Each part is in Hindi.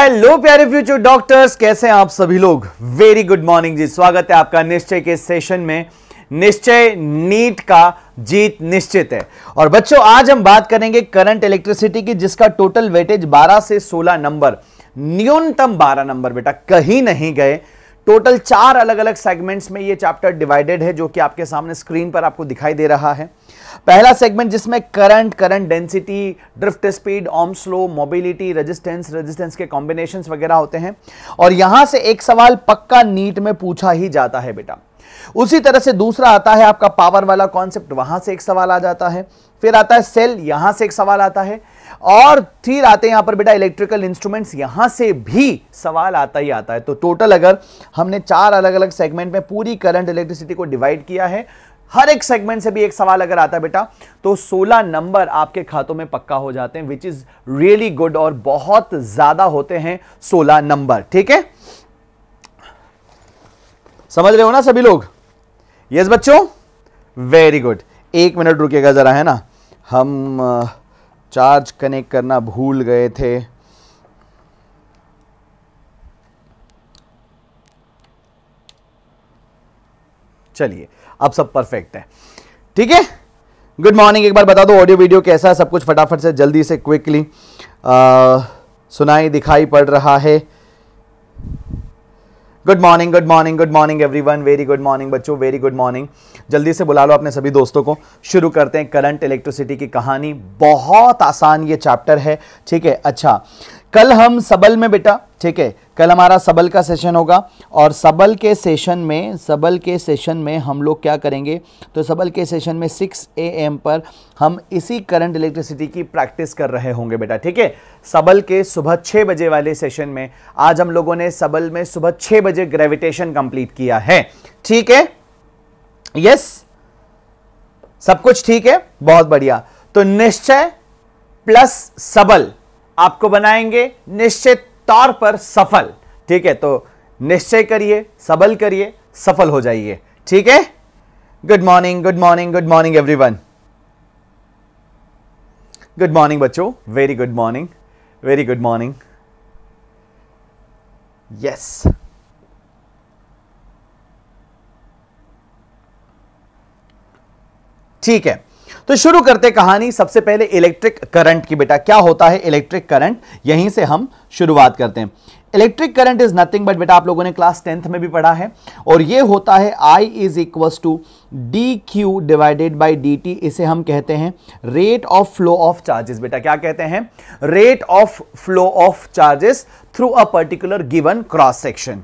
हेलो प्यारे फ्यूचर डॉक्टर्स कैसे हैं आप सभी लोग वेरी गुड मॉर्निंग जी स्वागत है आपका निश्चय के सेशन में निश्चय नीट का जीत निश्चित है और बच्चों आज हम बात करेंगे करंट इलेक्ट्रिसिटी की जिसका टोटल वेटेज 12 से 16 नंबर न्यूनतम 12 नंबर बेटा कहीं नहीं गए टोटल चार अलग अलग सेगमेंट्स में ये चैप्टर डिवाइडेड है जो कि आपके सामने स्क्रीन पर आपको दिखाई दे रहा है पहला सेगमेंट जिसमें current current density drift speed ohm's law mobility resistance resistance के कॉम्बिनेशन वगैरह होते हैं और यहां से एक सवाल पक्का नीट में पूछा ही जाता है बेटा उसी तरह से दूसरा आता है आपका पावर वाला कॉन्सेप्ट वहां से एक सवाल आ जाता है फिर आता है सेल यहां से एक सवाल आता है और फिर आते हैं यहां पर बेटा इलेक्ट्रिकल इंस्ट्रूमेंट्स यहां से भी सवाल आता ही आता है तो टोटल अगर हमने चार अलग अलग सेगमेंट में पूरी करंट इलेक्ट्रिसिटी को डिवाइड किया है हर एक सेगमेंट से भी एक सवाल अगर आता है बेटा तो 16 नंबर आपके खातों में पक्का हो जाते हैं विच इज रियली गुड और बहुत ज्यादा होते हैं 16 नंबर ठीक है समझ रहे हो ना सभी लोग यस बच्चों वेरी गुड एक मिनट रुकेगा जरा है ना हम चार्ज कनेक्ट करना भूल गए थे चलिए अब सब परफेक्ट है ठीक है गुड मॉर्निंग एक बार बता दो ऑडियो वीडियो कैसा है सब कुछ फटाफट से जल्दी से क्विकली सुनाई दिखाई पड़ रहा है good morning good morning good morning every one very good morning बच्चों वेरी गुड मॉर्निंग जल्दी से बुला लो अपने सभी दोस्तों को शुरू करते हैं करंट इलेक्ट्रिसिटी की कहानी बहुत आसान ये चैप्टर है ठीक है अच्छा कल हम सबल में बेटा ठीक है कल हमारा सबल का सेशन होगा और सबल के सेशन में सबल के सेशन में हम लोग क्या करेंगे तो सबल के सेशन में 6 ए एम पर हम इसी करंट इलेक्ट्रिसिटी की प्रैक्टिस कर रहे होंगे बेटा ठीक है सबल के सुबह 6 बजे वाले सेशन में आज हम लोगों ने सबल में सुबह 6 बजे ग्रेविटेशन कंप्लीट किया है ठीक है यस सब कुछ ठीक है बहुत बढ़िया तो निश्चय प्लस सबल आपको बनाएंगे निश्चित तौर पर सफल ठीक है तो निश्चय करिए सबल करिए सफल हो जाइए ठीक है good morning good morning good morning everyone good morning बच्चों very good morning very good morning yes ठीक है तो शुरू करते कहानी सबसे पहले इलेक्ट्रिक करंट की बेटा क्या होता है इलेक्ट्रिक करंट यहीं से हम शुरुआत करते हैं electric current is nothing but बेटा आप लोगों ने क्लास टेंथ में भी पढ़ा है और ये होता है I is equal to d q divided by d t इसे हम कहते हैं rate of flow of charges बेटा क्या कहते हैं rate of flow of charges through a particular given cross section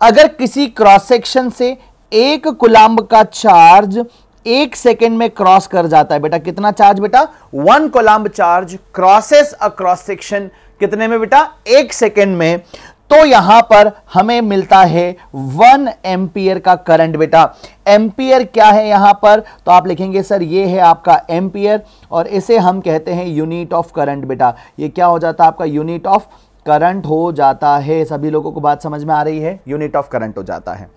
अगर किसी क्रॉस सेक्शन से एक कुलाम्ब का चार्ज एक सेकेंड में क्रॉस कर जाता है बेटा कितना चार्ज बेटा one coulomb charge crosses across section कितने में बेटा एक सेकेंड में तो यहां पर हमें मिलता है वन एम्पियर का करंट बेटा एम्पियर क्या है यहां पर तो आप लिखेंगे सर ये है आपका एम्पियर और इसे हम कहते हैं यूनिट ऑफ करंट बेटा ये क्या हो जाता है आपका यूनिट ऑफ करंट हो जाता है सभी लोगों को बात समझ में आ रही है यूनिट ऑफ करंट हो जाता है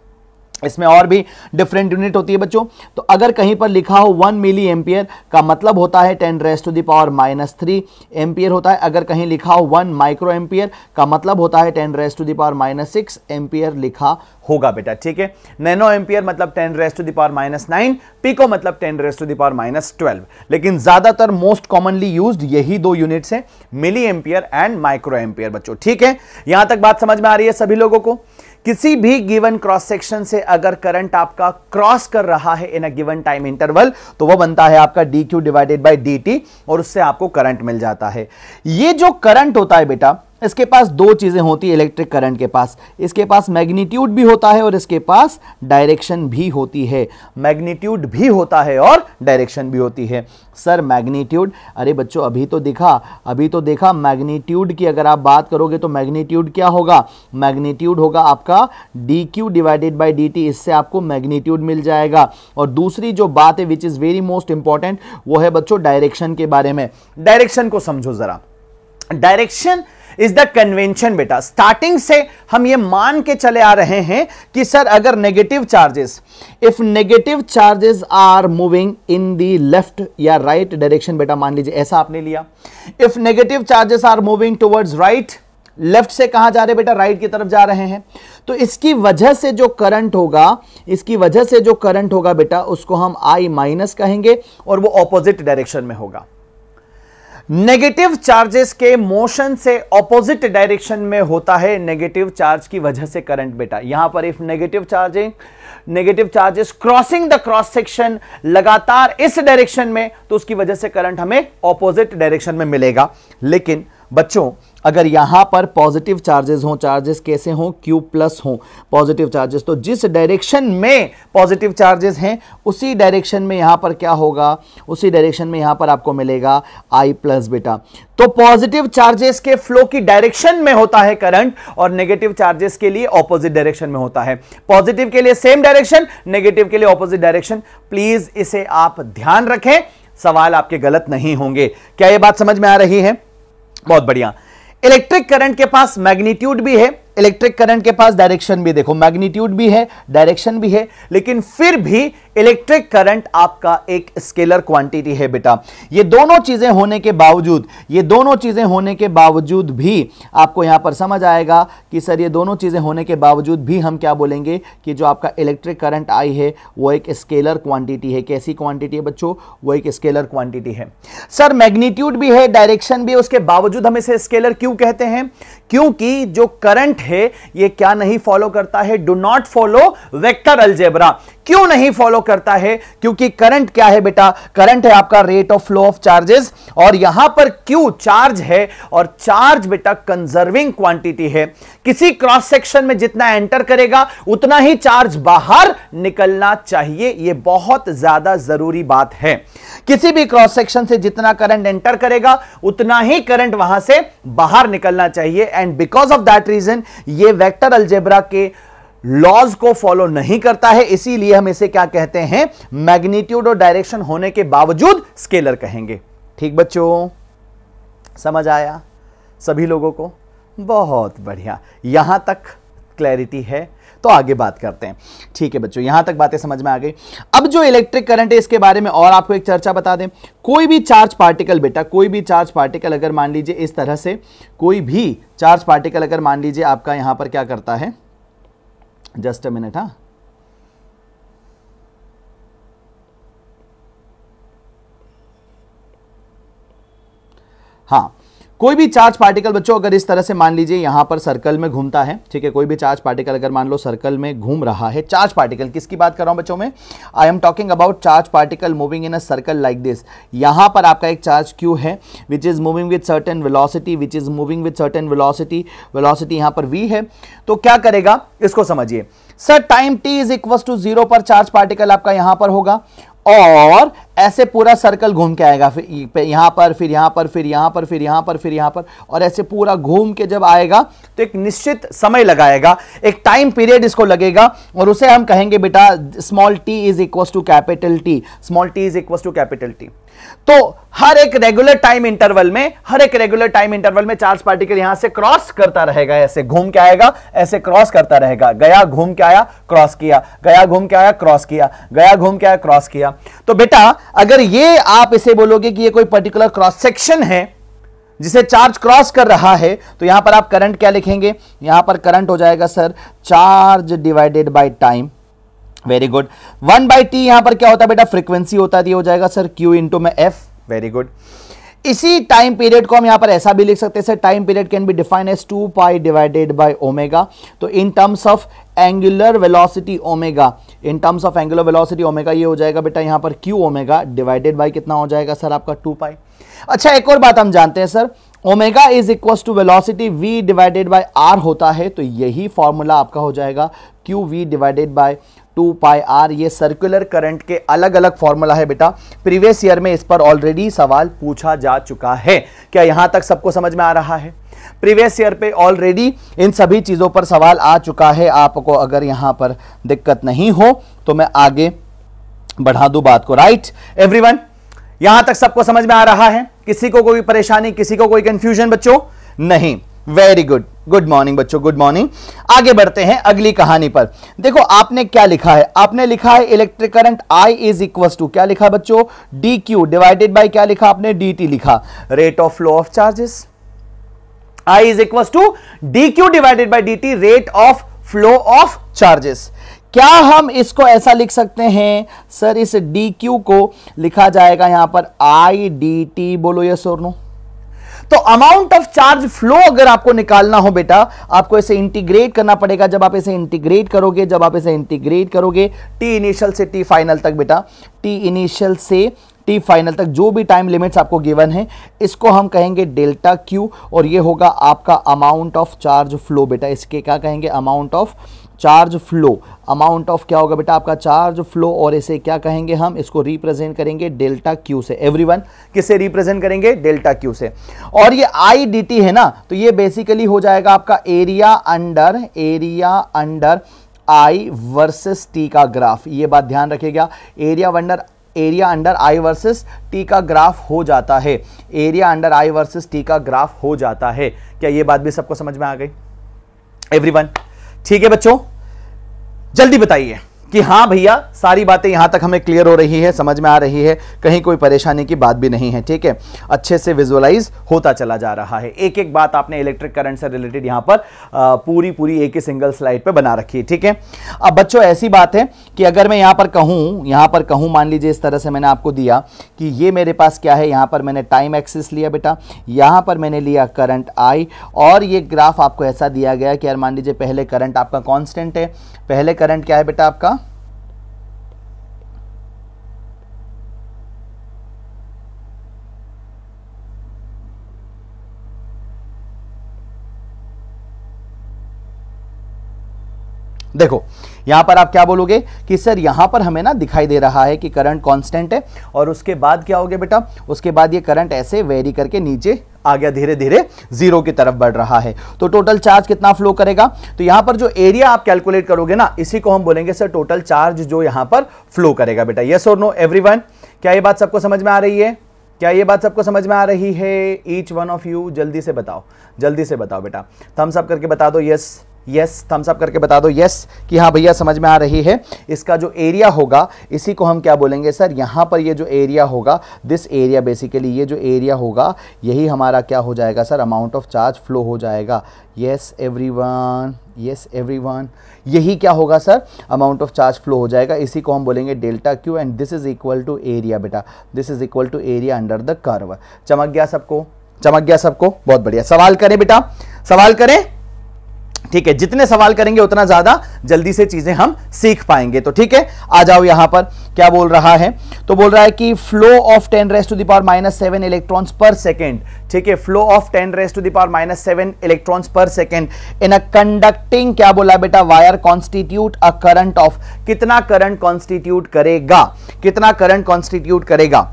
इसमें और भी डिफरेंट यूनिट होती है बच्चों तो अगर कहीं पर लिखा हो वन मिली एम्पियर का मतलब होता है ten raise to the power minus three ampere होता है अगर कहीं लिखा हो वन माइक्रो एम्पियर का मतलब होता है ten raise to the power minus six ampere लिखा होगा बेटा ठीक है नैनो एम्पियर मतलब ten raise to the power minus nine pico मतलब ten raise to the power minus twelve लेकिन ज्यादातर मोस्ट कॉमनली यूज यही दो यूनिट्स हैं milli ampere and micro ampere बच्चों ठीक है यहां तक बात समझ में आ रही है सभी लोगों को किसी भी गिवन क्रॉस सेक्शन से अगर करंट आपका क्रॉस कर रहा है in a given time interval तो वो बनता है आपका d q divided by d t और उससे आपको करंट मिल जाता है ये जो करंट होता है बेटा इसके पास दो चीज़ें होती है इलेक्ट्रिक करंट के पास इसके पास मैग्नीट्यूड भी होता है और इसके पास डायरेक्शन भी होती है मैग्नीट्यूड भी होता है और डायरेक्शन भी होती है सर मैग्नीट्यूड अरे बच्चों अभी तो दिखा अभी तो देखा मैग्नीट्यूड की अगर आप बात करोगे तो मैग्नीट्यूड क्या होगा मैग्नीट्यूड होगा आपका d q divided by d t इससे आपको मैग्नीट्यूड मिल जाएगा और दूसरी जो बात है which is very most important वो है बच्चों डायरेक्शन के बारे में डायरेक्शन को समझो ज़रा डायरेक्शन इज द कन्वेंशन बेटा स्टार्टिंग से हम ये मान के चले आ रहे हैं कि सर अगर negative charges if negative charges are moving in the left या राइट right डायरेक्शन बेटा मान लीजिए ऐसा आपने लिया if negative charges are moving towards right left से कहा जा रहे बेटा राइट की तरफ जा रहे हैं तो इसकी वजह से जो करंट होगा इसकी वजह से जो करंट होगा बेटा उसको हम आई माइनस कहेंगे और वो ऑपोजिट डायरेक्शन में होगा नेगेटिव चार्जेस के मोशन से ऑपोजिट डायरेक्शन में होता है नेगेटिव चार्ज की वजह से करंट बेटा यहां पर if negative charging negative charges crossing the cross section लगातार इस डायरेक्शन में तो उसकी वजह से करंट हमें ऑपोजिट डायरेक्शन में मिलेगा लेकिन बच्चों अगर यहाँ पर पॉजिटिव चार्जेस हों चार्जेस कैसे हों क्यू प्लस हों पॉजिटिव चार्जेस तो जिस डायरेक्शन में पॉजिटिव चार्जेस हैं उसी डायरेक्शन में यहाँ पर क्या होगा उसी डायरेक्शन में यहाँ पर आपको मिलेगा आई प्लस बेटा तो पॉजिटिव चार्जेस के फ्लो की डायरेक्शन में होता है करंट और नेगेटिव चार्जेस के लिए ऑपोजिट डायरेक्शन में होता है पॉजिटिव के लिए सेम डायरेक्शन नेगेटिव के लिए ऑपोजिट डायरेक्शन प्लीज इसे आप ध्यान रखें सवाल आपके गलत नहीं होंगे क्या यह बात समझ में आ रही है बहुत बढ़िया इलेक्ट्रिक करंट के पास मैग्नीट्यूड भी है इलेक्ट्रिक करंट के पास डायरेक्शन भी देखो मैग्नीट्यूड भी है डायरेक्शन भी है लेकिन फिर भी इलेक्ट्रिक करंट आपका एक स्केलर क्वांटिटी है बेटा ये दोनों चीजें होने के बावजूद ये दोनों चीजें होने के बावजूद भी आपको यहां पर समझ आएगा कि सर ये दोनों चीजें होने के बावजूद भी हम क्या बोलेंगे कि जो आपका इलेक्ट्रिक करंट आई है वो एक स्केलर क्वांटिटी है कैसी क्वांटिटी है बच्चों वो एक स्केलर क्वांटिटी है सर मैग्नीट्यूड भी है डायरेक्शन भी उसके बावजूद हम इसे स्केलर क्यों कहते हैं क्योंकि जो करंट है ये क्या नहीं फॉलो करता है do not follow vector algebra क्यों नहीं फॉलो करता है क्योंकि करंट क्या है बेटा करंट है आपका rate of flow of charges और यहां पर क्यू चार्ज है और चार्ज बेटा कंजर्विंग क्वांटिटी है किसी क्रॉस सेक्शन में जितना एंटर करेगा उतना ही चार्ज बाहर निकलना चाहिए यह बहुत ज्यादा जरूरी बात है किसी भी क्रॉस सेक्शन से जितना करंट एंटर करेगा उतना ही करंट वहां से बाहर निकलना चाहिए and because of that reason ये वेक्टर अलजेब्रा के लॉज को फॉलो नहीं करता है इसीलिए हम इसे क्या कहते हैं मैग्नीट्यूड और डायरेक्शन होने के बावजूद स्केलर कहेंगे ठीक बच्चों समझ आया सभी लोगों को बहुत बढ़िया यहां तक क्लैरिटी है तो आगे बात करते हैं ठीक है बच्चों यहां तक बातें समझ में आ गई अब जो इलेक्ट्रिक करंट है इसके बारे में और आपको एक चर्चा बता दें कोई भी चार्ज पार्टिकल बेटा कोई भी चार्ज पार्टिकल अगर मान लीजिए इस तरह से कोई भी चार्ज पार्टिकल अगर मान लीजिए आपका यहां पर क्या करता है just a minute huh हाँ कोई भी चार्ज पार्टिकल बच्चों अगर इस तरह से मान लीजिए यहां पर सर्कल में घूमता है ठीक है कोई भी चार्ज पार्टिकल अगर मान लो सर्कल में घूम रहा है चार्ज पार्टिकल किसकी बात कर रहा हूं बच्चों में I am talking about charge particle moving in a circle like this यहां पर आपका एक चार्ज क्यू है which is moving with certain velocity which is moving with certain velocity velocity यहां पर वी है तो क्या करेगा इसको समझिए sir time t is equal to zero पर चार्ज पार्टिकल आपका यहां पर होगा और ऐसे पूरा सर्कल घूम के आएगा फिर यहाँ पर फिर यहाँ पर फिर यहाँ पर फिर यहाँ पर फिर यहाँ पर और ऐसे पूरा घूम के जब आएगा तो एक निश्चित समय लगाएगा एक टाइम पीरियड इसको लगेगा और उसे हम कहेंगे बेटा small t is equal to capital T small t is equal to capital T तो हर एक रेगुलर टाइम इंटरवल में हर एक रेगुलर टाइम इंटरवल में चार्ज पार्टिकल यहां से क्रॉस करता रहेगा ऐसे घूम के आएगा ऐसे क्रॉस करता रहेगा गया घूम के आया क्रॉस किया गया घूम के आया क्रॉस किया गया घूम के आया क्रॉस किया तो बेटा अगर ये आप इसे बोलोगे कि ये कोई पर्टिकुलर क्रॉस सेक्शन है जिसे चार्ज क्रॉस कर रहा है तो यहां पर आप करंट क्या लिखेंगे यहां पर करंट हो जाएगा sir charge divided by time very good one by t यहां पर क्या होता है बेटा फ्रीक्वेंसी होता है हो जाएगा सर क्यू इंटू में एफ वेरी गुड इसी टाइम पीरियड को हम यहां पर ऐसा भी लिख सकते हैं time period can be define as two pi divided by omega तो in terms of angular velocity omega in terms of angular velocity omega ये हो जाएगा बेटा यहां पर क्यू ओमेगा डिवाइडेड बाय कितना हो जाएगा सर आपका टू पाई अच्छा एक और बात हम जानते हैं sir omega is equal to velocity v divided by r होता है तो यही फॉर्मूला आपका हो जाएगा q v divided by two pi r ये सर्कुलर करंट के अलग अलग फॉर्मूला है बेटा प्रीवियस ईयर में इस पर ऑलरेडी सवाल पूछा जा चुका है क्या यहां तक सबको समझ में आ रहा है प्रीवियस ईयर पे ऑलरेडी इन सभी चीज़ों पर सवाल आ चुका है आपको अगर यहां पर दिक्कत नहीं हो तो मैं आगे बढ़ा दू बात को राइट वन यहां तक सबको समझ में आ रहा है किसी को कोई परेशानी किसी को कोई कंफ्यूजन बच्चों नहीं वेरी गुड गुड मॉर्निंग बच्चों गुड मॉर्निंग आगे बढ़ते हैं अगली कहानी पर देखो आपने क्या लिखा है आपने लिखा है electric current I is equal to क्या लिखा बच्चों डी क्यू डिवाइडेड बाई क्या लिखा आपने डी टी लिखा rate of flow of charges I is equal to d q divided by d t rate of flow of charges क्या हम इसको ऐसा लिख सकते हैं सर इस डी क्यू को लिखा जाएगा यहां पर आई डी टी बोलो यस और नो तो अमाउंट ऑफ चार्ज फ्लो अगर आपको निकालना हो बेटा आपको इसे इंटीग्रेट करना पड़ेगा जब आप इसे इंटीग्रेट करोगे जब आप इसे इंटीग्रेट करोगे टी इनिशियल से टी फाइनल तक बेटा टी इनिशियल से टी फाइनल तक जो भी टाइम लिमिट्स आपको गिवन है इसको हम कहेंगे डेल्टा क्यू और ये होगा आपका अमाउंट ऑफ चार्ज फ्लो बेटा इसके क्या कहेंगे amount of charge flow amount of क्या होगा बेटा आपका चार्ज फ्लो और इसे क्या कहेंगे हम इसको रिप्रेजेंट करेंगे डेल्टा क्यू से एवरीवन किसे रिप्रेजेंट करेंगे डेल्टा क्यू से और ये आई डी टी है ना तो ये बेसिकली हो जाएगा आपका area under area under I versus t का ग्राफ ये बात ध्यान रखेगा area under area under I versus t का ग्राफ हो जाता है area under I versus t का ग्राफ हो जाता है क्या ये बात भी सबको समझ में आ गई एवरीवन ठीक है बच्चों जल्दी बताइए कि हाँ भैया सारी बातें यहाँ तक हमें क्लियर हो रही है समझ में आ रही है कहीं कोई परेशानी की बात भी नहीं है ठीक है अच्छे से विजुअलाइज होता चला जा रहा है एक एक बात आपने इलेक्ट्रिक करंट से रिलेटेड यहाँ पर आ, पूरी पूरी एक ही सिंगल स्लाइड पे बना रखी है ठीक है अब बच्चों ऐसी बात है कि अगर मैं यहाँ पर कहूँ यहाँ पर कहूँ मान लीजिए इस तरह से मैंने आपको दिया कि ये मेरे पास क्या है यहाँ पर मैंने टाइम एक्सिस लिया बेटा यहाँ पर मैंने लिया करंट आई और ये ग्राफ आपको ऐसा दिया गया कि यार मान लीजिए पहले करंट आपका कॉन्स्टेंट है पहले करंट क्या है बेटा आपका देखो यहां पर आप क्या बोलोगे कि सर यहां पर हमें ना दिखाई दे रहा है कि करंट कॉन्स्टेंट है और उसके बाद क्या हो गया बेटा उसके बाद ये करंट ऐसे वेरी करके नीचे आ गया धीरे धीरे जीरो की तरफ बढ़ रहा है तो टोटल चार्ज कितना फ्लो करेगा तो यहां पर जो एरिया आप कैलकुलेट करोगे ना इसी को हम बोलेंगे सर टोटल चार्ज जो यहां पर फ्लो करेगा बेटा यस और नो एवरी क्या ये बात सबको समझ में आ रही है क्या ये बात सबको समझ में आ रही है ईच वन ऑफ यू जल्दी से बताओ जल्दी से बताओ बेटा थम्स अप करके बता दो yes yes, yes thumbs up करके बता दो यस कि हाँ भैया समझ में आ रही है इसका जो एरिया होगा इसी को हम क्या बोलेंगे सर यहाँ पर ये जो एरिया होगा दिस एरिया बेसिकली ये जो एरिया होगा यही हमारा क्या हो जाएगा sir amount of charge flow हो जाएगा यस एवरीवन यस एवरीवन यही क्या होगा sir amount of charge flow हो जाएगा इसी को हम बोलेंगे delta q and this is equal to area बेटा this is equal to area under the curve चमक गया सबको चमक गया सबको बहुत बढ़िया सवाल करें बेटा सवाल करें ठीक है जितने सवाल करेंगे उतना ज्यादा जल्दी से चीजें हम सीख पाएंगे तो ठीक है आ जाओ यहां पर क्या बोल रहा है तो बोल रहा है कि flow of ten raise to the power minus seven electron per second ठीक है flow of ten raise to the power minus seven electron per second in a conducting क्या बोला बेटा wire constitute a current of कितना करंट कॉन्स्टिट्यूट करेगा कितना करंट कॉन्स्टिट्यूट करेगा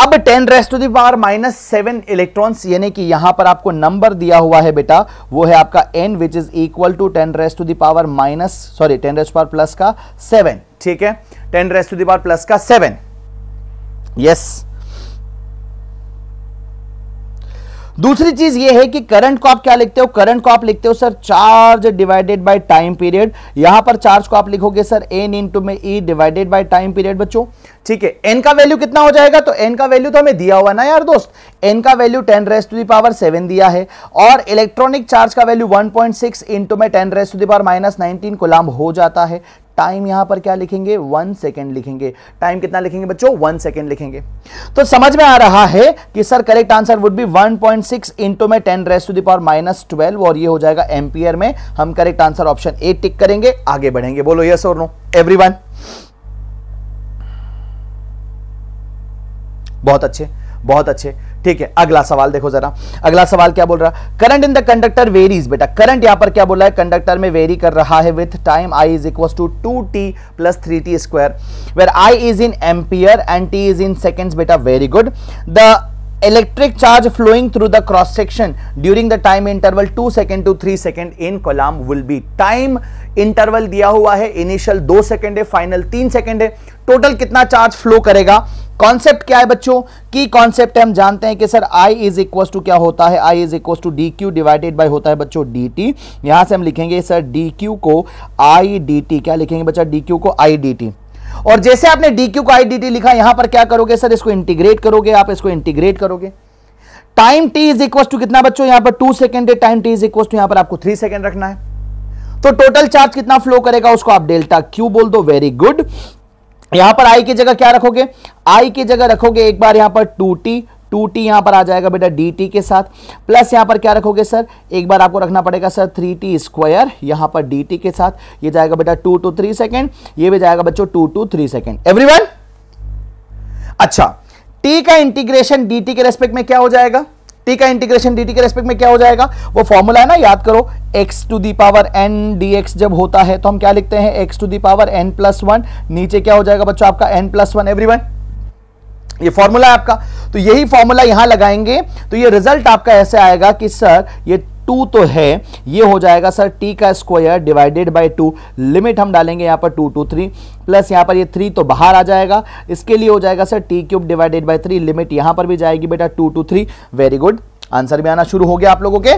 अब 10 raise to the power minus seven electron यानी कि यहां पर आपको नंबर दिया हुआ है बेटा वो है आपका n which is equal to 10 raise to the power minus sorry 10 raise power plus का 7 ठीक है 10 रेस्ट टू दावर प्लस का 7 यस yes. दूसरी चीज ये है कि करंट को आप क्या लिखते हो करंट को आप लिखते हो sir charge divided by time period यहां पर चार्ज को आप लिखोगे सर एन इन में e divided by time period बच्चों ठीक है एन का वैल्यू कितना हो जाएगा तो एन का वैल्यू तो हमें दिया हुआ ना यार दोस्त एन का value ten raise to the power seven दिया है और इलेक्ट्रॉनिक चार्ज का value one point six into में ten raise to the power minus nineteen को हो जाता है टाइम यहां पर क्या लिखेंगे वन सेकेंड लिखेंगे टाइम कितना लिखेंगे बच्चों वन सेकेंड लिखेंगे तो समझ में आ रहा है कि sir correct answer would be one point six into में ten raise to the power minus twelve और ये हो जाएगा एम्पियर में हम correct answer option a tick करेंगे आगे बढ़ेंगे बोलो यस और नो एवरी बहुत अच्छे बहुत अच्छे ठीक है अगला सवाल देखो जरा अगला सवाल क्या बोल रहा है current in the conductor varies बेटा करंट यहां पर क्या बोल रहा है कंडक्टर में वेरी कर रहा है with time I is equal to two t plus three t square where I is in ampere and t is in seconds बेटा very good the electric charge flowing through the cross section during the time interval two second to three second in coulomb will be time interval दिया हुआ है इनिशियल दो सेकेंड है फाइनल तीन सेकेंड है टोटल कितना चार्ज फ्लो करेगा कॉन्सेप्ट क्या है बच्चों की कॉन्सेप्ट हम जानते हैं कि sir I is equal to क्या होता है I is equal to d q divided by होता है बच्चों डी टी यहां से हम लिखेंगे सर डी क्यू को आई डी टी क्या लिखेंगे बच्चा डी क्यू को आई डी टी और जैसे आपने डी क्यू को आई डी टी लिखा यहां पर क्या करोगे सर इसको इंटीग्रेट करोगे आप इसको इंटीग्रेट करोगे time t is equal to कितना बच्चों यहां पर टू सेकेंड है time t is equal to यहां पर आपको थ्री सेकेंड रखना है तो टोटल चार्ज कितना फ्लो करेगा उसको आप डेल्टा क्यू बोल दो वेरी गुड यहां पर आई की जगह क्या रखोगे आई की जगह रखोगे एक बार यहां पर टू टी टू टी यहां पर आ जाएगा बेटा डी टी के साथ प्लस यहां पर क्या रखोगे सर एक बार आपको रखना पड़ेगा सर थ्री टी स्क्वायर यहां पर डी टी के साथ ये जाएगा बेटा टू टू थ्री सेकेंड ये भी जाएगा बच्चों two two three second every अच्छा टी का इंटीग्रेशन डी टी के रेस्पेक्ट में क्या हो जाएगा टी का इंटीग्रेशन डी के रेस्पेक्ट में क्या हो जाएगा वो फॉर्मूला है ना याद करो x to the power n d x जब होता है तो हम क्या लिखते हैं x to the power n plus one नीचे क्या हो जाएगा बच्चों आपका n plus one every one ये फॉर्मूला है आपका तो यही फॉर्मूला यहां लगाएंगे तो ये रिजल्ट आपका ऐसे आएगा कि सर ये टू तो है ये हो जाएगा सर टी का square divided by two limit हम डालेंगे यहाँ पर टू टू थ्री प्लस यहाँ पर ये थ्री तो बाहर आ जाएगा इसके लिए हो जाएगा sir t cube divided by three limit यहाँ पर भी जाएगी बेटा two two three very good answer भी आना शुरू हो गया आप लोगों के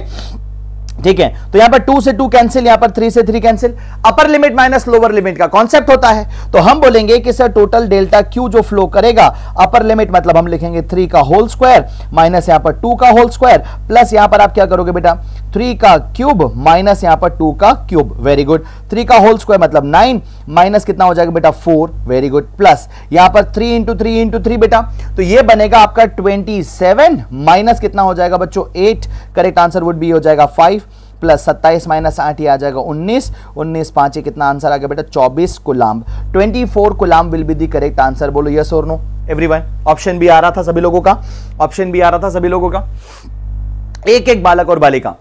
ठीक है तो यहां पर टू से टू कैंसिल यहां पर थ्री से three cancel upper limit minus lower limit का कॉन्सेप्ट होता है तो हम बोलेंगे कि सर टोटल डेल्टा क्यू जो फ्लो करेगा अपर लिमिट मतलब हम लिखेंगे थ्री का होल स्क्वायर माइनस यहां पर टू का होल स्क्वायर प्लस यहां पर आप क्या करोगे बेटा थ्री का क्यूब माइनस यहां पर टू का क्यूब वेरी गुड थ्री का होल स्क्वायर मतलब नाइन माइनस कितना हो जाएगा बेटा फोर वेरी गुड प्लस यहां पर three into three into three बेटा तो ये बनेगा आपका ट्वेंटी सेवन माइनस कितना हो जाएगा बच्चों eight correct answer would be हो जाएगा फाइव प्लस सत्ताईस माइनस आठ ही आ जाएगा उन्नीस उन्नीस पांच ये कितना आंसर आ गया बेटा चौबीस coulomb twenty four coulomb will be the correct answer बोलो यस और नो एवरीवन ऑप्शन भी आ रहा था सभी लोगों का ऑप्शन भी आ रहा था सभी लोगों का एक एक बालक और बालिका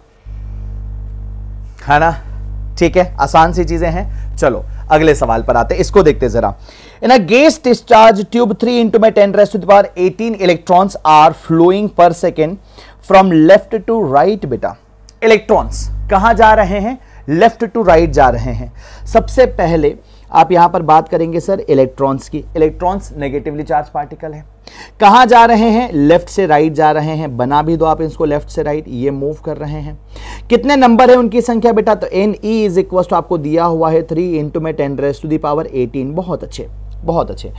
है ना ठीक है आसान सी चीजें हैं चलो अगले सवाल पर आते इसको देखते जरा in a gas discharge tube three into में ten raised power eighteen electrons are flowing per second from left to right बेटा इलेक्ट्रॉन्स कहा जा रहे हैं लेफ्ट टू राइट जा रहे हैं सबसे पहले आप यहां पर बात करेंगे सर इलेक्ट्रॉन्स की इलेक्ट्रॉन्स नेगेटिवली चार्ज पार्टिकल है कहाँ जा रहे हैं लेफ्ट से राइट जा रहे हैं बना भी दो आप इसको लेफ्ट से राइट ये मूव कर रहे हैं कितने नंबर है उनकी संख्या बेटा तो N E is equal to आपको दिया हुआ है थ्री इंटू में ten raise to the power eighteen बहुत अच्छे बहुत अच्छे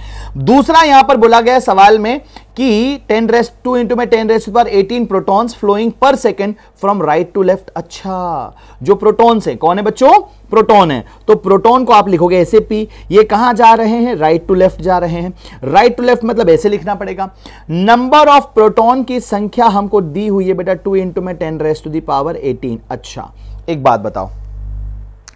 दूसरा यहां पर बोला गया सवाल में कि 10 रेस टू इंटू में ten raise power 18 protons flowing per second from right to left अच्छा जो प्रोटॉन्स है कौन है बच्चों प्रोटॉन है तो प्रोटॉन को आप लिखोगे ऐसे पी ये कहां जा रहे हैं राइट टू लेफ्ट जा रहे हैं राइट टू लेफ्ट मतलब ऐसे लिखना पड़ेगा नंबर ऑफ प्रोटोन की संख्या हमको दी हुई है बेटा टू इंटू में ten raise to the power eighteen अच्छा एक बात बताओ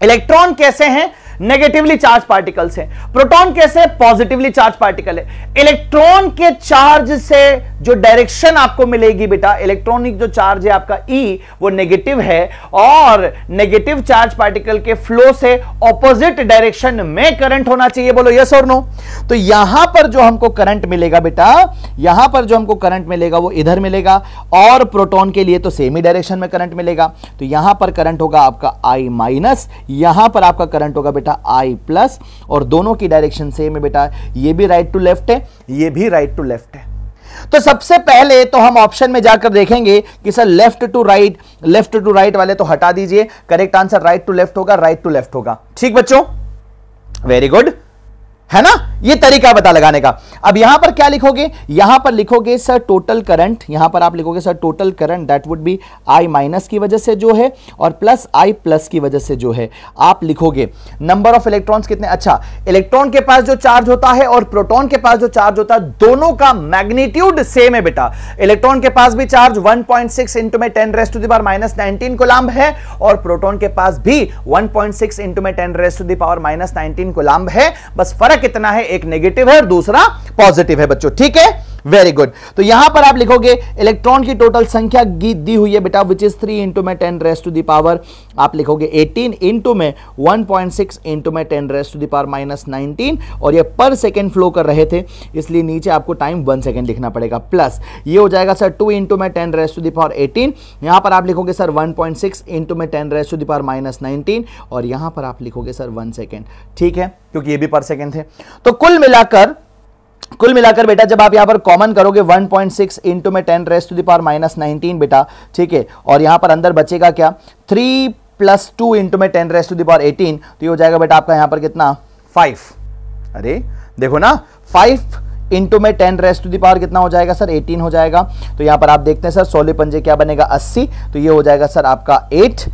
इलेक्ट्रॉन कैसे हैं नेगेटिवली चार्ज पार्टिकल्स हैं प्रोटॉन कैसे पॉजिटिवली चार्ज पार्टिकल है इलेक्ट्रॉन के चार्ज से जो डायरेक्शन आपको मिलेगी बेटा इलेक्ट्रॉनिक जो चार्ज है आपका ई e, वो नेगेटिव है और नेगेटिव चार्ज पार्टिकल के फ्लो से ऑपोजिट डायरेक्शन में करंट होना चाहिए बोलो यस और नो तो यहां पर जो हमको करंट मिलेगा बेटा यहां पर जो हमको करंट मिलेगा वो इधर मिलेगा और प्रोटॉन के लिए तो सेम ही डायरेक्शन में करंट मिलेगा तो यहां पर करंट होगा आपका आई माइनस यहां पर आपका करंट होगा बेटा बेटा आई प्लस और दोनों की डायरेक्शन सेम है बेटा ये भी राइट टू लेफ्ट है ये भी राइट टू लेफ्ट है तो सबसे पहले तो हम ऑप्शन में जाकर देखेंगे कि sir left to right left to right वाले तो हटा दीजिए correct answer right to left होगा राइट टू लेफ्ट होगा ठीक बच्चों वेरी गुड है ना ये तरीका बता लगाने का अब यहां पर क्या लिखोगे यहां पर लिखोगे सर टोटल करंट यहां पर आप लिखोगे sir total current that would be I minus की वजह से जो है और प्लस आई प्लस की वजह से जो है आप लिखोगे नंबर ऑफ इलेक्ट्रॉन्स कितने अच्छा इलेक्ट्रॉन के पास जो चार्ज होता है और प्रोटॉन के पास जो चार्ज होता है दोनों का मैग्नीट्यूड सेम है बेटा इलेक्ट्रॉन के पास भी charge one point six into में ten raised to the power minus nineteen coulomb है और प्रोटोन के पास भी वन पॉइंट सिक्स इंटू में ten raised to the power minus nineteen coulomb है बस फर्क कितना है एक नेगेटिव है और दूसरा पॉजिटिव है बच्चों ठीक है वेरी गुड तो यहां पर आप लिखोगे इलेक्ट्रॉन की टोटल संख्या दी हुई है बेटा विच इज थ्री इंटू में टेन रेस टू दावर आप लिखोगे एटीन इंटू में वन पॉइंट सिक्स इंटू में ten raise to the power minus nineteen और ये पर सेकेंड फ्लो कर रहे थे इसलिए नीचे आपको टाइम वन सेकेंड लिखना पड़ेगा प्लस ये हो जाएगा सर टू इंटू में ten raise to the power eighteen यहां पर आप लिखोगे sir one point six into में ten raise to the power minus nineteen और यहां पर आप लिखोगे सर वन सेकेंड ठीक है क्योंकि ये भी पर सेकेंड थे तो कुल मिलाकर कुल मिलाकर बेटा जब आप यहाँ पर कॉमन करोगे 1.6 पॉइंट सिक्स इंटू में ten raise to the power minus nineteen बेटा ठीक है और यहाँ पर अंदर बचेगा क्या 3 प्लस टू इंटू में ten raise to the power eighteen तो ये हो जाएगा बेटा आपका यहाँ पर कितना 5 अरे देखो ना 5 इंटू में टेन रेस्ट टू दावर कितना हो जाएगा सर 18 हो जाएगा तो यहाँ पर आप देखते हैं सर सोलह पंजे क्या बनेगा 80 तो ये हो जाएगा सर आपका 8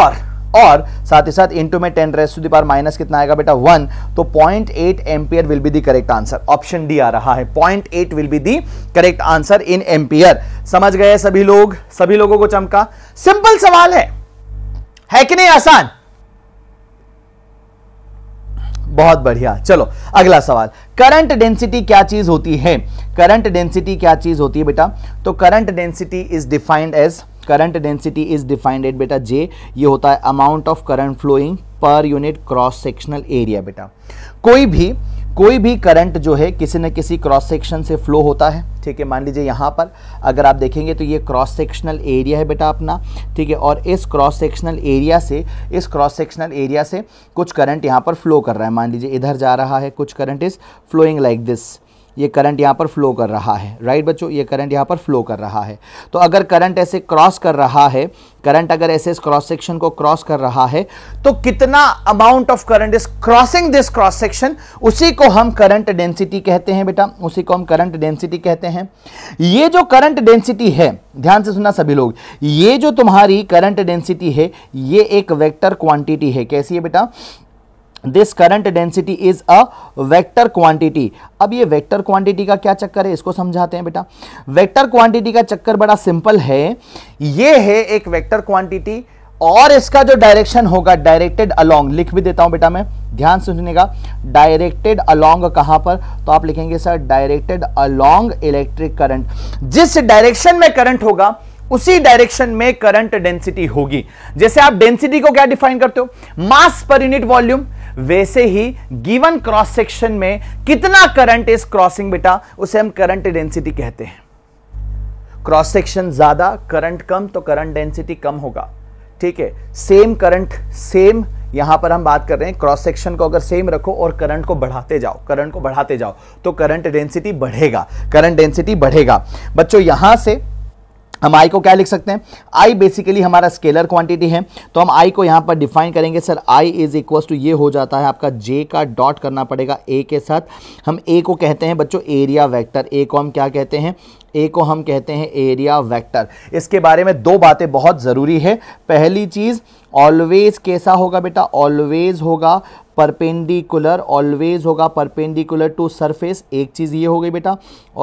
और और साथ ही साथ इंटू में ten raise to the minus कितना आएगा बेटा वन तो point eight ampere will be the correct answer option D आ रहा है point eight will be the correct answer in ampere समझ गए सभी लोग सभी लोगों को चमका सिंपल सवाल है है कि नहीं आसान बहुत बढ़िया चलो अगला सवाल करंट डेंसिटी क्या चीज होती है करंट डेंसिटी क्या चीज होती है बेटा तो current density is defined as current density is defined at बेटा जे ये होता है amount of current flowing per unit cross sectional area बेटा कोई भी कोई भी करंट जो है किसी न किसी क्रॉस सेक्शन से फ्लो होता है ठीक है मान लीजिए यहाँ पर अगर आप देखेंगे तो ये क्रॉस सेक्शनल एरिया है बेटा अपना ठीक है और इस क्रॉस सेक्शनल एरिया से इस क्रॉस सेक्शनल एरिया से कुछ करंट यहाँ पर फ्लो कर रहा है मान लीजिए इधर जा रहा है कुछ current is flowing like this ये करंट यहाँ पर फ्लो कर रहा है राइट बच्चों ये करंट यहाँ पर फ्लो कर रहा है तो अगर करंट ऐसे क्रॉस कर रहा है करंट अगर ऐसे इस क्रॉस सेक्शन को क्रॉस कर रहा है तो कितना amount of current is crossing this cross section उसी को हम करंट डेंसिटी कहते हैं बेटा उसी को हम करंट डेंसिटी कहते हैं ये जो करंट डेंसिटी है ध्यान से सुनना सभी लोग ये जो तुम्हारी करंट डेंसिटी है ये एक वेक्टर क्वांटिटी है कैसी है बेटा this current density is a vector quantity अब ये वेक्टर क्वांटिटी का क्या चक्कर है इसको समझाते हैं बेटा वेक्टर क्वांटिटी का चक्कर बड़ा सिंपल है ये है एक वेक्टर क्वांटिटी और इसका जो डायरेक्शन होगा डायरेक्टेड अलोंग लिख भी देता हूं बेटा मैं ध्यान से का डायरेक्टेड अलोंग कहां पर तो आप लिखेंगे sir directed along electric current जिस डायरेक्शन में करंट होगा उसी डायरेक्शन में करंट डेंसिटी होगी जैसे आप डेंसिटी को क्या डिफाइन करते हो मास पर यूनिट वॉल्यूम वैसे ही गिवन क्रॉस सेक्शन में कितना करंट इज क्रॉसिंग बेटा उसे हम करंट डेंसिटी कहते हैं क्रॉस सेक्शन ज्यादा करंट कम तो करंट डेंसिटी कम होगा ठीक है सेम करंट सेम यहां पर हम बात कर रहे हैं क्रॉस सेक्शन को अगर सेम रखो और करंट को बढ़ाते जाओ करंट को बढ़ाते जाओ तो करंट डेंसिटी बढ़ेगा करंट डेंसिटी बढ़ेगा बच्चों यहां से हम आई को क्या लिख सकते हैं आई बेसिकली हमारा स्केलर क्वांटिटी है तो हम आई को यहाँ पर डिफाइन करेंगे sir I is equal to ये हो जाता है आपका जे का डॉट करना पड़ेगा ए के साथ हम ए को कहते हैं बच्चों एरिया वैक्टर ए को हम क्या कहते हैं ए को हम कहते हैं एरिया वेक्टर इसके बारे में दो बातें बहुत ज़रूरी है पहली चीज़ ऑलवेज कैसा होगा बेटा ऑलवेज होगा परपेंडिकुलर ऑलवेज होगा परपेंडिकुलर टू सरफेस एक चीज़ ये हो गई बेटा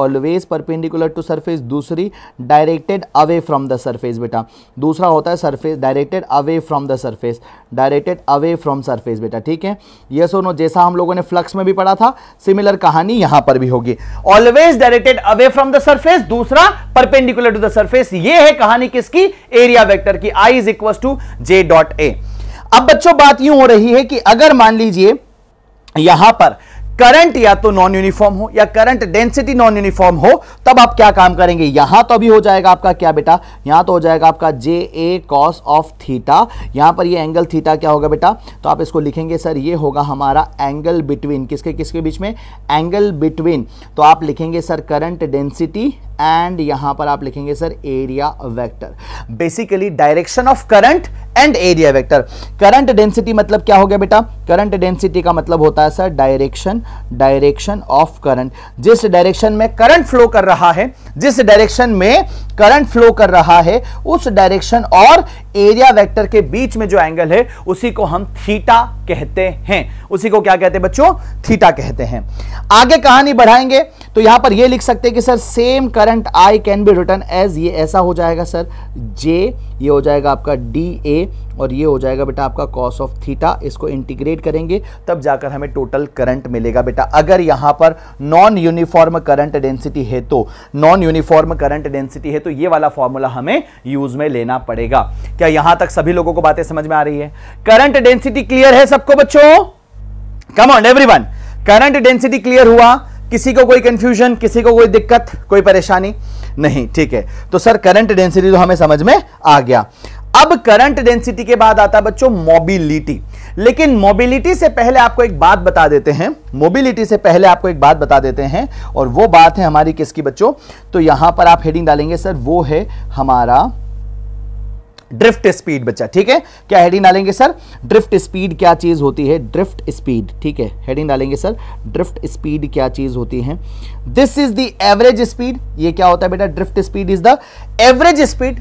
ऑलवेज परपेंडिकुलर टू सरफेस दूसरी directed away from the surface बेटा दूसरा होता है surface directed away from the surface directed away from surface बेटा ठीक है ये सोनो जैसा हम लोगों ने फ्लक्स में भी पढ़ा था सिमिलर कहानी यहां पर भी होगी always directed away from the surface दूसरा परपेंडिकुलर टू द सरफेस ये है कहानी किसकी एरिया वेक्टर की I is equal to J dot A अब बच्चों बात यूं हो रही है कि अगर मान लीजिए यहां पर करंट या तो नॉन यूनिफॉर्म हो या करंट डेंसिटी नॉन यूनिफॉर्म हो तब आप क्या काम करेंगे यहां तो अभी हो जाएगा आपका क्या बेटा यहां तो हो जाएगा आपका J A cos of theta यहां पर ये यह एंगल थीटा क्या होगा बेटा तो आप इसको लिखेंगे सर ये होगा हमारा एंगल बिटवीन किसके किसके बीच में एंगल बिटवीन तो आप लिखेंगे सर करंट डेंसिटी एंड यहां पर आप लिखेंगे sir area vector basically direction of current and area vector current density मतलब क्या हो गया बेटा करंट डेंसिटी का मतलब होता है sir direction direction of current जिस डायरेक्शन में करंट फ्लो कर रहा है जिस डायरेक्शन में करंट फ्लो कर रहा है उस डायरेक्शन और एरिया वेक्टर के बीच में जो एंगल है उसी को हम थीटा कहते हैं उसी को क्या कहते हैं बच्चों थीटा कहते हैं आगे कहानी बढ़ाएंगे तो यहां पर यह लिख सकते हैं कि sir same current I can be written as ये ऐसा हो जाएगा सर जे ये हो जाएगा आपका डी ए और ये हो जाएगा बेटा आपका कॉस ऑफ थीटा इसको इंटीग्रेट करेंगे तब जाकर हमें टोटल करंट मिलेगा बेटा अगर यहाँ पर नॉन यूनिफॉर्म करंट डेंसिटी है तो नॉन यूनिफॉर्म करंट डेंसिटी है तो ये वाला फॉर्मूला हमें यूज में लेना पड़ेगा क्या यहां तक सभी लोगों को बातें समझ में आ रही है करंट डेंसिटी क्लियर है सबको बच्चों come on every current density clear हुआ किसी को कोई कंफ्यूजन किसी को कोई दिक्कत कोई परेशानी नहीं ठीक है तो सर करंट डेंसिटी तो हमें समझ में आ गया अब करंट डेंसिटी के बाद आता है बच्चों मोबिलिटी लेकिन मोबिलिटी से पहले आपको एक बात बता देते हैं मोबिलिटी से पहले आपको एक बात बता देते हैं और वो बात है हमारी किसकी बच्चों तो यहां पर आप हेडिंग डालेंगे सर वो है हमारा ड्रिफ्ट स्पीड बच्चा ठीक है क्या हेडिंग डालेंगे सर ड्रिफ्ट स्पीड क्या चीज होती है ड्रिफ्ट स्पीड ठीक है हेडिंग डालेंगे सर ड्रिफ्ट स्पीड क्या चीज होती है this is the average speed ये क्या होता है बेटा drift speed is the average speed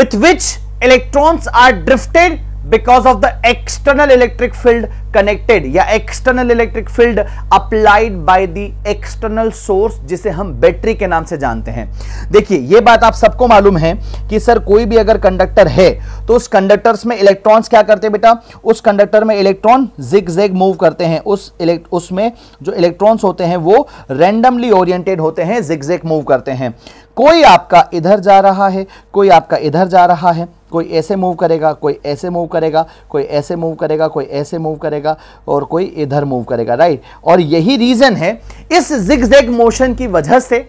with which electrons are drifted because of the external electric field connected या external electric field applied by the external source जिसे हम बैटरी के नाम से जानते हैं देखिए ये बात आप सबको मालूम है कि सर कोई भी अगर कंडक्टर है तो उस कंडक्टर्स में इलेक्ट्रॉन्स क्या करते हैं बेटा उस कंडक्टर में इलेक्ट्रॉन जिग जेग मूव करते हैं उस इलेक्ट उसमें जो इलेक्ट्रॉन्स होते हैं वो रेंडमली ओरिएंटेड होते हैं जिग जेग मूव करते हैं कोई आपका इधर जा रहा है कोई आपका इधर जा रहा है कोई ऐसे मूव करेगा कोई ऐसे मूव करेगा कोई ऐसे मूव करेगा कोई ऐसे मूव करेगा और कोई इधर मूव करेगा राइट और यही रीज़न है इस जिग मोशन की वजह से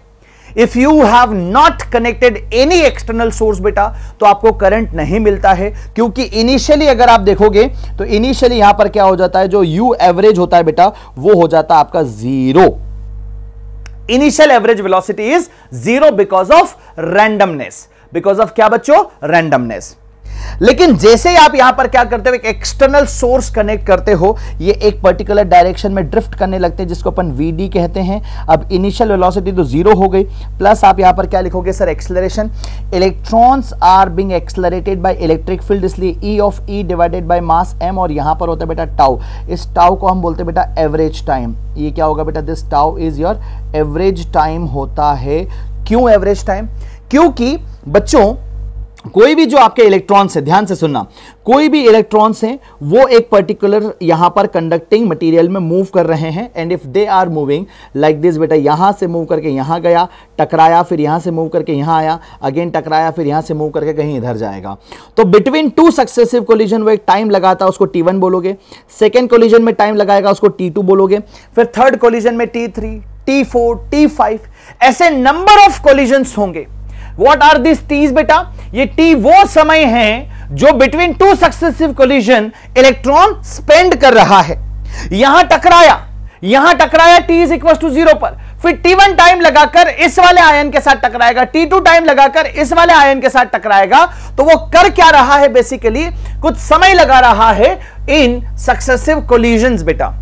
if you have not connected any external source बेटा तो आपको करंट नहीं मिलता है क्योंकि इनिशियली अगर आप देखोगे तो इनिशियली यहां पर क्या हो जाता है जो यू एवरेज होता है बेटा वो हो जाता है आपका zero initial average velocity is zero because of randomness because of क्या बच्चों रैंडमनेस लेकिन जैसे ही आप यहां पर क्या करते हो एक एक्सटर्नल सोर्स कनेक्ट करते हो ये एक पर्टिकुलर डायरेक्शन में ड्रिफ्ट करने लगते हैं जिसको अपन वीडी कहते हैं अब इनिशियल वेलोसिटी तो जीरो हो गई प्लस आप यहां पर क्या लिखोगे sir acceleration electrons are being accelerated by electric field इसलिए E of E divided by mass M और यहां पर होता है बेटा टाउ इस टाउ को हम बोलते हैं बेटा एवरेज टाइम ये क्या होगा बेटा this tau is your average time होता है क्यों एवरेज टाइम क्योंकि बच्चों कोई भी जो आपके इलेक्ट्रॉन्स है ध्यान से सुनना कोई भी इलेक्ट्रॉन्स हैं वो एक पर्टिकुलर यहां पर कंडक्टिंग मटेरियल में मूव कर रहे हैं and if they are moving like this बेटा यहां से मूव करके यहां गया टकराया फिर यहां से मूव करके यहां आया अगेन टकराया फिर यहां से मूव करके कहीं इधर जाएगा तो बिटवीन टू सक्सेसिव कोलिजन वो एक टाइम लगाता उसको टी वन बोलोगे सेकेंड कोलिजन में टाइम लगाएगा उसको टी टू बोलोगे फिर थर्ड कोलिजन में T three T four T five ऐसे नंबर ऑफ कोलिजन्स होंगे व्हाट आर दिस टीज बेटा ये टी वो समय है जो between two successive collision electron spend कर रहा है यहां टकराया यहां टकराया T is equal to zero पर फिर टी वन टाइम लगाकर इस वाले आयन के साथ टकराएगा टी टू टाइम लगाकर इस वाले आयन के साथ टकराएगा तो वो कर क्या रहा है बेसिकली कुछ समय लगा रहा है इन सक्सेसिव कोलिजन बेटा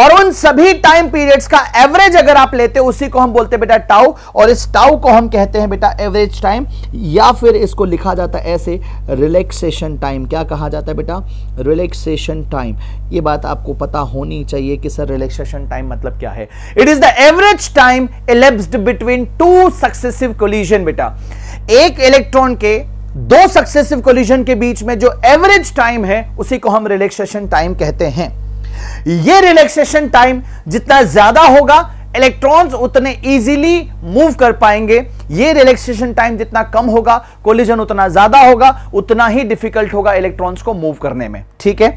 और उन सभी टाइम पीरियड्स का एवरेज अगर आप लेते हो उसी को हम बोलते हैं बेटा टाउ और इस टाउ को हम कहते हैं बेटा एवरेज टाइम या फिर इसको लिखा जाता है ऐसे रिलैक्सेशन टाइम क्या कहा जाता है बेटा रिलैक्सेशन टाइम ये बात आपको पता होनी चाहिए कि सर रिलैक्सेशन टाइम मतलब क्या है it is the average time elapsed between two successive collision बेटा एक इलेक्ट्रॉन के दो सक्सेसिव कोलिजन के बीच में जो एवरेज टाइम है उसी को हम रिलैक्सेशन टाइम कहते हैं ये रिलैक्सेशन टाइम जितना ज्यादा होगा इलेक्ट्रॉन्स उतने इजीली मूव कर पाएंगे ये रिलैक्सेशन टाइम जितना कम होगा कोलिजन उतना ज्यादा होगा उतना ही डिफिकल्ट होगा इलेक्ट्रॉन्स को मूव करने में ठीक है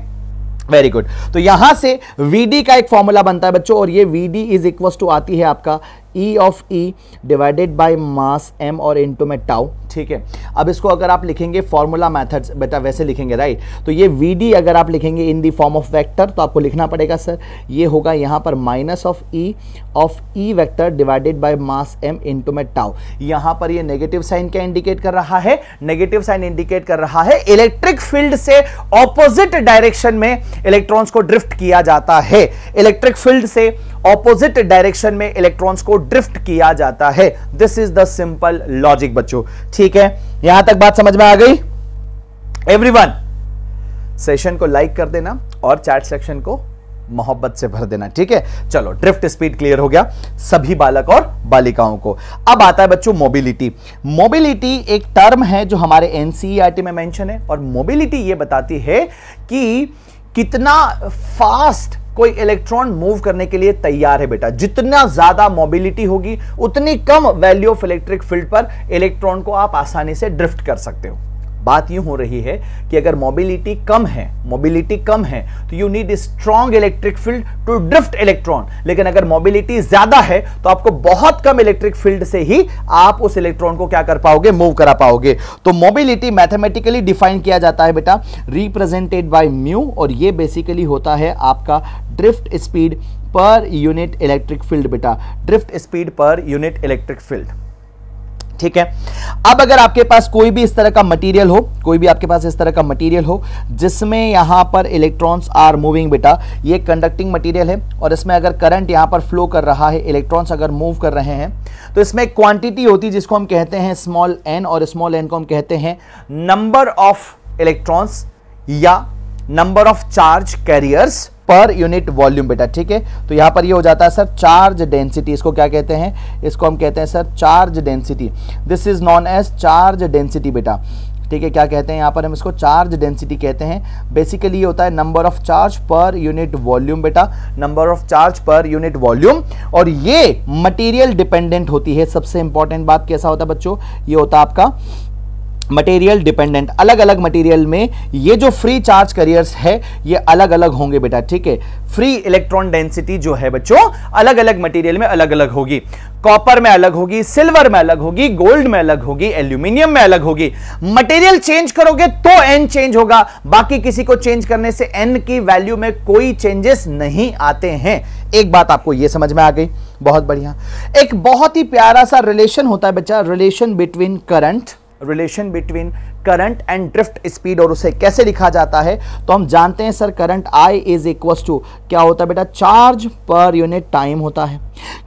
वेरी गुड तो यहां से वीडी का एक फॉर्मूला बनता है बच्चों और ये वीडी इज इक्वल टू आती है आपका E of E divided by mass M और इंटू में टाउ ठीक है अब इसको अगर आप लिखेंगे फॉर्मूला मैथड्स बेटा वैसे लिखेंगे राइट तो ये वी डी अगर आप लिखेंगे in the form of vector तो आपको लिखना पड़ेगा सर ये होगा यहाँ पर minus of E of E vector divided by mass M into में टाउ यहाँ पर ये नेगेटिव साइन क्या इंडिकेट कर रहा है नेगेटिव साइन इंडिकेट कर रहा है इलेक्ट्रिक फील्ड से ऑपोजिट डायरेक्शन में इलेक्ट्रॉन्स को ड्रिफ्ट किया जाता है इलेक्ट्रिक फील्ड से ऑपोजिट डायरेक्शन में इलेक्ट्रॉन्स को ड्रिफ्ट किया जाता है this is the simple logic बच्चों ठीक है यहां तक बात समझ में आ गई एवरीवन सेशन को लाइक कर देना और चैट सेक्शन को मोहब्बत से भर देना ठीक है चलो ड्रिफ्ट स्पीड क्लियर हो गया सभी बालक और बालिकाओं को अब आता है बच्चों मोबिलिटी मोबिलिटी एक टर्म है जो हमारे एनसीईआरटी e में मेंशन है और मोबिलिटी ये बताती है कि कितना फास्ट कोई इलेक्ट्रॉन मूव करने के लिए तैयार है बेटा जितना ज्यादा मोबिलिटी होगी उतनी कम वैल्यू ऑफ इलेक्ट्रिक फील्ड पर इलेक्ट्रॉन को आप आसानी से ड्रिफ्ट कर सकते हो बात यूँ हो रही है कि अगर मोबिलिटी कम है मोबिलिटी कम है तो you need strong electric field to drift electron लेकिन अगर मोबिलिटी ज्यादा है तो आपको बहुत कम इलेक्ट्रिक फील्ड से ही आप उस इलेक्ट्रॉन को क्या कर पाओगे मूव करा पाओगे तो मोबिलिटी मैथमेटिकली डिफाइन किया जाता है बेटा रिप्रेजेंटेड बाय म्यू और ये बेसिकली होता है आपका drift speed per unit electric field बेटा drift speed per unit electric field ठीक है अब अगर आपके पास कोई भी इस तरह का मटेरियल हो कोई भी आपके पास इस तरह का मटेरियल हो जिसमें यहां पर इलेक्ट्रॉन्स आर मूविंग बेटा ये कंडक्टिंग मटेरियल है और इसमें अगर करंट यहां पर फ्लो कर रहा है इलेक्ट्रॉन्स अगर मूव कर रहे हैं तो इसमें एक क्वांटिटी होती है जिसको हम कहते हैं स्मॉल एन और स्मॉल एन को हम कहते हैं नंबर ऑफ इलेक्ट्रॉन्स या number of charge carriers per unit volume बेटा ठीक है तो यहां पर ये यह हो जाता है सर चार्ज डेंसिटी इसको क्या कहते हैं इसको हम कहते हैं sir charge density this is known as charge density बेटा ठीक है क्या कहते हैं यहाँ पर हम इसको चार्ज डेंसिटी कहते हैं बेसिकली ये होता है number of charge per unit volume बेटा number of charge per unit volume और ये मटेरियल डिपेंडेंट होती है सबसे इंपॉर्टेंट बात कैसा होता है बच्चों ये होता है आपका मटेरियल डिपेंडेंट अलग अलग मटेरियल में ये जो फ्री चार्ज करियर्स है ये अलग अलग होंगे बेटा ठीक है फ्री इलेक्ट्रॉन डेंसिटी जो है बच्चों अलग अलग मटेरियल में अलग अलग होगी कॉपर में अलग होगी सिल्वर में अलग होगी गोल्ड में अलग होगी एल्यूमिनियम में अलग होगी मटेरियल चेंज करोगे तो एन चेंज होगा बाकी किसी को चेंज करने से एन की वैल्यू में कोई चेंजेस नहीं आते हैं एक बात आपको यह समझ में आ गई बहुत बढ़िया एक बहुत ही प्यारा सा रिलेशन होता है बच्चा relation between current relation between current and drift speed और उसे कैसे लिखा जाता है तो हम जानते हैं sir current I is equals to क्या होता है बेटा चार्ज पर यूनिट टाइम होता है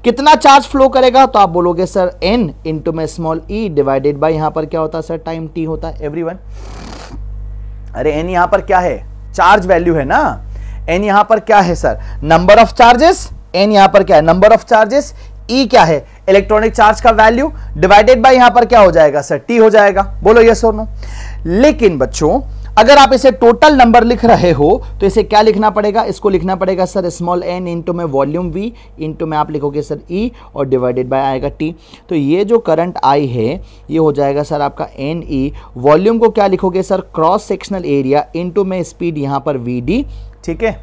कितना चार्ज फ्लो करेगा तो आप बोलोगे सर एन इंटू में स्मॉल ई डिवाइडेड बाई यहां पर क्या होता है सर टाइम टी होता है एवरी वन अरे एन यहां पर क्या है चार्ज वैल्यू है ना एन यहां पर क्या है sir number of charges n यहां पर क्या है नंबर ऑफ चार्जेस ई क्या है इलेक्ट्रॉनिक चार्ज का वैल्यू डिवाइडेड बाय यहां पर क्या हो जाएगा सर टी हो जाएगा बोलो यस और नो लेकिन बच्चों अगर आप इसे टोटल नंबर लिख रहे हो तो इसे क्या लिखना पड़ेगा इसको लिखना पड़ेगा सर स्मॉल एन इंटू में वॉल्यूम वी इंटू में आप लिखोगे सर ई e, और डिवाइडेड बाय आएगा टी तो ये जो करंट आई है ये हो जाएगा सर आपका एन ई वॉल्यूम को क्या लिखोगे sir cross sectional area into में स्पीड यहाँ पर वी डी ठीक है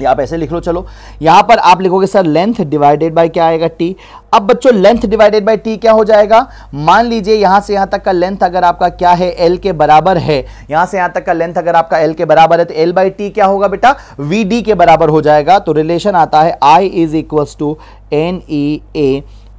या आप ऐसे लिख लो चलो यहां पर आप लिखोगे सर लेंथ डिवाइडेड बाय क्या आएगा टी अब बच्चों लेंथ डिवाइडेड बाय टी क्या हो जाएगा मान लीजिए यहां से यहाँ तक का लेंथ अगर आपका क्या है एल के बराबर है यहां से यहां तक का लेंथ अगर आपका एल के बराबर है तो एल बाई टी क्या होगा बेटा वी डी के बराबर हो जाएगा तो रिलेशन आता है I is equals to n e A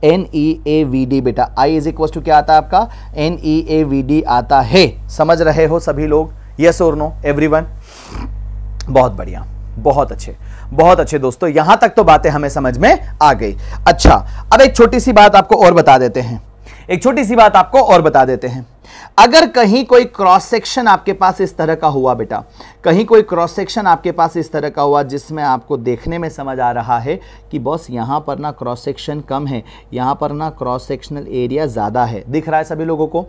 n e A v d बेटा आई इज इक्वल्स टू क्या आता है आपका n e A v d आता है समझ रहे हो सभी लोग यस और नो एवरी बहुत बढ़िया बहुत अच्छे बहुत अच्छे दोस्तों यहां तक तो बातें हमें समझ में आ गई अच्छा अब एक छोटी सी बात आपको और बता देते हैं एक छोटी सी बात आपको और बता देते हैं अगर कहीं कोई क्रॉस सेक्शन आपके पास इस तरह का हुआ बेटा कहीं कोई क्रॉस सेक्शन आपके पास इस तरह का हुआ जिसमें आपको देखने में समझ आ रहा है कि बॉस यहाँ पर ना क्रॉस सेक्शन कम है यहाँ पर ना क्रॉस सेक्शनल एरिया ज़्यादा है दिख रहा है सभी लोगों को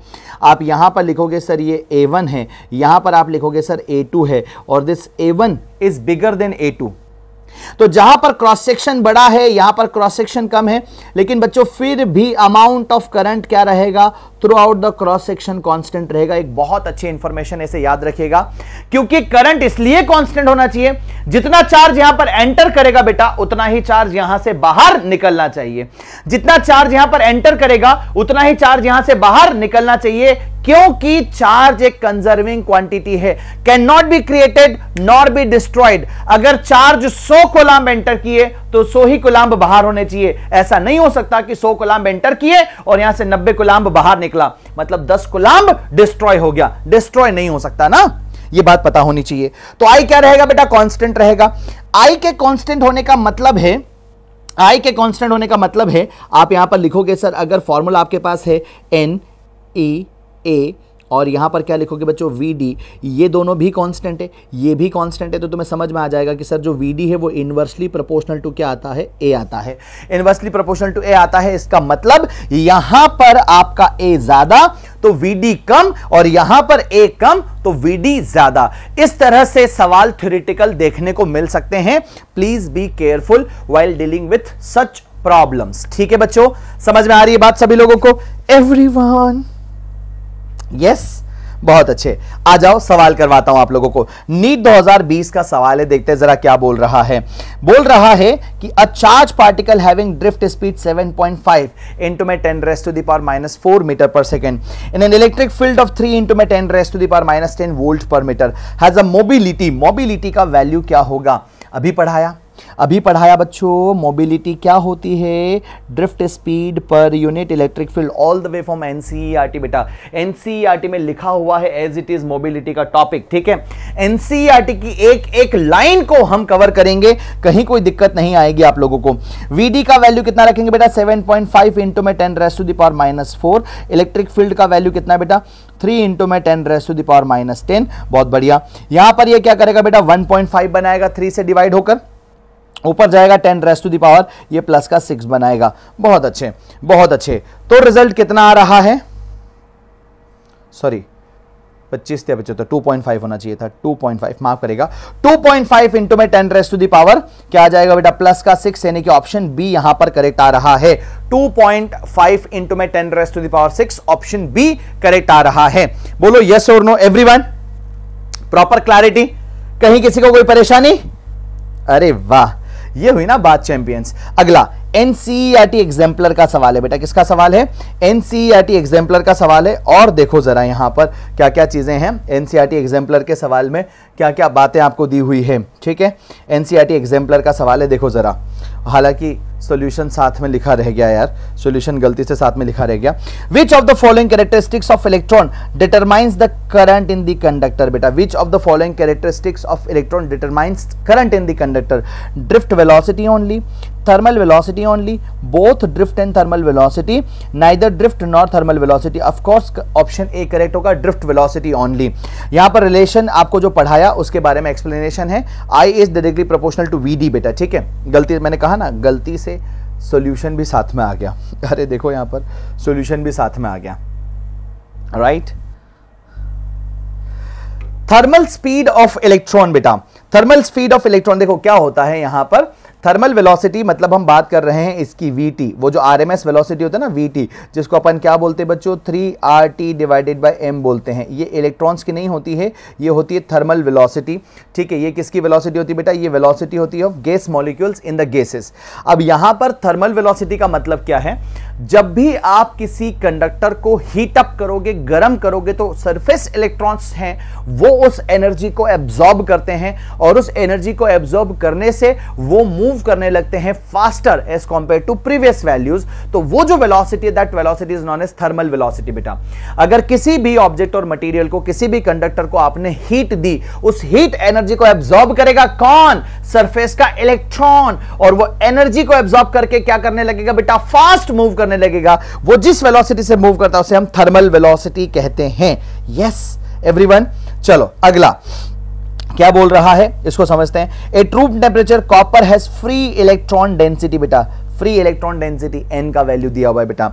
आप यहाँ पर लिखोगे सर ये ए है यहाँ पर आप लिखोगे सर ए है और this A is bigger than A तो जहां पर क्रॉस सेक्शन बड़ा है यहां पर क्रॉस सेक्शन कम है लेकिन बच्चों फिर भी अमाउंट ऑफ करंट क्या रहेगा throughout the cross section constant रहेगा एक बहुत अच्छी इंफॉर्मेशन ऐसे याद रखिएगा क्योंकि करंट इसलिए कांस्टेंट होना चाहिए जितना चार्ज यहां पर एंटर करेगा बेटा उतना ही चार्ज यहां से बाहर निकलना चाहिए जितना चार्ज यहां पर एंटर करेगा उतना ही चार्ज यहां से बाहर निकलना चाहिए क्योंकि चार्ज एक कंजर्विंग क्वांटिटी है can not be created nor be destroyed अगर चार्ज 100 कोलाम्ब एंटर किए तो 100 ही कोलाम्ब बाहर होने चाहिए ऐसा नहीं हो सकता कि 100 कोलाम्ब एंटर किए और यहां से 90 कोलाम्ब बाहर निकला मतलब 10 कोलाम्ब डिस्ट्रॉय हो गया डिस्ट्रॉय नहीं हो सकता ना ये बात पता होनी चाहिए तो आई क्या रहेगा बेटा कॉन्स्टेंट रहेगा आई के कॉन्स्टेंट होने का मतलब है आई के कॉन्स्टेंट होने का मतलब है आप यहां पर लिखोगे सर अगर फॉर्मूला आपके पास है एन ई e, ए और यहाँ पर क्या लिखोगे बच्चों वी डी ये दोनों भी कांस्टेंट है ये भी कांस्टेंट है तो तुम्हें समझ में आ जाएगा कि सर जो वी डी है वो इन्वर्सली प्रोपोर्शनल टू क्या आता है ए आता है इन्वर्सली प्रोपोर्शनल टू ए आता है इसका मतलब यहाँ पर आपका ए ज़्यादा तो वी डी कम और यहाँ पर ए कम तो वी डी ज्यादा इस तरह से सवाल थ्योरिटिकल देखने को मिल सकते हैं please be careful while dealing with such problems ठीक है बच्चों समझ में आ रही है बात सभी लोगों को एवरीवन यस बहुत अच्छे आ जाओ सवाल करवाता हूं आप लोगों को नीट 2020 का सवाल है देखते हैं जरा क्या बोल रहा है बोल रहा है कि a charge particle having drift speed 7.5 point five into में ten raise to the power minus four metre per second in an electric field of three into में ten raise to the power minus ten volt per metre has a mobility mobility का वैल्यू क्या होगा अभी पढ़ाया अभी पढ़ाया बच्चों मोबिलिटी क्या होती है drift speed per unit electric field all the way from NCERT बेटा एनसीईआरटी e में लिखा हुआ है एज इट इज मोबिलिटी का टॉपिक ठीक है एनसीईआरटी e की एक एक लाइन को हम कवर करेंगे कहीं कोई दिक्कत नहीं आएगी आप लोगों को वीडी का वैल्यू कितना रखेंगे बेटा सेवन पॉइंट फाइव इंटू में ten raise to power minus four electric field का वैल्यू कितना बेटा थ्री इंटू में ten raise to power minus ten बहुत बढ़िया यहां पर ये क्या करेगा बेटा वन पॉइंट फाइव बनाएगा थ्री से डिवाइड होकर ऊपर जाएगा टेन रेस टू दावर ये प्लस का सिक्स बनाएगा बहुत अच्छे बहुत अच्छे तो रिजल्ट कितना आ रहा है सॉरी पच्चीस या पचहत्तर टू पॉइंट फाइव होना चाहिए था टू पॉइंट फाइव माफ करेगा टू पॉइंट फाइव इंटू में टेन रेस टू दावर क्या आ जाएगा बेटा प्लस का सिक्स यानी कि ऑप्शन बी यहां पर करेक्ट आ रहा है टू पॉइंट फाइव इंटू में ten raise to the power six option B correct आ रहा है बोलो यस और नो एवरी प्रॉपर क्लैरिटी कहीं किसी को कोई परेशानी अरे वाह ये हुई ना बात चैंपियंस अगला एनसीईआरटी एग्जाम्पलर e का सवाल है बेटा किसका सवाल है एनसीईआरटी एग्जाम्पलर e का सवाल है और देखो जरा यहां पर क्या क्या चीजें हैं एनसीईआरटी एग्जाम्पलर e के सवाल में क्या क्या बातें आपको दी हुई है ठीक है एनसीईआरटी एग्जाम्पलर का सवाल है देखो जरा हालांकि सोल्यूशन साथ में लिखा रह गया यार सोल्यूशन गलती से साथ में लिखा रह गया which of the following characteristics of electron determines the current in the conductor बेटा which of the following characteristics of electron determines current in the conductor drift velocity only thermal velocity only both drift and thermal velocity neither drift nor thermal velocity of course option a correct होगा ड्रिफ्ट वेलोसिटी ओनली यहां पर रिलेशन आपको जो पढ़ाया उसके बारे में एक्सप्लेनेशन है I is directly proportional to v d बेटा ठीक है गलती मैंने कहा ना गलती से से सॉल्यूशन भी साथ में आ गया अरे देखो यहाँ पर सॉल्यूशन भी साथ में आ गया right thermal speed of electron बेटा थर्मल स्पीड ऑफ इलेक्ट्रॉन देखो क्या होता है यहां पर थर्मल वेलोसिटी मतलब हम बात कर रहे हैं इसकी वी वो जो आर एम एस वेलोसिटी होता है ना वी जिसको अपन क्या बोलते हैं बच्चों three R T divided by M बोलते हैं ये इलेक्ट्रॉन्स की नहीं होती है ये होती है थर्मल वेलोसिटी ठीक है ये किसकी वेलोसिटी होती है बेटा ये वेलोसिटी होती है of gas molecules in the gases अब यहाँ पर थर्मल वेलोसिटी का मतलब क्या है जब भी आप किसी कंडक्टर को हीटअप करोगे गर्म करोगे तो सरफेस इलेक्ट्रॉन्स हैं वो उस एनर्जी को एब्जॉर्ब करते हैं और उस एनर्जी को एब्जॉर्ब करने से वो मूव करने लगते हैं faster as compare to previous values तो वो जो velocity that velocity is known as thermal velocity बेटा अगर किसी भी ऑब्जेक्ट और मटीरियल को किसी भी कंडक्टर को आपने हीट दी उस हीट एनर्जी को एब्जॉर्ब करेगा कौन सरफेस का इलेक्ट्रॉन और वो एनर्जी को एब्जॉर्ब करके क्या करने लगेगा बेटा फास्ट मूव करने करने लगेगा वो जिस वेलोसिटी से मूव करता है उसे हम थर्मल वेलोसिटी कहते हैं यस एवरीवन चलो अगला क्या बोल रहा है इसको समझते हैं at room temperature copper has free electron density बेटा फ्री इलेक्ट्रॉन डेंसिटी एन का वैल्यू दिया हुआ है बेटा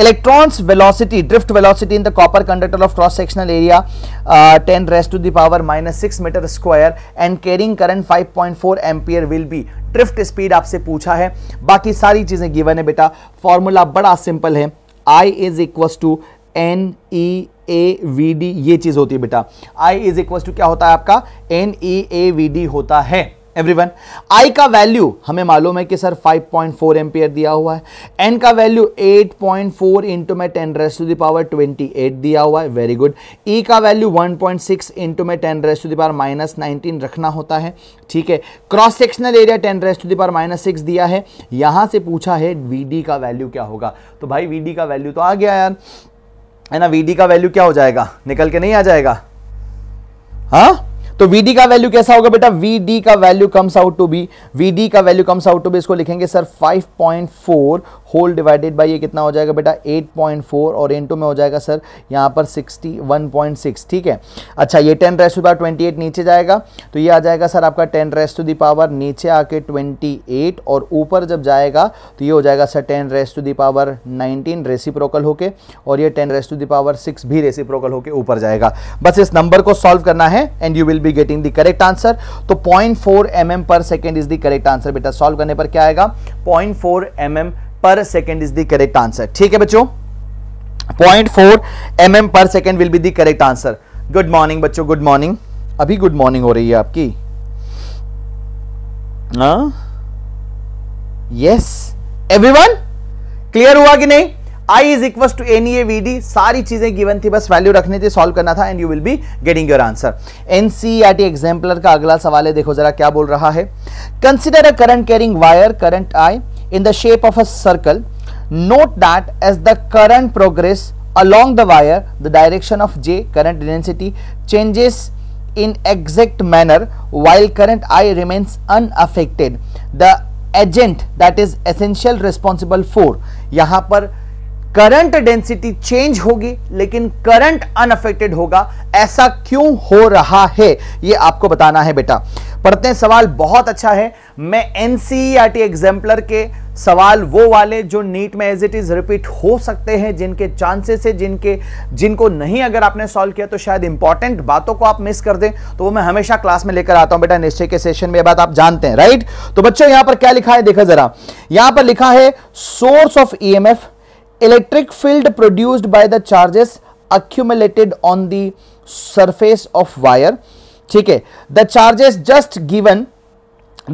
electrons velocity drift velocity in the copper conductor of cross sectional area ten raise to the power minus six metre square and carrying current five point four ampere will be drift speed आपसे पूछा है बाकी सारी चीज़ें गिवन है बेटा फॉर्मूला बड़ा सिंपल है I is equals to n e A v d ये चीज़ होती है बेटा आई इज इक्वस टू क्या होता है आपका n e A v d होता है एवरीवन आई का वैल्यू हमें मालूम है कि सर 5.4 पॉइंट दिया हुआ है एन का वैल्यू 8.4 पॉइंट फोर इंटू में ten raise to the power twenty दिया हुआ है वेरी गुड ई का वैल्यू 1.6 पॉइंट सिक्स इंटू में ten raise to the power minus nineteen रखना होता है ठीक है cross sectional area ten raise to the power minus six दिया है यहां से पूछा है वी का वैल्यू क्या होगा तो भाई वी का वैल्यू तो आ गया यार है ना वी का वैल्यू क्या हो जाएगा निकल के नहीं आ जाएगा हाँ तो VD का वैल्यू कैसा होगा बेटा VD का value comes out to be VD का value comes out to be इसको लिखेंगे सर 5.4 होल डिवाइडेड बाय ये कितना हो जाएगा बेटा 8.4 और इनटू में हो जाएगा सर यहाँ पर 61.6 ठीक है अच्छा ये 10 रेस्ट टू पावर 28 नीचे जाएगा तो ये आ जाएगा सर आपका 10 रेस्ट टू दावर नीचे आके 28 और ऊपर जब जाएगा तो ये हो जाएगा sir 10 raise to the power 19 reciprocal होके और ये 10 रेस्ट टू दावर 6 भी रेसिप्रोकल होके ऊपर जाएगा बस इस नंबर को सॉल्व करना है and you will be be getting the correct answer तो point four mm per second is the correct answer बेटा सॉल्व करने पर क्या आएगा 0.4 four mm per second is the correct answer ठीक है बच्चों point four m m per second will be the correct answer good morning बच्चों गुड मॉर्निंग अभी गुड मॉर्निंग हो रही है आपकी यस एवरी वन क्लियर हुआ कि नहीं I is equal to n e A v d सारी चीजें गिवन थी बस वैल्यू रखनी थी सॉल्व करना था and you will be getting your answer NCERT exemplar का अगला सवाल है देखो जरा क्या बोल रहा है consider a current carrying wire current I in the shape of a circle note that as the current progress along the wire the direction of J current density changes in exact manner while current I remains unaffected the agent that is essential responsible for यहां पर करंट डेंसिटी चेंज होगी लेकिन करंट अनअफेक्टेड होगा ऐसा क्यों हो रहा है ये आपको बताना है बेटा पढ़ते हैं सवाल बहुत अच्छा है मैं एनसीईआरटी एग्जाम्पलर e के सवाल वो वाले जो नीट में एज इट इज रिपीट हो सकते हैं जिनके चांसेस है जिनके जिनको नहीं अगर आपने सॉल्व किया तो शायद इंपॉर्टेंट बातों को आप मिस कर दें तो वो मैं हमेशा क्लास में लेकर आता हूं बेटा निश्चय के सेशन में बात आप जानते हैं राइट तो बच्चों यहां पर क्या लिखा है देखा जरा यहां पर लिखा है source of e electric field produced by the charges accumulated on the surface of wire ठीक है the charges just given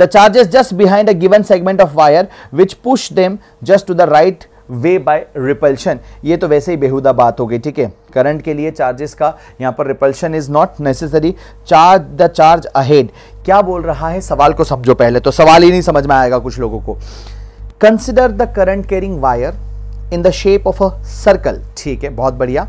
the charges just behind a given segment of wire which push them just to the right way by repulsion ये तो वैसे ही बेहुदा बात हो गई ठीक है करंट के लिए चार्जेस का यहाँ पर repulsion is not necessary charge the charge ahead क्या बोल रहा है सवाल को समझो पहले तो सवाल ही नहीं समझ में आएगा कुछ लोगों को consider the current carrying wire in the shape of a circle ठीक है बहुत बढ़िया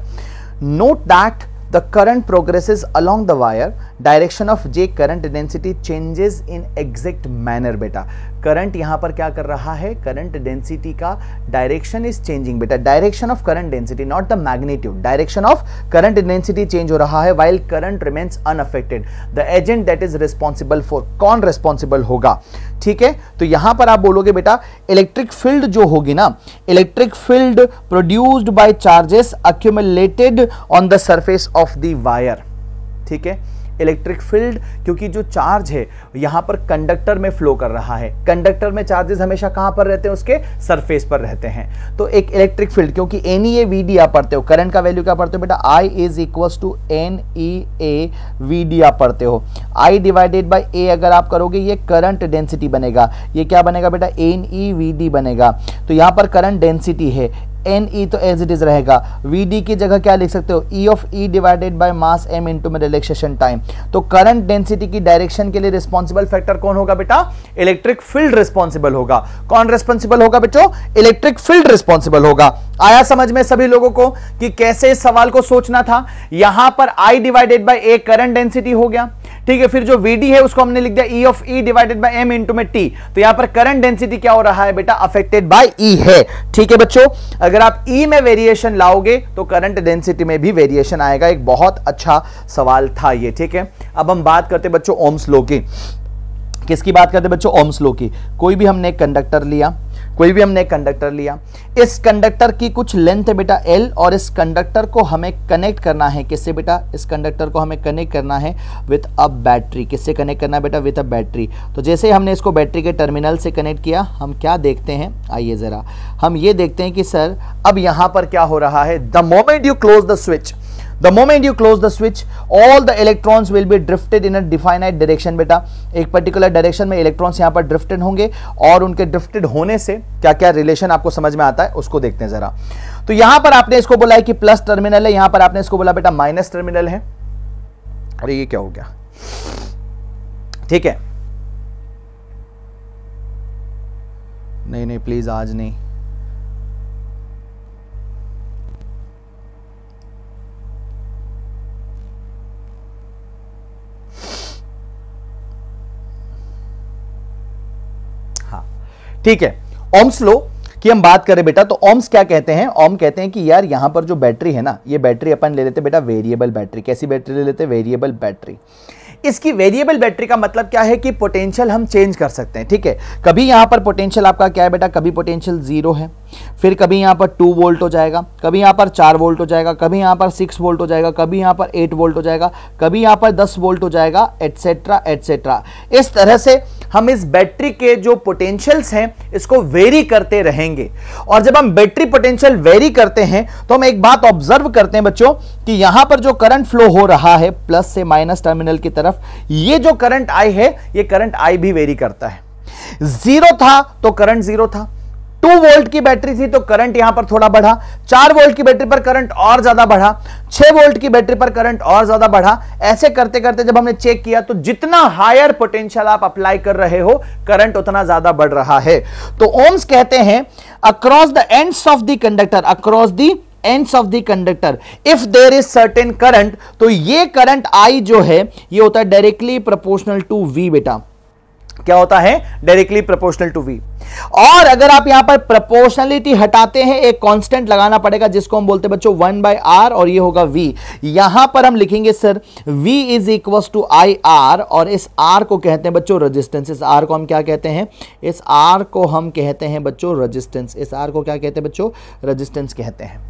note that the current progress is along the wire direction of J current density changes in exact manner बेटा करंट यहां पर क्या कर रहा है करंट डेंसिटी का डायरेक्शन इज चेंजिंग बेटा direction of current density not the magnitude direction of current density change हो रहा है while current remains unaffected the agent that is responsible for कौन रिस्पॉन्सिबल होगा ठीक है तो यहां पर आप बोलोगे बेटा इलेक्ट्रिक फील्ड जो होगी ना electric field produced by charges accumulated on the surface of the wire ठीक है इलेक्ट्रिक फील्ड क्योंकि जो चार्ज है यहाँ पर कंडक्टर में फ्लो कर रहा है कंडक्टर में चार्जेस हमेशा कहाँ पर रहते हैं उसके सरफेस पर रहते हैं तो एक इलेक्ट्रिक फील्ड क्योंकि n e A v d आप पढ़ते हो करंट का वैल्यू क्या पढ़ते हो बेटा I is equals to n e A v d आप पढ़ते हो आई डिवाइडेड बाई ए अगर आप करोगे ये करंट डेंसिटी बनेगा ये क्या बनेगा बेटा एन ई वी डी बनेगा तो यहाँ पर करंट डेंसिटी है एन ई e तो एज इट इज रहेगा वी डी की जगह क्या लिख सकते हो e of E divided by mass m into में रिलेक्सेशन टाइम तो करंट डेंसिटी की डायरेक्शन के लिए रिस्पॉन्सिबल फैक्टर कौन होगा बेटा इलेक्ट्रिक फील्ड रिस्पॉन्सिबल होगा कौन रिस्पॉन्सिबल होगा बेटो इलेक्ट्रिक फील्ड रिस्पॉन्सिबल होगा आया समझ में सभी लोगों को कि कैसे इस सवाल को सोचना था यहां पर I divided by A current density हो गया ठीक है फिर जो वीडी है उसको हमने लिख दिया e of E divided by m into में टी तो यहां पर करंट डेंसिटी क्या हो रहा है बेटा अफेक्टेड बाई ई है ठीक है बच्चों अगर आप ई e में वेरिएशन लाओगे तो करंट डेंसिटी में भी वेरिएशन आएगा एक बहुत अच्छा सवाल था ये ठीक है अब हम बात करते बच्चों ओम्स लो की किसकी बात करते बच्चों ओम्स लो की कोई भी हमने कंडक्टर लिया कोई भी हमने कंडक्टर लिया इस कंडक्टर की कुछ लेंथ है बेटा एल और इस कंडक्टर को हमें कनेक्ट करना है किससे बेटा इस कंडक्टर को हमें कनेक्ट करना है विथ अ बैटरी किससे कनेक्ट करना है बेटा विथ अ बैटरी तो जैसे हमने इसको बैटरी के टर्मिनल से कनेक्ट किया हम क्या देखते हैं आइए ज़रा हम ये देखते हैं कि सर अब यहां पर क्या हो रहा है the moment you close the switch the moment you close the switch all the electrons will be drifted in a definite direction बेटा एक पर्टिकुलर डायरेक्शन में इलेक्ट्रॉन्स यहाँ पर ड्रिफ्टेड होंगे और उनके ड्रिफ्टेड होने से क्या क्या रिलेशन आपको समझ में आता है उसको देखते हैं जरा तो यहां पर आपने इसको बोला है कि प्लस टर्मिनल है यहां पर आपने इसको बोला बेटा माइनस टर्मिनल है अरे ये क्या हो गया ठीक है नहीं नहीं प्लीज आज नहीं ठीक है ओम्स लो की हम बात करें बेटा तो ओम्स क्या कहते हैं ओम कहते हैं कि यार यहां पर जो बैटरी है ना ये बैटरी अपन ले लेते बेटा वेरिएबल बैटरी कैसी बैटरी ले लेते वेरिएबल बैटरी इसकी वेरिएबल बैटरी का मतलब क्या है कि पोटेंशियल हम चेंज कर सकते हैं ठीक है कभी यहां पर पोटेंशियल आपका क्या है बेटा कभी पोटेंशियल जीरो है फिर कभी यहां पर टू वोल्ट हो जाएगा कभी यहां पर चार वोल्ट हो जाएगा कभी यहां पर सिक्स वोल्ट हो जाएगा कभी यहां पर एट वोल्ट हो जाएगा कभी यहां पर दस वोल्ट हो जाएगा एटसेट्रा एटसेट्रा इस तरह से हम इस बैटरी के जो पोटेंशियल्स हैं इसको वेरी करते रहेंगे और जब हम बैटरी पोटेंशियल वेरी करते हैं तो हम एक बात ऑब्जर्व करते हैं बच्चों कि यहां पर जो करंट फ्लो हो रहा है प्लस से माइनस टर्मिनल की तरफ ये जो करंट आई है ये करंट आई भी वेरी करता है जीरो था तो करंट जीरो था टू वोल्ट की बैटरी थी तो करंट यहां पर थोड़ा बढ़ा चार वोल्ट की बैटरी पर करंट और ज्यादा बढ़ा छह वोल्ट की बैटरी पर करंट और ज्यादा बढ़ा ऐसे करते करते जब हमने चेक किया तो जितना हायर पोटेंशियल आप अप्लाई कर रहे हो करंट उतना ज्यादा बढ़ रहा है तो ओम्स कहते हैं across the ends of the conductor across the ends of the conductor if there is certain current तो ये करंट आई जो है ये होता है डायरेक्टली प्रपोर्शनल टू वी बेटा क्या होता है डायरेक्टली प्रोपोर्शनल टू वी और अगर आप यहां पर प्रोपोर्शनलिटी हटाते हैं एक कांस्टेंट लगाना पड़ेगा जिसको हम बोलते हैं बच्चों वन बाय आर और ये होगा वी यहां पर हम लिखेंगे sir V is equal to I R और इस आर को कहते हैं बच्चों रजिस्टेंस इस आर को हम क्या कहते हैं इस आर को हम कहते हैं बच्चों रजिस्टेंस इस आर को क्या कहते हैं बच्चों रजिस्टेंस कहते हैं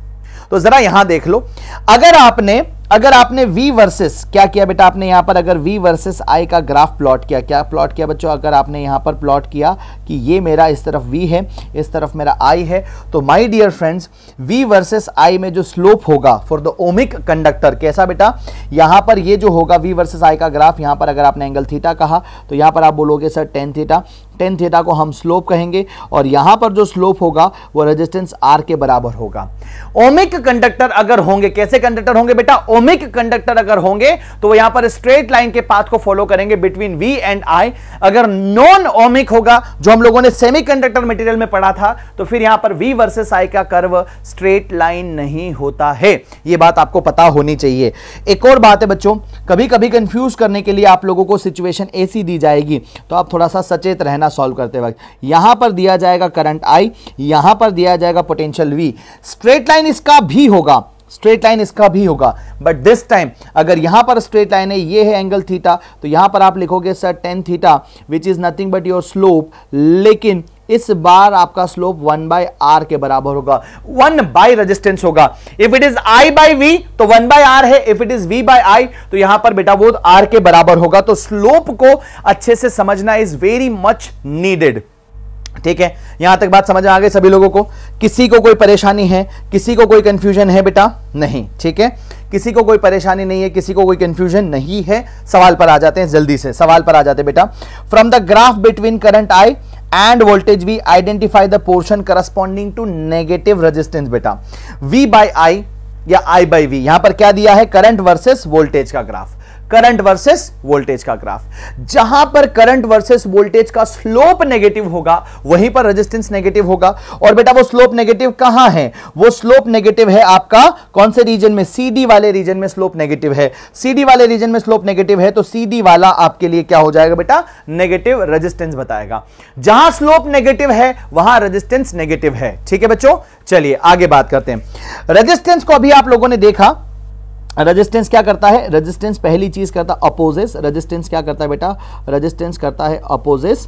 तो जरा यहां देख लो अगर आपने अगर आपने V वर्सेस क्या किया बेटा आपने यहां पर अगर V वर्सेस I का ग्राफ प्लॉट किया क्या प्लॉट किया बच्चों अगर आपने यहां पर प्लॉट किया कि ये मेरा इस तरफ V है इस तरफ मेरा I है तो my dear friends V versus I में जो स्लोप होगा फॉर द ओमिक कंडक्टर कैसा बेटा यहां पर ये जो होगा V वर्सेस I का ग्राफ यहां पर अगर आपने एंगल थीटा कहा तो यहां पर आप बोलोगे sir tan theta tan theta को हम स्लोप कहेंगे और यहां पर जो स्लोप होगा वो रेजिस्टेंस आर के बराबर होगा ओमिक कंडक्टर अगर होंगे कैसे कंडक्टर होंगे बेटा ओमिक कंडक्टर अगर होंगे तो वो यहां पर स्ट्रेट लाइन के पाथ को फॉलो करेंगे बिटवीन वी एंड आई अगर नॉन ओमिक होगा जो हम लोगों ने सेमी कंडक्टर मेटीरियल में पढ़ा था तो फिर यहां पर वी वर्सेस आई का कर्व स्ट्रेट लाइन नहीं होता है यह बात आपको पता होनी चाहिए एक और बात है बच्चों कभी कभी कंफ्यूज करने के लिए आप लोगों को सिचुएशन ऐसी दी जाएगी तो आप थोड़ा सा सचेत रहना यहाँ सॉल्व करते वक्त यहां पर दिया जाएगा करंट आई यहां पर दिया जाएगा पोटेंशियल वी स्ट्रेट लाइन इसका भी होगा स्ट्रेट लाइन इसका भी होगा बट दिस टाइम अगर यहां पर स्ट्रेट लाइन है ये है एंगल थीटा तो यहां पर आप लिखोगे sir tan theta which is nothing but your slope लेकिन इस बार आपका स्लोप वन बाय आर के बराबर होगा वन बाय रेजिस्टेंस होगा if it is I by V तो वन बाय आर है if it is V by I तो यहां पर बेटा वो आर के बराबर होगा तो स्लोप को अच्छे से समझना इज वेरी मच नीडेड ठीक है यहां तक बात समझ में आ गई सभी लोगों को किसी को कोई परेशानी है किसी को कोई कंफ्यूजन है बेटा नहीं ठीक है किसी को कोई परेशानी नहीं है किसी को कोई कंफ्यूजन नहीं है सवाल पर आ जाते हैं जल्दी से सवाल पर आ जाते हैं बेटा from the graph between current I and voltage V identify the portion corresponding to negative resistance बेटा वी बाई आई या आई बाई वी यहां पर क्या दिया है करंट वर्सेस वोल्टेज का ग्राफ करंट वर्सेस वोल्टेज का ग्राफ जहां पर करंट वर्सेस वोल्टेज का स्लोप नेगेटिव होगा वहीं पर रेजिस्टेंस नेगेटिव होगा और बेटा वो स्लोप नेगेटिव कहां है वो स्लोप नेगेटिव है आपका कौन से रीजन में सीडी वाले रीजन में स्लोप नेगेटिव है सीडी वाले रीजन में स्लोप नेगेटिव है तो सीडी वाला आपके लिए क्या हो जाएगा बेटा नेगेटिव रजिस्टेंस बताएगा जहां स्लोप नेगेटिव है वहां रजिस्टेंस नेगेटिव है ठीक है बच्चों चलिए आगे बात करते हैं रजिस्टेंस को अभी आप लोगों ने देखा रेजिस्टेंस क्या करता है रेजिस्टेंस पहली चीज करता है अपोजेस रेजिस्टेंस क्या करता है बेटा रेजिस्टेंस करता है opposes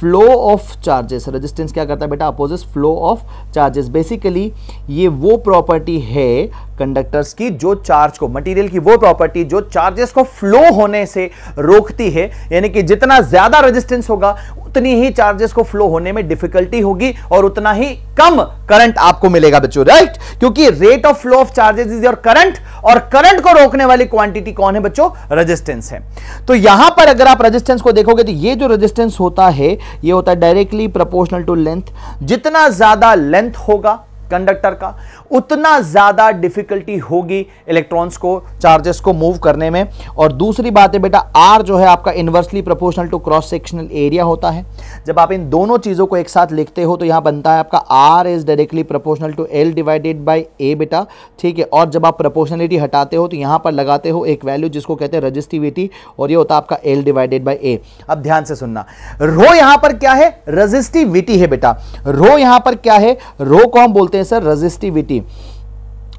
flow of charges resistance क्या करता है बेटा opposes flow of charges basically ये वो प्रॉपर्टी है कंडक्टर्स की जो चार्ज को मटेरियल की वो प्रॉपर्टी जो चार्जेस को फ्लो होने से रोकती है यानी कि जितना ज्यादा रेजिस्टेंस होगा उतनी ही चार्जेस को फ्लो होने में डिफिकल्टी होगी और उतना ही कम करंट आपको मिलेगा बच्चों राइट क्योंकि rate of flow of charges is your current और करंट को रोकने वाली क्वांटिटी कौन है बच्चों रेजिस्टेंस है तो यहां पर अगर आप रेजिस्टेंस को देखोगे तो ये जो रेजिस्टेंस होता है ये होता है डायरेक्टली प्रपोर्शनल टू लेंथ जितना ज्यादा लेंथ होगा कंडक्टर का उतना ज़्यादा डिफिकल्टी होगी इलेक्ट्रॉन्स को चार्जेस को मूव करने में और दूसरी बात है बेटा आर जो है आपका inversely proportional to cross sectional area होता है जब आप इन दोनों चीज़ों को एक साथ लिखते हो तो यहां बनता है आपका R is directly proportional to L divided by A बेटा ठीक है और जब आप प्रोपोर्शनलिटी हटाते हो तो यहां पर लगाते हो एक वैल्यू जिसको कहते हैं रजिस्टिविटी और यह होता है आपका एल डिवाइडेड बाई ए अब ध्यान से सुनना रो यहां पर क्या है रजिस्टिविटी है बेटा रो यहां पर क्या है रो को हम बोलते हैं सर रजिस्टिविटी थी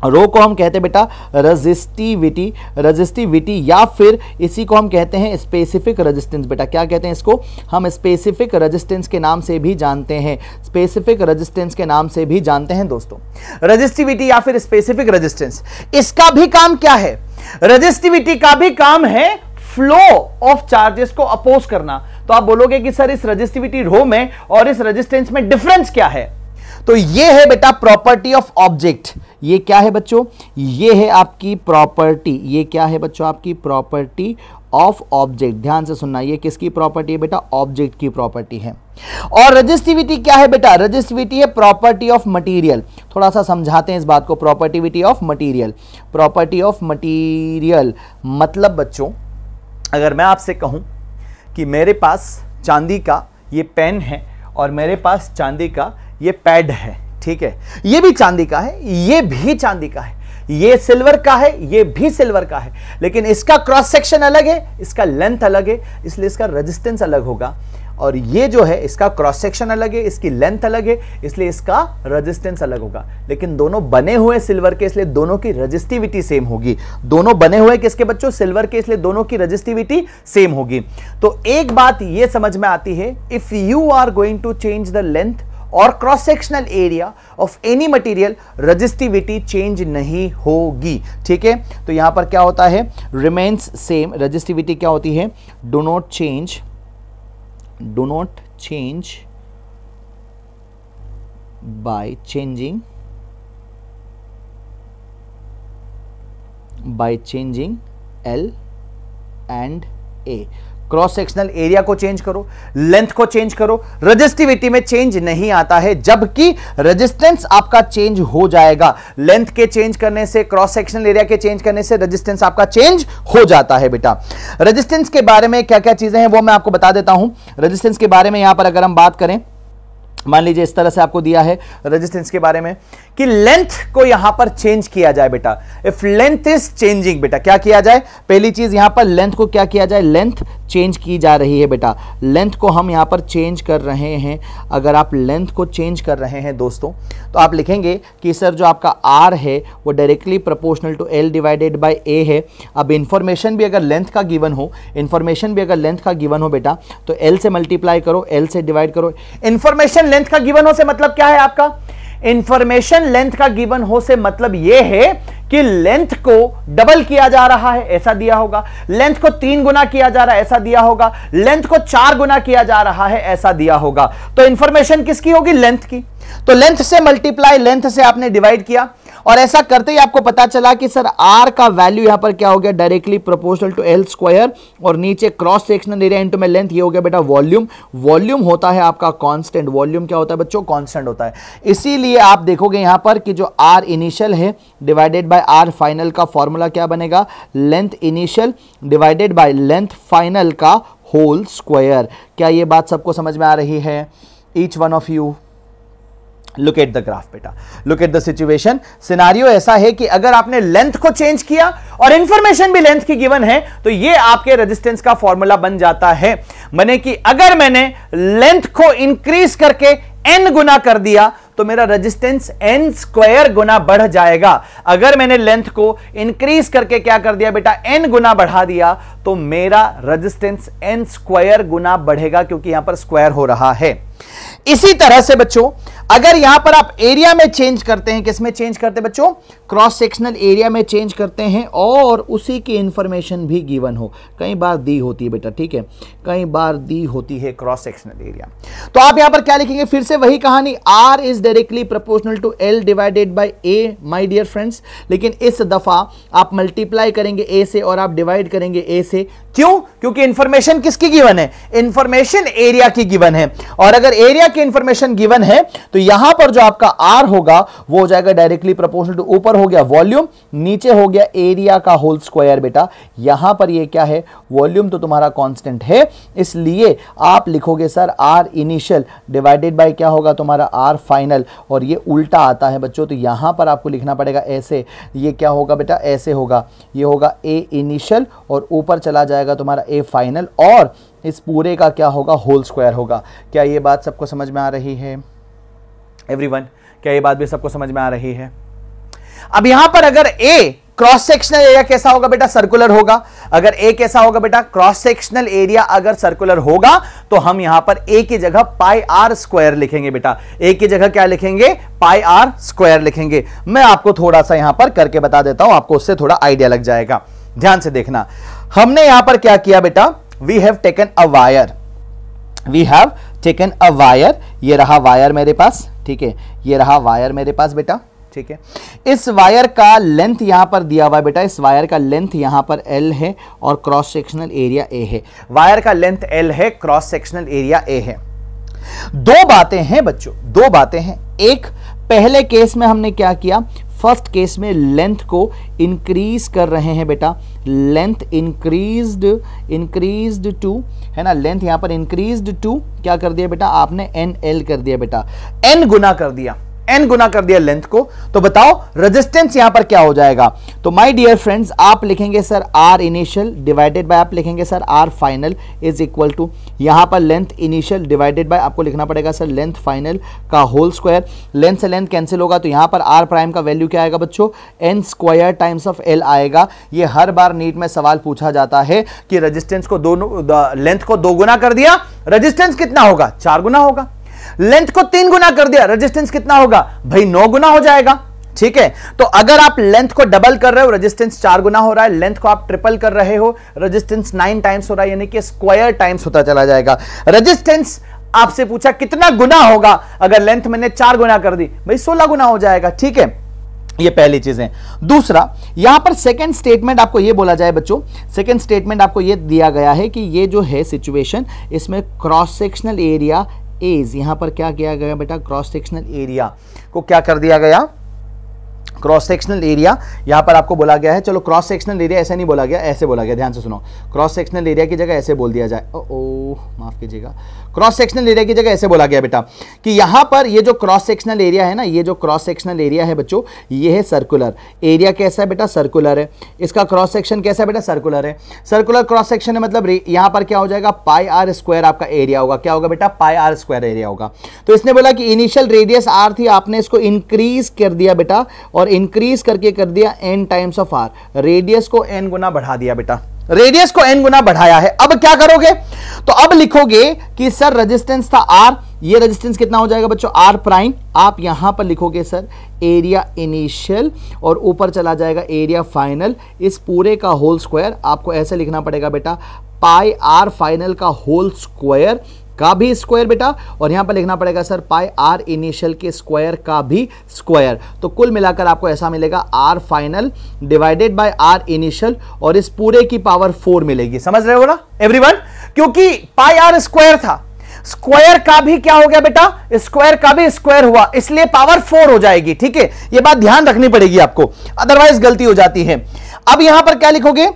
रो को हम कहते हैं बेटा रजिस्टिविटी रजिस्टिविटी या फिर इसी को हम कहते हैं स्पेसिफिक रजिस्टेंस बेटा क्या कहते हैं इसको हम स्पेसिफिक रजिस्टेंस के नाम से भी जानते हैं स्पेसिफिक रजिस्टेंस के नाम से भी जानते हैं दोस्तों रजिस्टिविटी या फिर स्पेसिफिक रजिस्टेंस इसका भी काम क्या है रजिस्टिविटी का भी काम है फ्लो ऑफ चार्जेस को अपोज करना तो आप बोलोगे कि सर इस रजिस्टिविटी रो में और इस रजिस्टेंस में डिफरेंस क्या है तो ये है बेटा प्रॉपर्टी ऑफ ऑब्जेक्ट ये क्या है बच्चों ये है आपकी प्रॉपर्टी ये क्या है बच्चों आपकी प्रॉपर्टी ऑफ ऑब्जेक्ट ध्यान से सुनना ये किसकी प्रॉपर्टी है बेटा ऑब्जेक्ट की प्रॉपर्टी है और रजिस्टिविटी क्या है बेटा रजिस्टिविटी है प्रॉपर्टी ऑफ मटेरियल थोड़ा सा समझाते हैं इस बात को प्रॉपर्टिविटी of material property of material मतलब बच्चों अगर मैं आपसे कहूं कि मेरे पास चांदी का ये पेन है और मेरे पास चांदी का ये पैड है ठीक है ये भी चांदी का है ये भी चांदी का है ये सिल्वर का है ये भी सिल्वर का है लेकिन इसका क्रॉस सेक्शन अलग है इसका लेंथ अलग है इसलिए इसका रेजिस्टेंस अलग होगा और ये जो है इसका क्रॉस सेक्शन अलग है इसकी लेंथ अलग है इसलिए इसका रेजिस्टेंस अलग होगा लेकिन दोनों बने हुए सिल्वर के इसलिए दोनों की रजिस्टिविटी सेम होगी दोनों बने हुए किसके बच्चों सिल्वर के इसलिए दोनों की रजिस्टिविटी सेम होगी तो एक बात यह समझ में आती है if you are going to change the length और cross sectional area of any material resistivity change नहीं होगी ठीक है तो यहां पर क्या होता है रिमेन्स सेम रजिस्टिविटी क्या होती है do not change do not change by changing by changing L and A cross sectional area को चेंज करो लेंथ को चेंज करो रजिस्टिविटी में चेंज नहीं आता है जबकि रजिस्टेंस आपका चेंज हो जाएगा लेंथ के चेंज करने से क्रॉस सेक्शनल एरिया के चेंज करने से रजिस्टेंस आपका चेंज हो जाता है बेटा रजिस्टेंस के बारे में क्या क्या चीजें हैं वो मैं आपको बता देता हूं रजिस्टेंस के बारे में यहां पर अगर हम बात करें मान लीजिए इस तरह से आपको दिया है रेजिस्टेंस के बारे में कि लेंथ को यहां पर चेंज किया जाए बेटा इफ लेंथ इज चेंजिंग बेटा क्या किया जाए पहली चीज यहां पर लेंथ को क्या किया जाए लेंथ चेंज की जा रही है बेटा लेंथ को हम यहां पर चेंज कर रहे हैं अगर आप लेंथ को चेंज कर रहे हैं दोस्तों तो आप लिखेंगे कि सर जो आपका आर है वो directly proportional to L divided by A है अब इन्फॉर्मेशन भी अगर लेंथ का गिवन हो इन्फॉर्मेशन भी अगर लेंथ का गिवन हो बेटा तो एल से मल्टीप्लाई करो एल से डिवाइड करो इन्फॉर्मेशन लेंथ का गिवन हो से मतलब क्या है आपका इंफॉर्मेशन लेंथ का गिवन हो से मतलब यह है कि लेंथ को डबल किया जा रहा है ऐसा दिया होगा लेंथ को तीन गुना किया जा रहा है ऐसा दिया होगा लेंथ को चार गुना किया जा रहा है ऐसा दिया होगा तो इंफॉर्मेशन किसकी होगी लेंथ की तो लेंथ से मल्टीप्लाई लेंथ से आपने डिवाइड किया और ऐसा करते ही आपको पता चला कि सर आर का वैल्यू यहां पर क्या हो गया directly proportional to L square और नीचे क्रॉस सेक्शनल एरिया इंटू में लेंथ ये हो गया बेटा वॉल्यूम वॉल्यूम होता है आपका कॉन्स्टेंट वॉल्यूम क्या होता है बच्चों कॉन्स्टेंट होता है इसीलिए आप देखोगे यहां पर कि जो आर इनिशियल है डिवाइडेड बाय आर फाइनल का फॉर्मूला क्या बनेगा length initial divided by length final का होल स्क्वायर क्या ये बात सबको समझ में आ रही है each one of you look at the graph बेटा look at the situation scenario ऐसा है कि अगर आपने लेंथ को चेंज किया और इंफॉर्मेशन भी लेंथ की गिवन है तो ये आपके रेजिस्टेंस का फॉर्मूला बन जाता है मैंने कि अगर मैंने लेंथ को इंक्रीज करके एन गुना कर दिया तो मेरा रेजिस्टेंस एन स्क्वायर गुना बढ़ जाएगा अगर मैंने लेंथ को इंक्रीज करके क्या कर दिया बेटा एन गुना बढ़ा दिया तो मेरा रेजिस्टेंस एन स्क्वायर गुना बढ़ेगा क्योंकि यहां पर स्क्वायर हो रहा है इसी तरह से बच्चों अगर यहां पर आप एरिया में चेंज करते हैं किसमें चेंज करते हैं बच्चों क्रॉस सेक्शनल एरिया में चेंज करते हैं और उसी की इंफॉर्मेशन भी गिवन हो कई बार दी होती है बेटा ठीक है कई बार दी होती है क्रॉस सेक्शनल एरिया तो आप यहां पर क्या लिखेंगे फिर से वही कहानी R is directly proportional to L divided by A my dear friends लेकिन इस दफा आप मल्टीप्लाई करेंगे ए से और आप डिवाइड करेंगे ए से क्यों क्योंकि इंफॉर्मेशन किसकी गिवन है इंफॉर्मेशन एरिया की गिवन है और अगर एरिया की इंफॉर्मेशन गिवन है तो यहां पर जो आपका आर होगा वो हो जाएगा डायरेक्टली प्रोपोर्शनल टू ऊपर हो गया वॉल्यूम नीचे हो गया एरिया का होल स्क्वायर बेटा यहां पर ये क्या है वॉल्यूम तो तुम्हारा कांस्टेंट है इसलिए आप लिखोगे sir R initial divided by क्या होगा तुम्हारा आर फाइनल और ये उल्टा आता है बच्चों तो यहां पर आपको लिखना पड़ेगा ऐसे ये क्या होगा बेटा ऐसे होगा ये होगा ए इनिशियल और ऊपर चला जाएगा तुम्हारा ए फाइनल और इस पूरे का क्या होगा होल स्क्वायर होगा क्या ये बात सबको समझ में आ रही है एवरी क्या ये बात भी सबको समझ में आ रही है अब यहां पर अगर ए क्रॉस सेक्शनल एरिया कैसा होगा बेटा सर्कुलर होगा अगर ए कैसा होगा बेटा क्रॉस सेक्शनल एरिया अगर सर्कुलर होगा तो हम यहां पर ए की जगह पाई आर स्क्वायर लिखेंगे बेटा ए की जगह क्या लिखेंगे पाई आर स्क्वायर लिखेंगे मैं आपको थोड़ा सा यहां पर करके बता देता हूं आपको उससे थोड़ा आइडिया लग जाएगा ध्यान से देखना हमने यहां पर क्या किया बेटा we have taken a wire we have taken a wire ये रहा वायर मेरे पास ठीक है ये रहा वायर मेरे पास बेटा ठीक है इस वायर का लेंथ यहाँ पर दिया हुआ है बेटा इस वायर का लेंथ यहाँ पर एल है और क्रॉस सेक्शनल एरिया ए है वायर का लेंथ एल है क्रॉस सेक्शनल एरिया ए है दो बातें हैं बच्चों दो बातें हैं एक पहले केस में हमने क्या किया फर्स्ट केस में लेंथ को इंक्रीज कर रहे हैं बेटा लेंथ इंक्रीज्ड इंक्रीज्ड टू है ना लेंथ यहां पर इंक्रीज्ड टू क्या कर दिया बेटा आपने एन एल कर दिया बेटा एन गुना कर दिया एन गुना कर दिया लेंथ को तो बताओ रेजिस्टेंस यहां पर क्या हो जाएगा तो माय डियर फ्रेंड्स आप लिखेंगे sir R initial divided by आप लिखेंगे sir R final is equal to यहां पर लेंथ इनिशियल डिवाइडेड बाय आपको लिखना पड़ेगा सर लेंथ फाइनल का होल स्क्वायर लेंथ से लेंथ कैंसिल होगा तो यहां पर आर प्राइम का वैल्यू क्या आएगा बच्चों n square times of L आएगा ये हर बार नीट में सवाल पूछा जाता है कि रजिस्टेंस को दोनों लेंथ को दो गुना कर दिया रजिस्टेंस कितना होगा चार गुना होगा लेंथ को तीन गुना कर दिया रेजिस्टेंस कितना होगा भाई नौ गुना हो जाएगा ठीक है तो अगर आप लेंथ को डबल कर रहे हो रेजिस्टेंस चार गुना हो रहा है लेंथ को आप ट्रिपल कर रहे हो रेजिस्टेंस नाइन टाइम्स हो रहा है यानी कि स्क्वायर टाइम्स होता चला जाएगा रेजिस्टेंस आपसे पूछा कितना गुना होगा अगर लेंथ मैंने चार गुना कर दी भाई सोलह गुना हो जाएगा ठीक है ये पहली चीज है दूसरा यहां पर सेकंड स्टेटमेंट आपको ये बोला जाए बच्चों सेकंड स्टेटमेंट आपको ये दिया गया है कि ये जो है सिचुएशन इसमें क्रॉस सेक्शनल एरिया एज यहाँ पर क्या किया गया बेटा क्रॉस सेक्शनल एरिया को क्या कर दिया गया क्रॉस सेक्शनल एरिया यहाँ पर आपको बोला गया है चलो क्रॉस सेक्शनल एरिया ऐसे नहीं बोला गया ऐसे बोला गया ध्यान से सुनो क्रॉस सेक्शनल एरिया की जगह ऐसे बोल दिया जाए ओ, ओ माफ़ कीजिएगा क्रॉस सेक्शनल एरिया की जगह ऐसे बोला गया बेटा कि यहां पर ये जो क्रॉस सेक्शनल एरिया है ना ये जो क्रॉस सेक्शनल एरिया है बच्चों ये है सर्कुलर एरिया कैसा है बेटा सर्कुलर है इसका क्रॉस सेक्शन कैसा है बेटा सर्कुलर है सर्कुलर क्रॉस सेक्शन है मतलब यहां पर क्या हो जाएगा पाई आर स्क्वायर आपका एरिया होगा क्या होगा बेटा पाई आर स्क्वायर एरिया होगा तो इसने बोला कि इनिशियल रेडियस आर थी आपने इसको इंक्रीज कर दिया बेटा और इंक्रीज करके कर दिया n times of R radius को एन गुना बढ़ा दिया बेटा रेडियस को एन गुना बढ़ाया है अब क्या करोगे तो अब लिखोगे कि सर रेजिस्टेंस था आर ये रेजिस्टेंस कितना हो जाएगा बच्चों आर प्राइम आप यहां पर लिखोगे सर एरिया इनिशियल और ऊपर चला जाएगा एरिया फाइनल इस पूरे का होल स्क्वायर आपको ऐसे लिखना पड़ेगा बेटा पाई आर फाइनल का होल स्क्वायर का भी स्क्वायर बेटा और यहां पर लिखना पड़ेगा सर पाई आर इनिशियल के स्क्वायर का भी स्क्वायर तो कुल मिलाकर आपको ऐसा मिलेगा R final divided by R initial और इस पूरे की पावर फोर मिलेगी समझ रहे हो ना एवरीवन क्योंकि पाई आर स्क्वायर था स्क्वायर का भी क्या हो गया बेटा स्क्वायर का भी स्क्वायर हुआ इसलिए पावर फोर हो जाएगी ठीक है यह बात ध्यान रखनी पड़ेगी आपको अदरवाइज गलती हो जाती है अब यहां पर क्या लिखोगे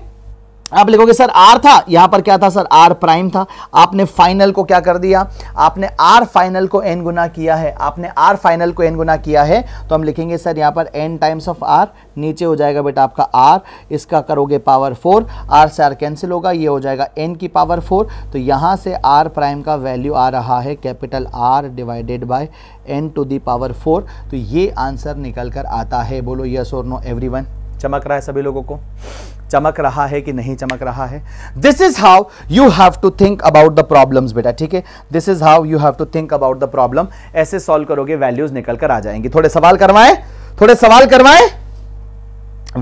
आप लिखोगे सर आर था यहां पर क्या था सर आर प्राइम था आपने फाइनल को क्या कर दिया आपने आर फाइनल को एन गुना किया है आपने आर फाइनल को एन गुना किया है तो हम लिखेंगे सर यहां पर एन टाइम्स ऑफ आर नीचे हो जाएगा बेटा आपका आर इसका करोगे पावर फोर आर से आर कैंसिल होगा ये हो जाएगा एन की पावर फोर तो यहाँ से आर प्राइम का वैल्यू आ रहा है capital R divided by n to the power four तो ये आंसर निकल कर आता है बोलो यस और नो एवरी चमक रहा है सभी लोगों को चमक रहा है कि नहीं चमक रहा है this is how you have to think about the problems बेटा ठीक है this is how you have to think about the problem ऐसे सॉल्व करोगे वैल्यूज निकल कर आ जाएंगी थोड़े सवाल करवाए थोड़े सवाल करवाए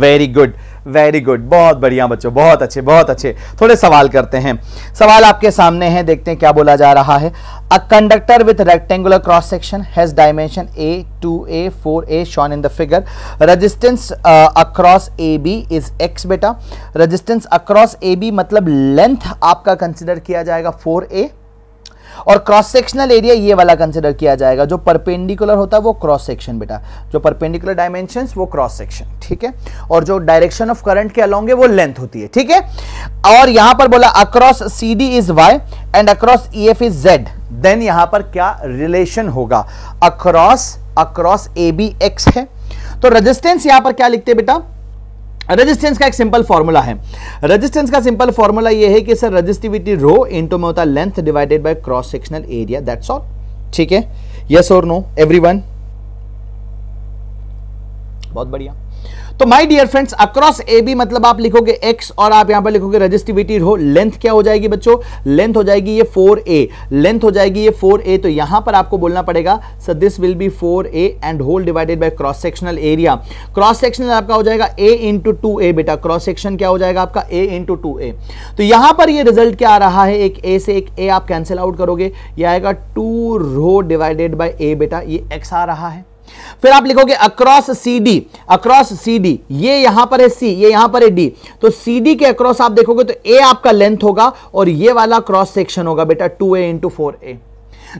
वेरी गुड वेरी गुड बहुत बढ़िया बच्चों बहुत अच्छे बहुत अच्छे थोड़े सवाल करते हैं सवाल आपके सामने हैं देखते हैं क्या बोला जा रहा है a conductor with rectangular cross section has dimension A two A four A shown in the figure resistance across A B is X बेटा रजिस्टेंस अक्रॉस ए बी मतलब लेंथ आपका कंसिडर किया जाएगा फोर ए और क्रॉस सेक्शनल एरिया ये वाला कंसिडर किया जाएगा जो परपेंडिकुलर होता है वो क्रॉस सेक्शन बेटा जो परपेंडिकुलर डायमेंशन वो क्रॉस सेक्शन ठीक है और जो डायरेक्शन ऑफ करंट के अलॉन्ग है वो लेंथ होती है ठीक है और यहां पर बोला across C D is Y and across E F is Z then यहां पर क्या रिलेशन होगा across across A B X है तो रेजिस्टेंस यहां पर क्या लिखते हैं बेटा रेजिस्टेंस का एक सिंपल फॉर्मूला है रेजिस्टेंस का सिंपल फॉर्मूला ये है कि सर रेजिस्टिविटी रो इंटू में होता length divided by cross sectional area that's all ठीक है यस और नो एवरीवन बहुत बढ़िया तो my dear friends across A B मतलब आप लिखोगे एक्स और आप यहां पर लिखोगे रजिस्टिविटी हो लेंथ क्या हो जाएगी बच्चों लेंथ हो जाएगी ये फोर ए लेंथ हो जाएगी ये फोर ए तो यहां पर आपको बोलना पड़ेगा sir this will be four A and whole divided by cross sectional area cross sectional आपका हो जाएगा ए इंटू टू ए बेटा क्रॉस सेक्शन क्या हो जाएगा आपका ए इंटू टू ए तो यहां पर ये रिजल्ट क्या आ रहा है एक ए से एक ए आप कैंसिल आउट करोगे ये आएगा two rho divided by A बेटा ये एक्स आ रहा है फिर आप लिखोगे across C D across C D ये यहां पर है सी ये यहां पर है डी तो सी डी के अक्रॉस आप देखोगे तो ए आपका लेंथ होगा और ये वाला क्रॉस सेक्शन होगा बेटा two A into four A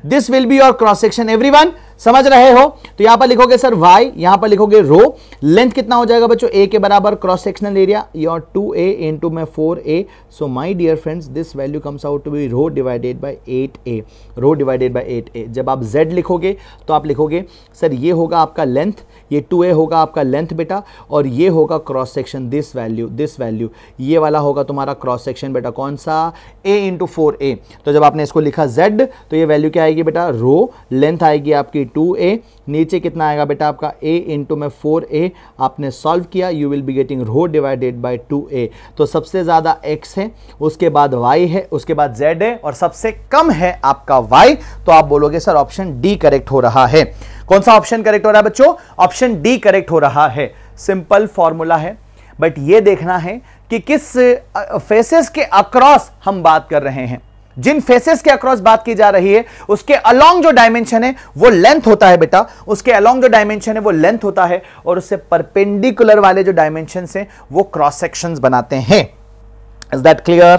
this will be your cross section every one समझ रहे हो तो यहां पर लिखोगे सर वाई यहां पर लिखोगे रो लेंथ कितना हो जाएगा बच्चों a के बराबर cross sectional area your two A into में four A so my dear friends this value comes out to be rho divided by eight A rho divided by eight A जब आप z लिखोगे तो आप लिखोगे सर ये होगा आपका लेंथ ये टू ए होगा आपका लेंथ बेटा और ये होगा cross section this value this value ये वाला होगा तुम्हारा क्रॉस सेक्शन बेटा कौन सा ए इंटू फोर ए तो जब आपने इसको लिखा जेड तो ये वैल्यू क्या आएगी बेटा रो लेंथ आएगी आपकी टू ए नीचे कितना आएगा बेटा आपका ए इंटू में फोर ए आपने सॉल्व किया you will be getting rho divided by two A तो सबसे ज़्यादा एक्स है उसके बाद वाई है उसके बाद जेड है और सबसे कम है आपका वाई तो आप बोलोगे सर ऑप्शन डी करेक्ट हो रहा है कौन सा ऑप्शन करेक्ट हो रहा है बच्चों ऑप्शन डी करेक्ट हो रहा है सिंपल फॉर्मूला है बट ये देखना है कि किस फेसेस के अक्रॉस हम बात कर रहे हैं जिन फेसेस के अक्रॉस बात की जा रही है उसके अलोंग जो डायमेंशन है वो लेंथ होता है बेटा उसके अलोंग जो डायमेंशन है वो लेंथ होता है और उससे परपेंडिकुलर वाले जो डायमेंशन है वो क्रॉस सेक्शन बनाते हैं is that clear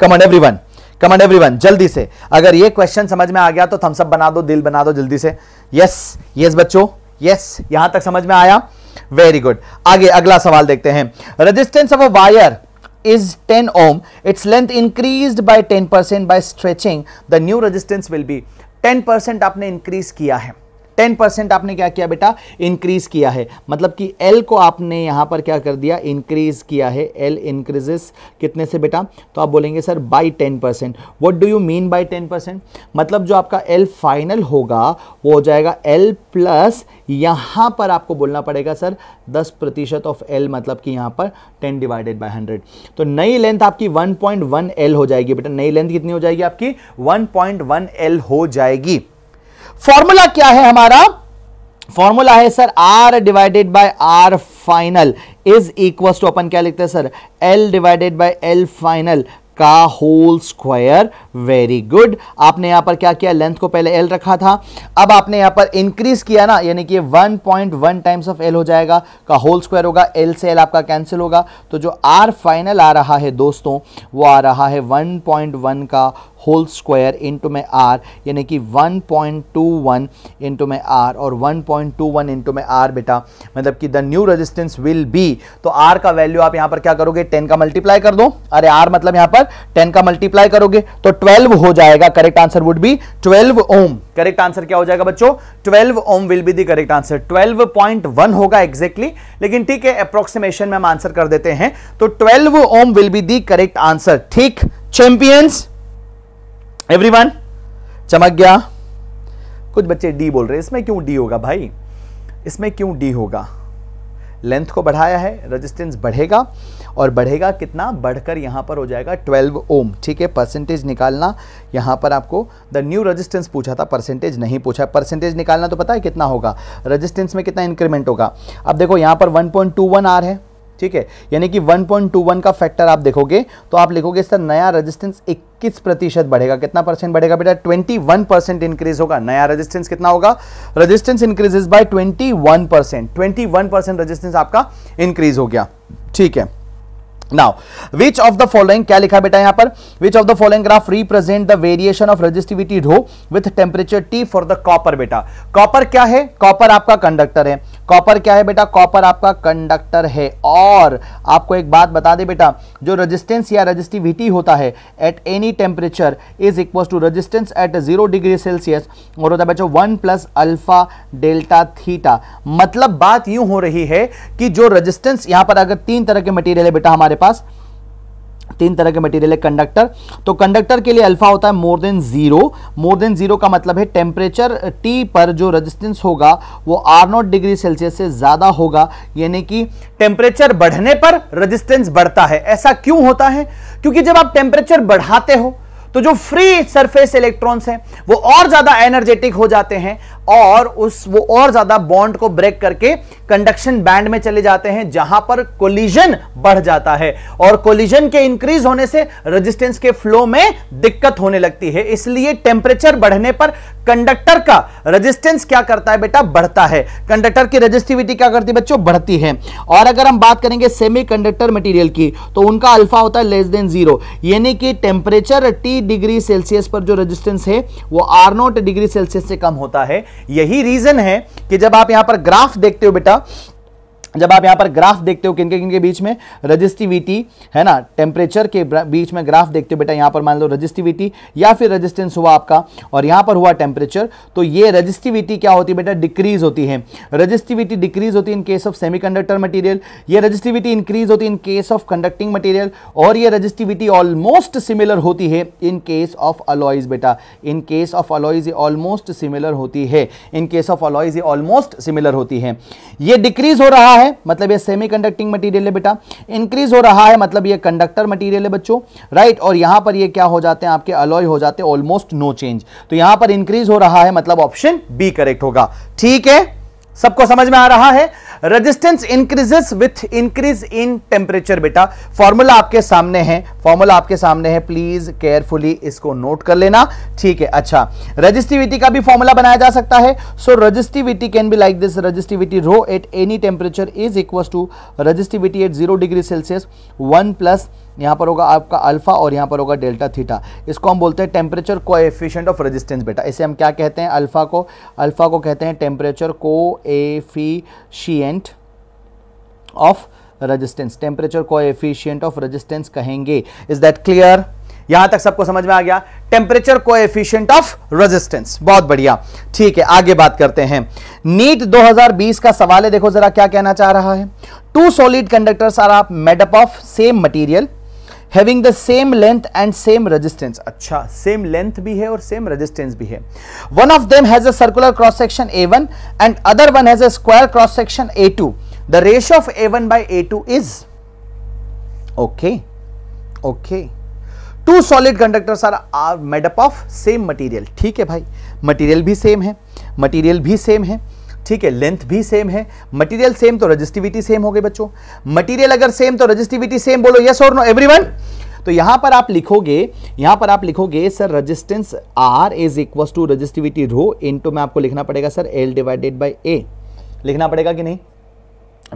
command every one every one जल्दी से अगर ये क्वेश्चन समझ में आ गया तो थम्सअप बना दो दिल बना दो जल्दी से यस यस बच्चो यस यहां तक समझ में आया वेरी गुड आगे अगला सवाल देखते हैं resistance of a wire is 10 ohm, its length increased by 10 percent by stretching, the new resistance will be 10 percent आपने increase किया है टेन परसेंट आपने क्या किया बेटा इंक्रीज किया है मतलब कि एल को आपने यहां पर क्या कर दिया इंक्रीज किया है एल इंक्रीजेस कितने से बेटा तो आप बोलेंगे sir by ten percent what do you mean by ten percent मतलब जो आपका एल फाइनल होगा वो हो जाएगा एल प्लस यहां पर आपको बोलना पड़ेगा सर दस प्रतिशत ऑफ एल मतलब कि यहाँ पर टेन डिवाइडेड बाई हंड्रेड तो नई लेंथ आपकी वन पॉइंट वन एल हो जाएगी बेटा नई लेंथ कितनी हो जाएगी आपकी वन पॉइंट वन एल हो जाएगी फॉर्मूला क्या है हमारा फॉर्मूला है sir R divided by R final is equal to अपन क्या लिखते हैं sir L divided by L final का होल स्क्वायर वेरी गुड आपने यहां पर क्या किया लेंथ को पहले एल रखा था अब आपने यहां पर इंक्रीज किया ना यानी कि 1.1 टाइम्स ऑफ एल हो जाएगा का होल स्क्वायर होगा एल से एल आपका कैंसिल होगा तो जो आर फाइनल आ रहा है दोस्तों वो आ रहा है 1.1 का होल स्क्वायर इंटू में आर यानी कि 1.21 पॉइंट टू वन इंटू में आर और 1.21 पॉइंट टू वन इंटू में आर बेटा मतलब कि the new resistance will be तो आर का वैल्यू आप यहां पर क्या करोगे 10 का मल्टीप्लाई कर दो अरे आर मतलब यहां पर 10 का मल्टीप्लाई करोगे तो 12 हो जाएगा correct answer would be 12 ohm correct answer क्या हो जाएगा बच्चों 12 ohm will be the correct answer 12.1 होगा एक्जेक्टली exactly, लेकिन ठीक है अप्रोक्सीमेशन में हम आंसर कर देते हैं तो 12 ohm will be the correct answer ठीक चैंपियंस एवरीवन चमक गया कुछ बच्चे डी बोल रहे हैं इसमें क्यों डी होगा भाई इसमें क्यों डी होगा लेंथ को बढ़ाया है रेजिस्टेंस बढ़ेगा और बढ़ेगा कितना बढ़कर यहाँ पर हो जाएगा 12 ओम ठीक है परसेंटेज निकालना यहाँ पर आपको द न्यू रेजिस्टेंस पूछा था परसेंटेज नहीं पूछा परसेंटेज निकालना तो पता है कितना होगा रेजिस्टेंस में कितना इंक्रीमेंट होगा अब देखो यहाँ पर 1.21 आर है ठीक है यानी कि 1.21 का फैक्टर आप देखोगे तो आप लिखोगे तरह नया रेजिस्टेंस 21 प्रतिशत बढ़ेगा कितना परसेंट बढ़ेगा बेटा 21 परसेंट इंक्रीज होगा नया रेजिस्टेंस कितना होगा resistance increases by 21 percent twenty percent resistance आपका इंक्रीज हो गया ठीक है now which of the following क्या लिखा बेटा यहां पर which of the following graph represent the variation of resistivity rho with temperature T for the copper बेटा कॉपर क्या है कॉपर आपका कंडक्टर है कॉपर क्या है बेटा कॉपर आपका कंडक्टर है और आपको एक बात बता दे बेटा जो रेजिस्टेंस या रेजिस्टिविटी होता है at any temperature is equal to resistance at zero degree Celsius और होता है बच्चों one plus alpha delta theta मतलब बात यूं हो रही है कि जो रजिस्टेंस यहां पर अगर तीन तरह के मटीरियल है बेटा हमारे पास तीन तरह के मटेरियल है कंडक्टर तो कंडक्टर के लिए अल्फा होता है more than zero more than zero का मतलब है टेम्परेचर टी uh, पर जो रेजिस्टेंस होगा वो आर नॉट डिग्री सेल्सियस से ज़्यादा होगा यानी कि टेम्परेचर बढ़ने पर रेजिस्टेंस बढ़ता है ऐसा क्यों होता है क्योंकि जब आप टेम्परेचर बढ़ाते हो तो जो फ्री सरफेस इलेक्ट्रॉन्स हैं वो और ज्यादा एनर्जेटिक हो जाते हैं और उस वो और ज्यादा बॉन्ड को ब्रेक करके कंडक्शन बैंड में चले जाते हैं जहां पर कोलिजन बढ़ जाता है और कोलिजन के इंक्रीज होने से रेजिस्टेंस के फ्लो में दिक्कत होने लगती है इसलिए टेम्परेचर बढ़ने पर कंडक्टर का रेजिस्टेंस क्या करता है बेटा बढ़ता है कंडक्टर की रेजिस्टिविटी क्या करती है बच्चों बढ़ती है और अगर हम बात करेंगे सेमी कंडक्टर मटीरियल की तो उनका अल्फा होता है लेस देन जीरो यानी कि टेम्परेचर टी डिग्री सेल्सियस पर जो रेजिस्टेंस है वो आर नॉट डिग्री सेल्सियस से कम होता है यही रीजन है कि जब आप यहां पर ग्राफ देखते हो बेटा जब आप यहाँ पर ग्राफ देखते हो किनके किनके बीच में रजिस्टिविटी है ना टेम्परेचर के बीच में ग्राफ देखते हो बेटा यहाँ पर मान लो रजिस्टिविटी या फिर रजिस्टेंस हुआ आपका और यहाँ पर हुआ टेम्परेचर तो ये रजिस्टिविटी क्या होती है बेटा डिक्रीज होती है रजिस्टिविटी डिक्रीज होती है in case of conductor material ये रजिस्टिविटी इंक्रीज होती है in case of conducting material और ये रजिस्टिविटी ऑलमोस्ट सिमिलर होती है इन केस ऑफ अलॉइज बेटा in case of alloys almost similar होती है in case of alloys almost similar होती है ये डिक्रीज हो रहा है है मतलब ये कंडक्टिंग मटीरियल है बेटा इंक्रीज हो रहा है मतलब ये कंडक्टर मटीरियल है बच्चों राइट और यहां पर ये क्या हो जाते हैं आपके अलॉय हो जाते हैं ऑलमोस्ट नो चेंज तो यहां पर इंक्रीज हो रहा है मतलब ऑप्शन बी करेक्ट होगा ठीक है सबको समझ में आ रहा है resistance increases with increase in temperature बेटा फॉर्मूला आपके सामने है फॉर्मूला आपके सामने है प्लीज केयरफुली इसको नोट कर लेना ठीक है अच्छा रजिस्टिविटी का भी फॉर्मूला बनाया जा सकता है so resistivity can be like this resistivity rho at any temperature is equal to resistivity at zero degree Celsius one plus यहाँ पर होगा आपका अल्फा और यहाँ पर होगा डेल्टा थीटा इसको हम बोलते हैं टेम्परेचर को एफिशियंट ऑफ रेजिस्टेंस बेटा इसे हम क्या कहते हैं अल्फा को अल्फा को कहते हैं temperature coefficient of resistance temperature coefficient of resistance कहेंगे इज दैट क्लियर यहां तक सबको समझ में आ गया टेम्परेचर को एफिशियंट ऑफ रेजिस्टेंस बहुत बढ़िया ठीक है आगे बात करते हैं नीट 2020 का सवाल है देखो जरा क्या कहना चाह रहा है टू सॉलिड कंडक्टर्स आर आप made up of same material having the same length and same resistance अच्छा सेम लेंथ भी है और सेम रेजिस्टेंस भी है one of them has a circular cross section A one and other one has a square cross section A two the ratio of A one by A two is okay okay two solid conductors are are made up of same material ठीक है भाई मटीरियल भी सेम है मटीरियल भी सेम है ठीक है लेंथ भी सेम है मटेरियल सेम तो रजिस्टिविटी सेम हो गई बच्चों मटेरियल अगर सेम तो रजिस्टिविटी सेम बोलो यस और नो एवरीवन तो यहां पर आप लिखोगे यहां पर आप लिखोगे sir resistance R is equal to resistivity rho in में आपको लिखना पड़ेगा sir L divided by A लिखना पड़ेगा कि नहीं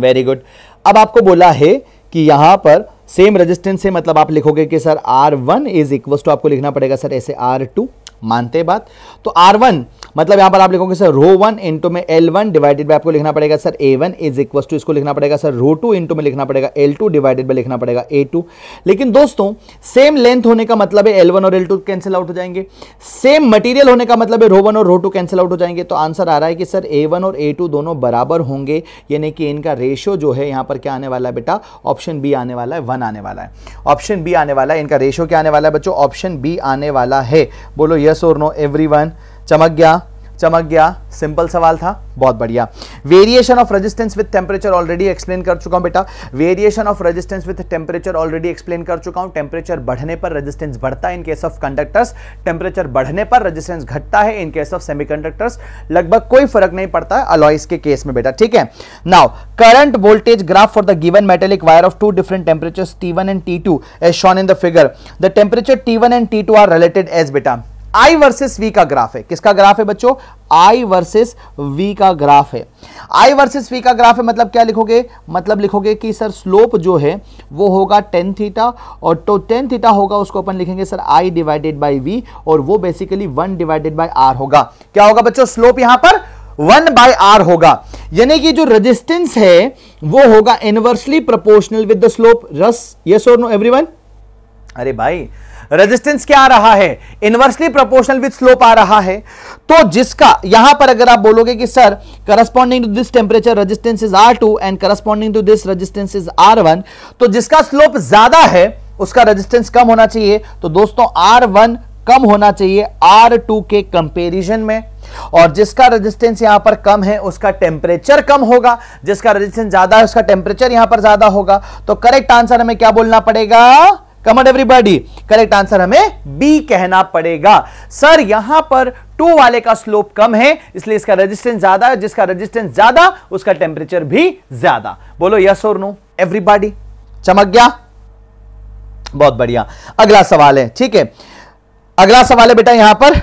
वेरी गुड अब आपको बोला है कि यहां पर सेम रजिस्टेंस है मतलब आप लिखोगे कि sir R one is equal to आपको लिखना पड़ेगा सर ऐसे आर टू मानते बात तो आर वन मतलब यहां पर आप लिखोगे सर रो वन इंटू में एल वन डिवाइडेड बाई आपको लिखना पड़ेगा sir A one is equal to इसको लिखना पड़ेगा सर रो टू इंटू में लिखना पड़ेगा एल टू डिवाइडेड बाई लिखना पड़ेगा ए टू लेकिन दोस्तों सेम लेंथ होने का मतलब है एल वन और एल टू कैंसिल आउट हो जाएंगे सेम मटीरियल होने का मतलब है रो वन और रो टू कैंसिल आउट हो जाएंगे तो आंसर आ रहा है कि सर ए वन और ए टू दोनों बराबर होंगे यानी कि इनका रेशियो जो है यहां पर क्या आने वाला है बेटा ऑप्शन बी आने वाला है वन आने वाला है ऑप्शन बी आने वाला है इनका रेशियो क्या आने वाला है बच्चों ऑप्शन बी आने वाला है बोलो यस और नो एवरीवन चमक गया चमक गया सिंपल सवाल था बहुत बढ़िया variation of resistance with temperature already explain कर चुका हूं बेटा variation of resistance with temperature already explain कर चुका हूं टेम्परेचर बढ़ने पर रेजिस्टेंस बढ़ता है in case of conductors temperature बढ़ने पर रेजिस्टेंस घटता है इन केस ऑफ सेमी लगभग कोई फर्क नहीं पड़ता है अलॉइस के केस में बेटा ठीक है now current voltage graph for the given metallic wire of two different temperature T and T two as shown in the figure the temperature T and T are related as बेटा आई वर्सेस वी का ग्राफ है किसका ग्राफ है बच्चों आई वर्सेस वी का ग्राफ है आई वर्सेस वी का ग्राफ है मतलब क्या लिखोगे मतलब लिखोगे कि सर स्लोप जो है वो होगा टेन थीटा और तो टेन थीटा होगा उसको अपन लिखेंगे sir I divided by V और वो basically one divided by R होगा क्या होगा बच्चों स्लोप यहां पर वन बाय आर होगा यानी कि जो रेजिस्टेंस है वो होगा inversely proportional with the slope रस यस और नो एवरीवन अरे भाई रेजिस्टेंस क्या आ रहा है इनवर्सली प्रोपोर्शनल विद स्लोप आ रहा है तो जिसका यहां पर अगर आप बोलोगे कि sir corresponding to this temperature resistance is R two and corresponding to this resistance is R one तो जिसका स्लोप ज्यादा है उसका रेजिस्टेंस कम होना चाहिए तो दोस्तों आर वन कम होना चाहिए आर टू के कंपेरिजन में और जिसका रेजिस्टेंस यहां पर कम है उसका टेम्परेचर कम होगा जिसका रेजिस्टेंस ज्यादा है उसका टेम्परेचर यहां पर ज्यादा होगा तो करेक्ट आंसर हमें क्या बोलना पड़ेगा ऑन एवरीबॉडी करेक्ट आंसर हमें बी कहना पड़ेगा सर यहां पर टू वाले का स्लोप कम है इसलिए इसका रेजिस्टेंस ज्यादा है जिसका रेजिस्टेंस ज्यादा उसका टेम्परेचर भी ज्यादा बोलो यस और नो एवरीबॉडी चमक गया बहुत बढ़िया अगला सवाल है ठीक है अगला सवाल है बेटा यहां पर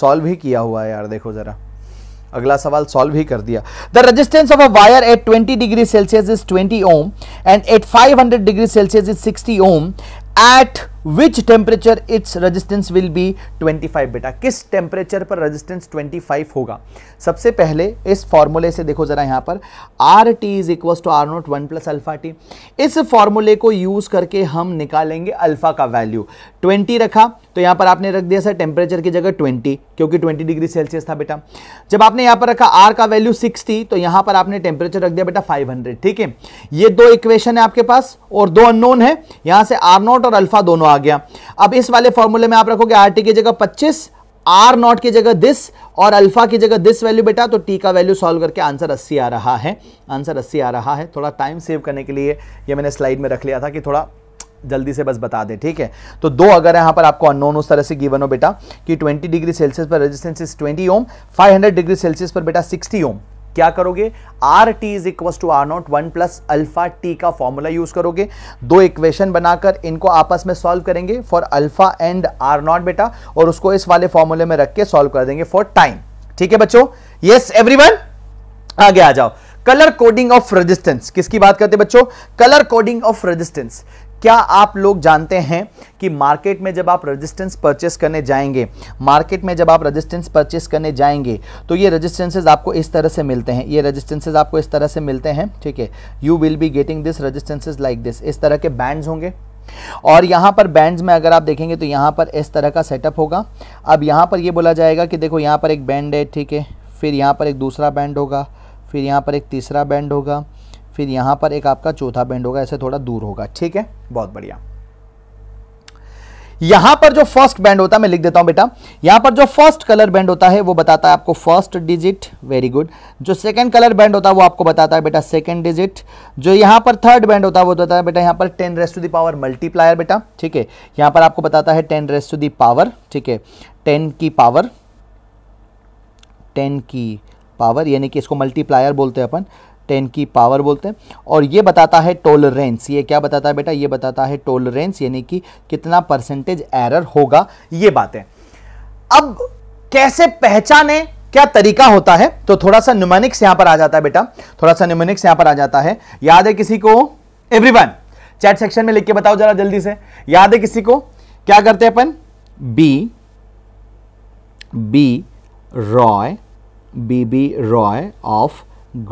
सॉल्व ही किया हुआ है यार देखो जरा अगला सवाल सॉल्व ही कर दिया the resistance of a wire at 20 degree Celsius is 20 ohm and at 500 degree Celsius is 60 ohm at which temperature its resistance will be 25 बेटा किस टेम्परेचर पर रजिस्टेंस 25 होगा सबसे पहले इस फॉर्मूले से देखो जरा यहाँ पर R T is equal to R naught one plus alpha T इस फॉर्मूले को यूज़ करके हम निकालेंगे अल्फा का वैल्यू 20 रखा तो यहाँ पर आपने रख दिया सर टेम्परेचर की जगह 20 क्योंकि 20 डिग्री सेल्सियस था बेटा जब आपने यहाँ पर रखा आर का वैल्यू 60 तो यहाँ पर आपने टेम्परेचर रख दिया बेटा 500 ठीक है ये दो इक्वेशन है आपके पास और दो अननोन है यहाँ से आर नॉट और अल्फा दोनों आ आ गया अब इस वाले फॉर्मूले में आप रखोगे आर टी की जगह पच्चीस आर नॉट की जगह दिस और अल्फा की जगह दिस वैल्यू बेटा तो टी का वैल्यू सॉल्व करके आंसर 80 आ रहा है आंसर 80 आ रहा है थोड़ा टाइम सेव करने के लिए ये मैंने स्लाइड में रख लिया था कि थोड़ा जल्दी से बस बता दे ठीक है तो दो अगर यहां पर आपको अननोन उस तरह से गिवन हो बेटा कि 20 डिग्री सेल्सियस पर resistance is 20 ohm 500 degree Celsius पर बेटा 60 ओम क्या करोगे R T is equal to R naught one plus alpha T का फॉर्मूला यूज करोगे दो इक्वेशन बनाकर इनको आपस में सॉल्व करेंगे for alpha and R naught बेटा और उसको इस वाले फॉर्मूले में रख के सॉल्व कर देंगे फॉर टाइम ठीक है बच्चों यस वन आगे आ जाओ कलर कोडिंग ऑफ रेजिस्टेंस किसकी बात करते हैं बच्चों कलर कोडिंग ऑफ रेजिस्टेंस क्या आप लोग जानते हैं कि मार्केट में जब आप रेजिस्टेंस परचेस करने जाएंगे मार्केट में जब आप रेजिस्टेंस परचेस करने जाएंगे तो ये रेजिस्टेंसेज आपको इस तरह से मिलते हैं ये रेजिस्टेंसेज आपको इस तरह से मिलते हैं ठीक है you will be getting this resistances like this इस तरह के बैंड्स होंगे और यहाँ पर बैंड्स में अगर आप देखेंगे तो यहाँ पर इस तरह का सेटअप होगा अब यहाँ पर ये बोला जाएगा कि देखो यहाँ पर एक बैंड है ठीक है फिर यहाँ पर एक दूसरा बैंड होगा फिर यहाँ पर एक तीसरा बैंड होगा फिर यहाँ पर एक आपका चौथा बैंड होगा ऐसे थोड़ा दूर होगा ठीक है बहुत बढ़िया यहां पर जो फर्स्ट बैंड होता है मैं लिख देता हूं बेटा यहां पर जो फर्स्ट कलर बैंड होता है वो बताता है आपको फर्स्ट डिजिट वेरी गुड जो सेकंड कलर बैंड होता है वो आपको बताता है बेटा सेकंड डिजिट जो यहां पर थर्ड बैंड होता है वो बताता है बेटा यहां पर ten raise to the power multiplier बेटा ठीक है यहां पर आपको बताता है ten raise to the power ठीक है टेन की पावर टेन की पावर यानी कि इसको मल्टीप्लायर बोलते हैं अपन टेन की पावर बोलते हैं और ये बताता है टोलरेंस ये क्या बताता है बेटा ये बताता है टोलरेंस यानी कि कितना परसेंटेज एरर होगा ये बातें अब कैसे पहचाने क्या तरीका होता है तो थोड़ा सा न्यूमेनिक्स यहां पर आ जाता है बेटा थोड़ा सा न्यूमेनिक्स यहां पर आ जाता है याद है किसी को एवरी चैट सेक्शन में लिख के बताओ जरा जल्दी से याद है किसी को क्या करते हैं अपन B B Roy B B Roy of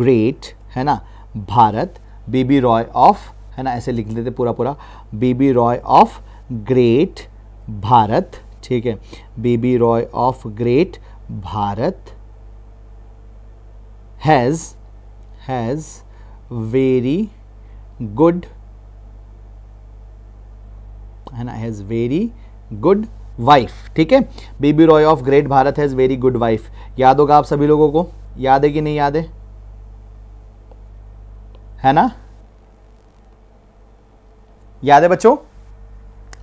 great है ना भारत बीबी रॉय ऑफ है ना ऐसे लिख लेते पूरा पूरा B B Roy of great Bharat ठीक है B B Roy of great Bharat has has very good है ना हैज़ वेरी गुड वाइफ ठीक है B B Roy of great Bharat has very good wife याद होगा आप सभी लोगों को याद है कि नहीं याद है है ना याद है बच्चों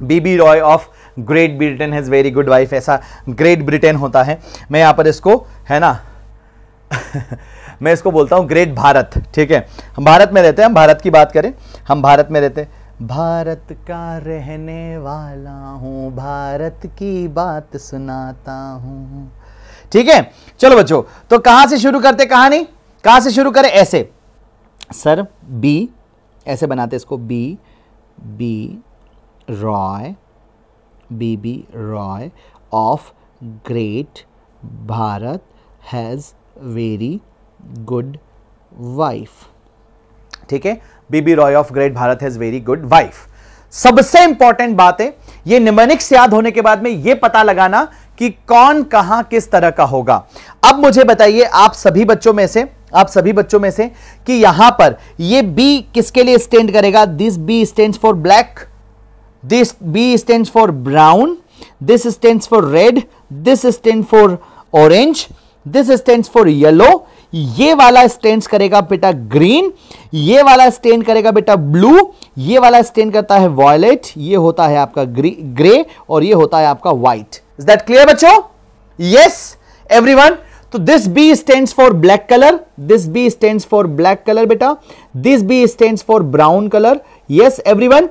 B B Roy of Great Britain has very good wife ऐसा ग्रेट ब्रिटेन होता है मैं यहां पर इसको है ना मैं इसको बोलता हूं ग्रेट भारत ठीक है हम भारत में रहते हैं हम भारत की बात करें हम भारत में रहते हैं भारत का रहने वाला हूं भारत की बात सुनाता हूं ठीक है चलो बच्चों तो कहां से शुरू करते कहानी कहां से शुरू करें ऐसे सर बी ऐसे बनाते इसको B B Roy B B Roy of great Bharat has very good wife ठीक है B B Roy of great Bharat has very good wife सबसे इंपॉर्टेंट बात है ये निमनिक्स याद होने के बाद में ये पता लगाना कि कौन कहां किस तरह का होगा अब मुझे बताइए आप सभी बच्चों में से आप सभी बच्चों में से कि यहां पर ये बी किसके लिए स्टैंड करेगा this B stand for black this B stand for brown this stand for red this stand for orange this stand for yellow ये वाला स्टैंड करेगा बेटा ग्रीन ये वाला स्टैंड करेगा बेटा ब्लू ये वाला स्टैंड करता है वॉयलेट ये होता है आपका ग्रे और ये होता है आपका व्हाइट इज दैट क्लियर बच्चों यस एवरीवन तो this B stands for black colour this B stands for black colour बेटा this B stands for brown colour yes everyone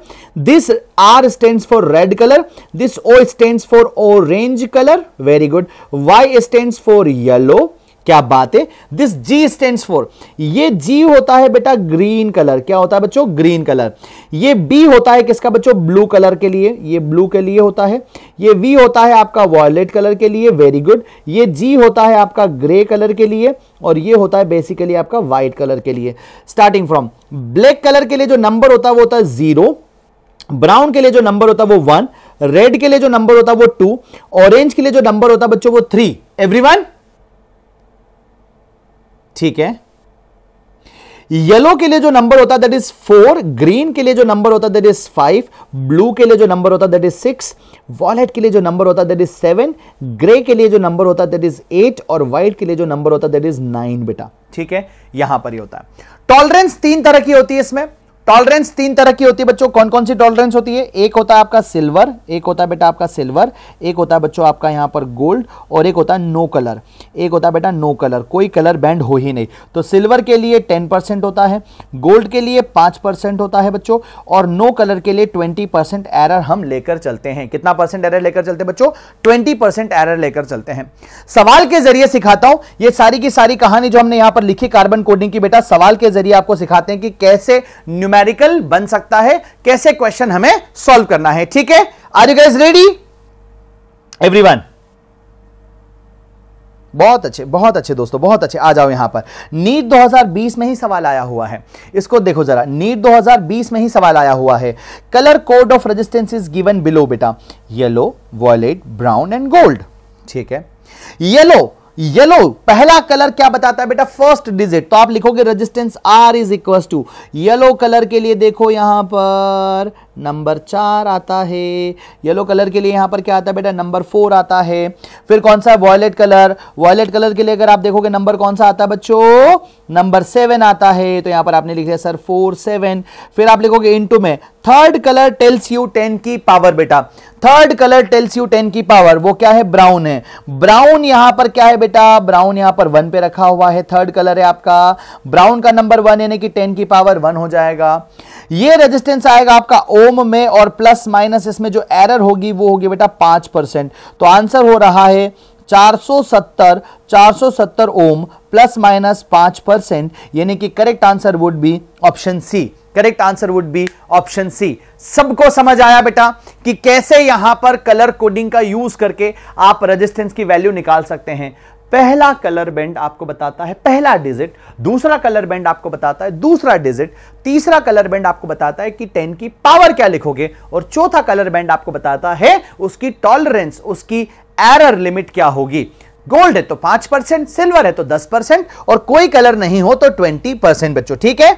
this r stands for red color this o stands for orange color very good y stands for yellow क्या बात है दिस जी स्टैंड फॉर ये जी होता है बेटा ग्रीन कलर क्या होता है बच्चों ग्रीन कलर ये बी होता है किसका बच्चों ब्लू कलर के लिए ये ब्लू के लिए होता है ये वी होता है आपका वॉयलेट कलर के लिए वेरी गुड ये जी होता है आपका ग्रे कलर के लिए और ये होता है बेसिकली आपका व्हाइट कलर के लिए स्टार्टिंग फ्रॉम ब्लैक कलर के लिए जो नंबर होता है वो होता है जीरो ब्राउन के लिए जो नंबर होता है वो वन रेड के लिए जो नंबर होता है वो टू ऑरेंज के लिए जो नंबर होता है बच्चों वो थ्री एवरी ठीक है येलो के लिए जो नंबर होता है दैट इज फोर ग्रीन के लिए जो नंबर होता है दैट इज फाइव ब्लू के लिए जो नंबर होता है दैट इज सिक्स वॉलेट के लिए जो नंबर होता है दैट इज सेवन ग्रे के लिए जो नंबर होता है दैट इज एट और व्हाइट के लिए जो नंबर होता है दैट इज नाइन बेटा ठीक है यहां पर ही होता है टॉलरेंस तीन तरह की होती है इसमें टॉलरेंस तीन तरह की होती है बच्चों कौन कौन सी टॉलरेंस होती है एक होता है आपका सिल्वर एक होता है बेटा आपका सिल्वर एक होता है बच्चों आपका यहां पर गोल्ड और एक होता है नो कलर एक होता है बेटा नो कलर कोई कलर बैंड हो ही नहीं तो सिल्वर के लिए टेन परसेंट होता है गोल्ड के लिए पांच परसेंट होता है बच्चों और नो कलर के लिए ट्वेंटी परसेंट एरर हम लेकर चलते हैं कितना परसेंट एरर लेकर चलते हैं बच्चों ट्वेंटी परसेंट एरर लेकर चलते हैं सवाल के जरिए सिखाता हूं ये सारी की सारी कहानी जो हमने यहां पर लिखी कार्बन कोडिंग की बेटा सवाल के जरिए आपको सिखाते हैं कि कैसे न्यूम न्यूमेरिकल बन सकता है कैसे क्वेश्चन हमें सॉल्व करना है ठीक है are you guys ready everyone बहुत अच्छे बहुत अच्छे दोस्तों बहुत अच्छे आ जाओ यहां पर नीट 2020 में ही सवाल आया हुआ है इसको देखो जरा नीट 2020 में ही सवाल आया हुआ है colour code of resistance is given below बेटा yellow violet brown and gold ठीक है येलो येलो पहला कलर क्या बताता है बेटा फर्स्ट डिजिट तो आप लिखोगे resistance R is equal to yellow colour के लिए देखो यहां पर नंबर चार आता है येलो कलर के लिए यहाँ पर क्या आता है बेटा नंबर फोर आता है फिर कौन सा वॉयलेट कलर वॉयलेट कलर के लिए अगर आप देखोगे नंबर कौन सा आता है बच्चों नंबर सेवन आता है तो यहाँ पर आपने लिख दिया सर फोर सेवन फिर आप लिखोगे इंटू में third colour tells you ten की पावर बेटा third colour tells you ten की पावर वो क्या है ब्राउन है ब्राउन यहां पर क्या है बेटा ब्राउन यहां पर वन पे रखा हुआ है थर्ड कलर है आपका ब्राउन का नंबर वन यानी कि टेन की पावर वन हो जाएगा ये रेजिस्टेंस आएगा आपका ओ ओम में और प्लस माइनस इसमें जो एरर होगी वो होगी बेटा पांच परसेंट तो आंसर हो रहा है 470 470 ओम प्लस माइनस पांच परसेंट यानी कि correct answer would be option C correct answer would be option C सबको समझ आया बेटा कि कैसे यहां पर कलर कोडिंग का यूज करके आप रेजिस्टेंस की वैल्यू निकाल सकते हैं पहला कलर बैंड आपको बताता है पहला डिजिट दूसरा कलर बैंड आपको बताता है दूसरा डिजिट तीसरा कलर बैंड आपको बताता है कि टेन की पावर क्या लिखोगे और चौथा कलर बैंड आपको बताता है उसकी टॉलरेंस उसकी एरर लिमिट क्या होगी गोल्ड है तो पांच परसेंट सिल्वर है तो दस परसेंट और कोई कलर नहीं हो तो ट्वेंटी परसेंट बच्चों ठीक है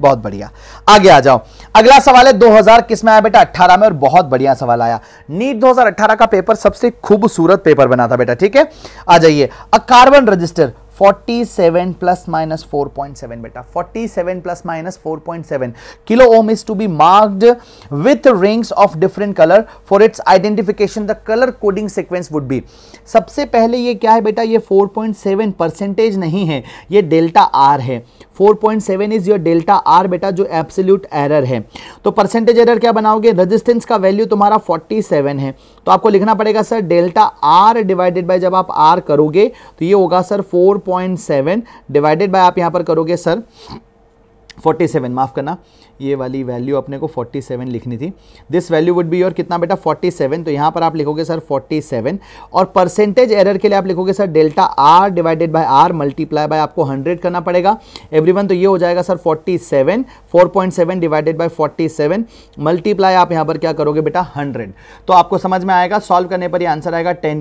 बहुत बढ़िया आगे आ जाओ अगला सवाल है 2000 किस में आया बेटा 18 में और बहुत बढ़िया सवाल आया नीट 2018 का पेपर सबसे खूबसूरत पेपर बना था बेटा ठीक है आ जाइए a carbon resistor 47 plus minus 4.7 बेटा 47 plus minus 4.7 kilo ohm is to be marked with rings of different colour for its identification the colour coding sequence would be सबसे पहले ये क्या है बेटा ये 4.7 परसेंटेज नहीं है ये डेल्टा आर है 4.7 इज योर डेल्टा आर बेटा जो एब्सोल्यूट एरर है तो परसेंटेज एरर क्या बनाओगे रेजिस्टेंस का वैल्यू तुम्हारा 47 है तो आपको लिखना पड़ेगा sir delta R divided by जब आप आर करोगे तो ये होगा सर 4.7 डिवाइडेड बाय आप यहां पर करोगे सर 47 माफ़ करना ये वाली वैल्यू अपने को 47 लिखनी थी दिस वैल्यू वुड बी और कितना बेटा 47 तो यहाँ पर आप लिखोगे सर 47 और परसेंटेज एरर के लिए आप लिखोगे sir delta R divided by R multiply by आपको 100 करना पड़ेगा एवरीवन तो ये हो जाएगा सर 47 4.7 डिवाइडेड बाय 47 मल्टीप्लाई आप यहाँ पर क्या करोगे बेटा हंड्रेड तो आपको समझ में आएगा सॉल्व करने पर ये आंसर आएगा टेन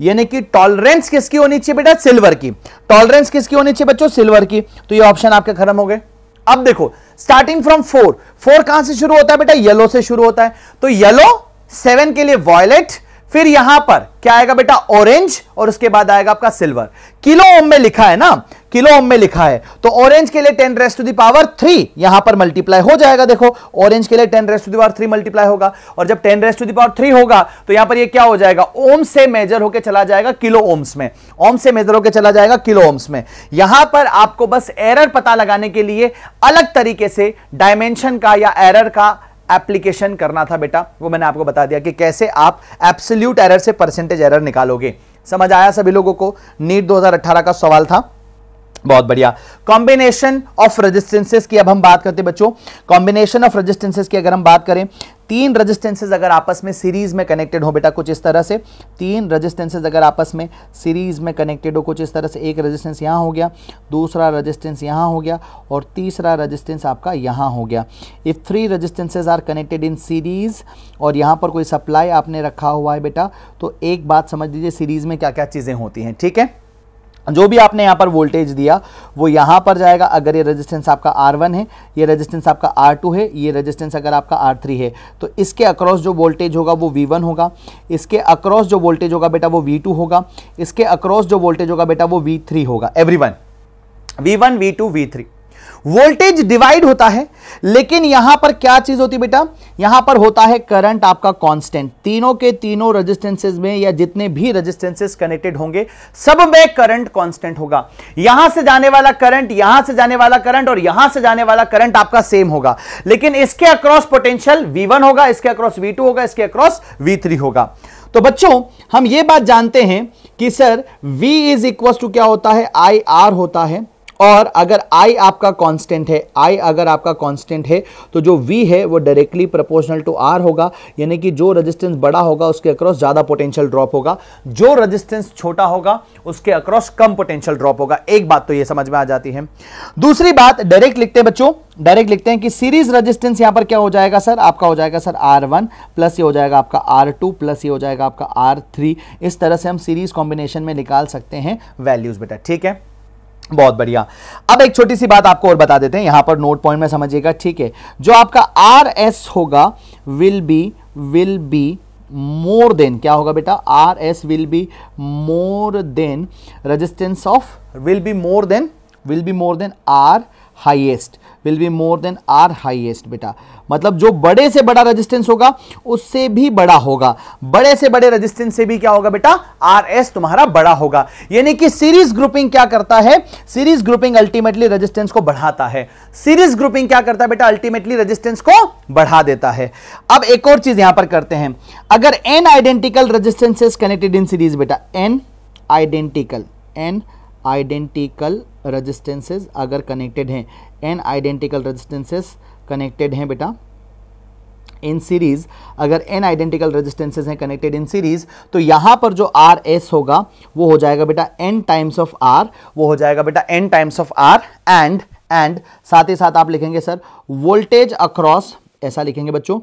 यानी कि टॉलरेंस किसकी होनी चाहिए बेटा सिल्वर की टॉलरेंस किसकी होनी चाहिए बच्चों सिल्वर की तो ये ऑप्शन आपके खत्म हो गए अब देखो स्टार्टिंग फ्रॉम फोर फोर कहां से शुरू होता है बेटा येलो से शुरू होता है तो येलो सेवन के लिए वॉयलेट फिर यहां पर क्या आएगा बेटा ऑरेंज और उसके बाद आएगा आपका सिल्वर किलो ओम में लिखा है ना किलो ओम में लिखा है तो ऑरेंज के लिए ten raise to the power three यहां पर मल्टीप्लाई हो जाएगा देखो ऑरेंज के लिए ten raise to the power three multiply होगा और जब ten raise to the power three होगा तो यहां पर ये क्या हो जाएगा ओम से मेजर होकर चला जाएगा किलो ओम्स में ओम से मेजर होकर चला जाएगा किलो ओम्स में यहां पर आपको बस एरर पता लगाने के लिए अलग तरीके से डायमेंशन का या एरर का एप्लीकेशन करना था बेटा वो मैंने आपको बता दिया कि कैसे आप एप्सल्यूट एरर से परसेंटेज एरर निकालोगे समझ आया सभी लोगों को नीट 2018 का सवाल था बहुत बढ़िया कॉम्बिनेशन ऑफ रेजिस्टेंसेस की अब हम बात करते हैं बच्चों कॉम्बिनेशन ऑफ रेजिस्टेंसेस की अगर हम बात करें तीन रजिस्टेंसेज अगर आपस में सीरीज में कनेक्टेड हो बेटा कुछ इस तरह से तीन रजिस्टेंसेज अगर आपस में सीरीज में कनेक्टेड हो कुछ इस तरह से एक रजिस्टेंस यहाँ हो गया दूसरा रजिस्टेंस यहाँ हो गया और तीसरा रजिस्टेंस आपका यहाँ हो गया if three resistances are connected in series और यहाँ पर कोई सप्लाई आपने रखा हुआ है बेटा तो एक बात समझ लीजिए सीरीज में क्या क्या चीज़ें होती हैं ठीक है जो भी आपने यहाँ पर वोल्टेज दिया वो यहाँ पर जाएगा अगर ये रेजिस्टेंस आपका R1 है ये रेजिस्टेंस आपका R2 है ये रेजिस्टेंस अगर आपका R3 है तो इसके अक्रॉस जो वोल्टेज होगा वो V1 होगा इसके अक्रॉस जो वोल्टेज होगा बेटा वो V2 होगा इसके अक्रॉस जो वोल्टेज होगा बेटा वो V3 होगा every one V one V two V three voltage divide होता है लेकिन यहां पर क्या चीज होती बेटा यहां पर होता है करंट आपका कांस्टेंट तीनों के तीनों रेजिस्टेंसेस में या जितने भी रेजिस्टेंसेस कनेक्टेड होंगे सब में करंट कांस्टेंट होगा यहां से जाने वाला करंट यहां से जाने वाला करंट और यहां से जाने वाला करंट आपका सेम होगा लेकिन इसके अक्रॉस पोटेंशियल वन होगा इसके अक्रॉस टू होगा इसके अक्रॉस थ्री होगा तो बच्चों हम ये बात जानते हैं कि sir V is equal to क्या होता है आई आर होता है और अगर आई आपका कांस्टेंट है आई अगर आपका कांस्टेंट है तो जो वी है वो डायरेक्टली प्रोपोर्शनल टू आर होगा यानी कि जो रेजिस्टेंस बड़ा होगा उसके अक्रॉस ज़्यादा पोटेंशियल ड्रॉप होगा जो रेजिस्टेंस छोटा होगा उसके अक्रॉस कम पोटेंशियल ड्रॉप होगा एक बात तो ये समझ में आ जाती है दूसरी बात डायरेक्ट लिखते हैं बच्चों डायरेक्ट लिखते हैं कि सीरीज रजिस्टेंस यहां पर क्या हो जाएगा सर आपका हो जाएगा सर आर वन प्लस ये हो जाएगा आपका आर टू प्लस ये हो जाएगा आपका आर थ्री इस तरह से हम सीरीज कॉम्बिनेशन में निकाल सकते हैं वैल्यूज बेटा ठीक है बहुत बढ़िया अब एक छोटी सी बात आपको और बता देते हैं यहां पर नोट पॉइंट में समझिएगा ठीक है जो आपका आर एस होगा will be will be more than क्या होगा बेटा R S will be more than resistance of will be more than will be more than R highest will be more than R highest बेटा मतलब जो बड़े से बड़ा रेजिस्टेंस होगा उससे भी बड़ा होगा बड़े से बड़े रेजिस्टेंस से भी क्या होगा बेटा आर एस तुम्हारा बड़ा होगा यानी कि सीरीज ग्रुपिंग क्या करता है सीरीज ग्रुपिंग अल्टीमेटली रेजिस्टेंस को बढ़ाता है सीरीज ग्रुपिंग क्या करता है बेटा अल्टीमेटली रेजिस्टेंस को बढ़ा देता है अब एक और चीज यहां पर करते हैं अगर N identical resistances connected in series बेटा N identical N identical resistances अगर कनेक्टेड हैं एन आइडेंटिकल रजिस्टेंसेज कनेक्टेड हैं बेटा इन सीरीज अगर एन आइडेंटिकल रजिस्टेंसेज हैं कनेक्टेड इन सीरीज तो यहाँ पर जो आर एस होगा वो हो जाएगा बेटा एन टाइम्स ऑफ आर वो हो जाएगा बेटा N times of R and and साथ ही साथ आप लिखेंगे सर वोल्टेज अक्रॉस ऐसा लिखेंगे बच्चों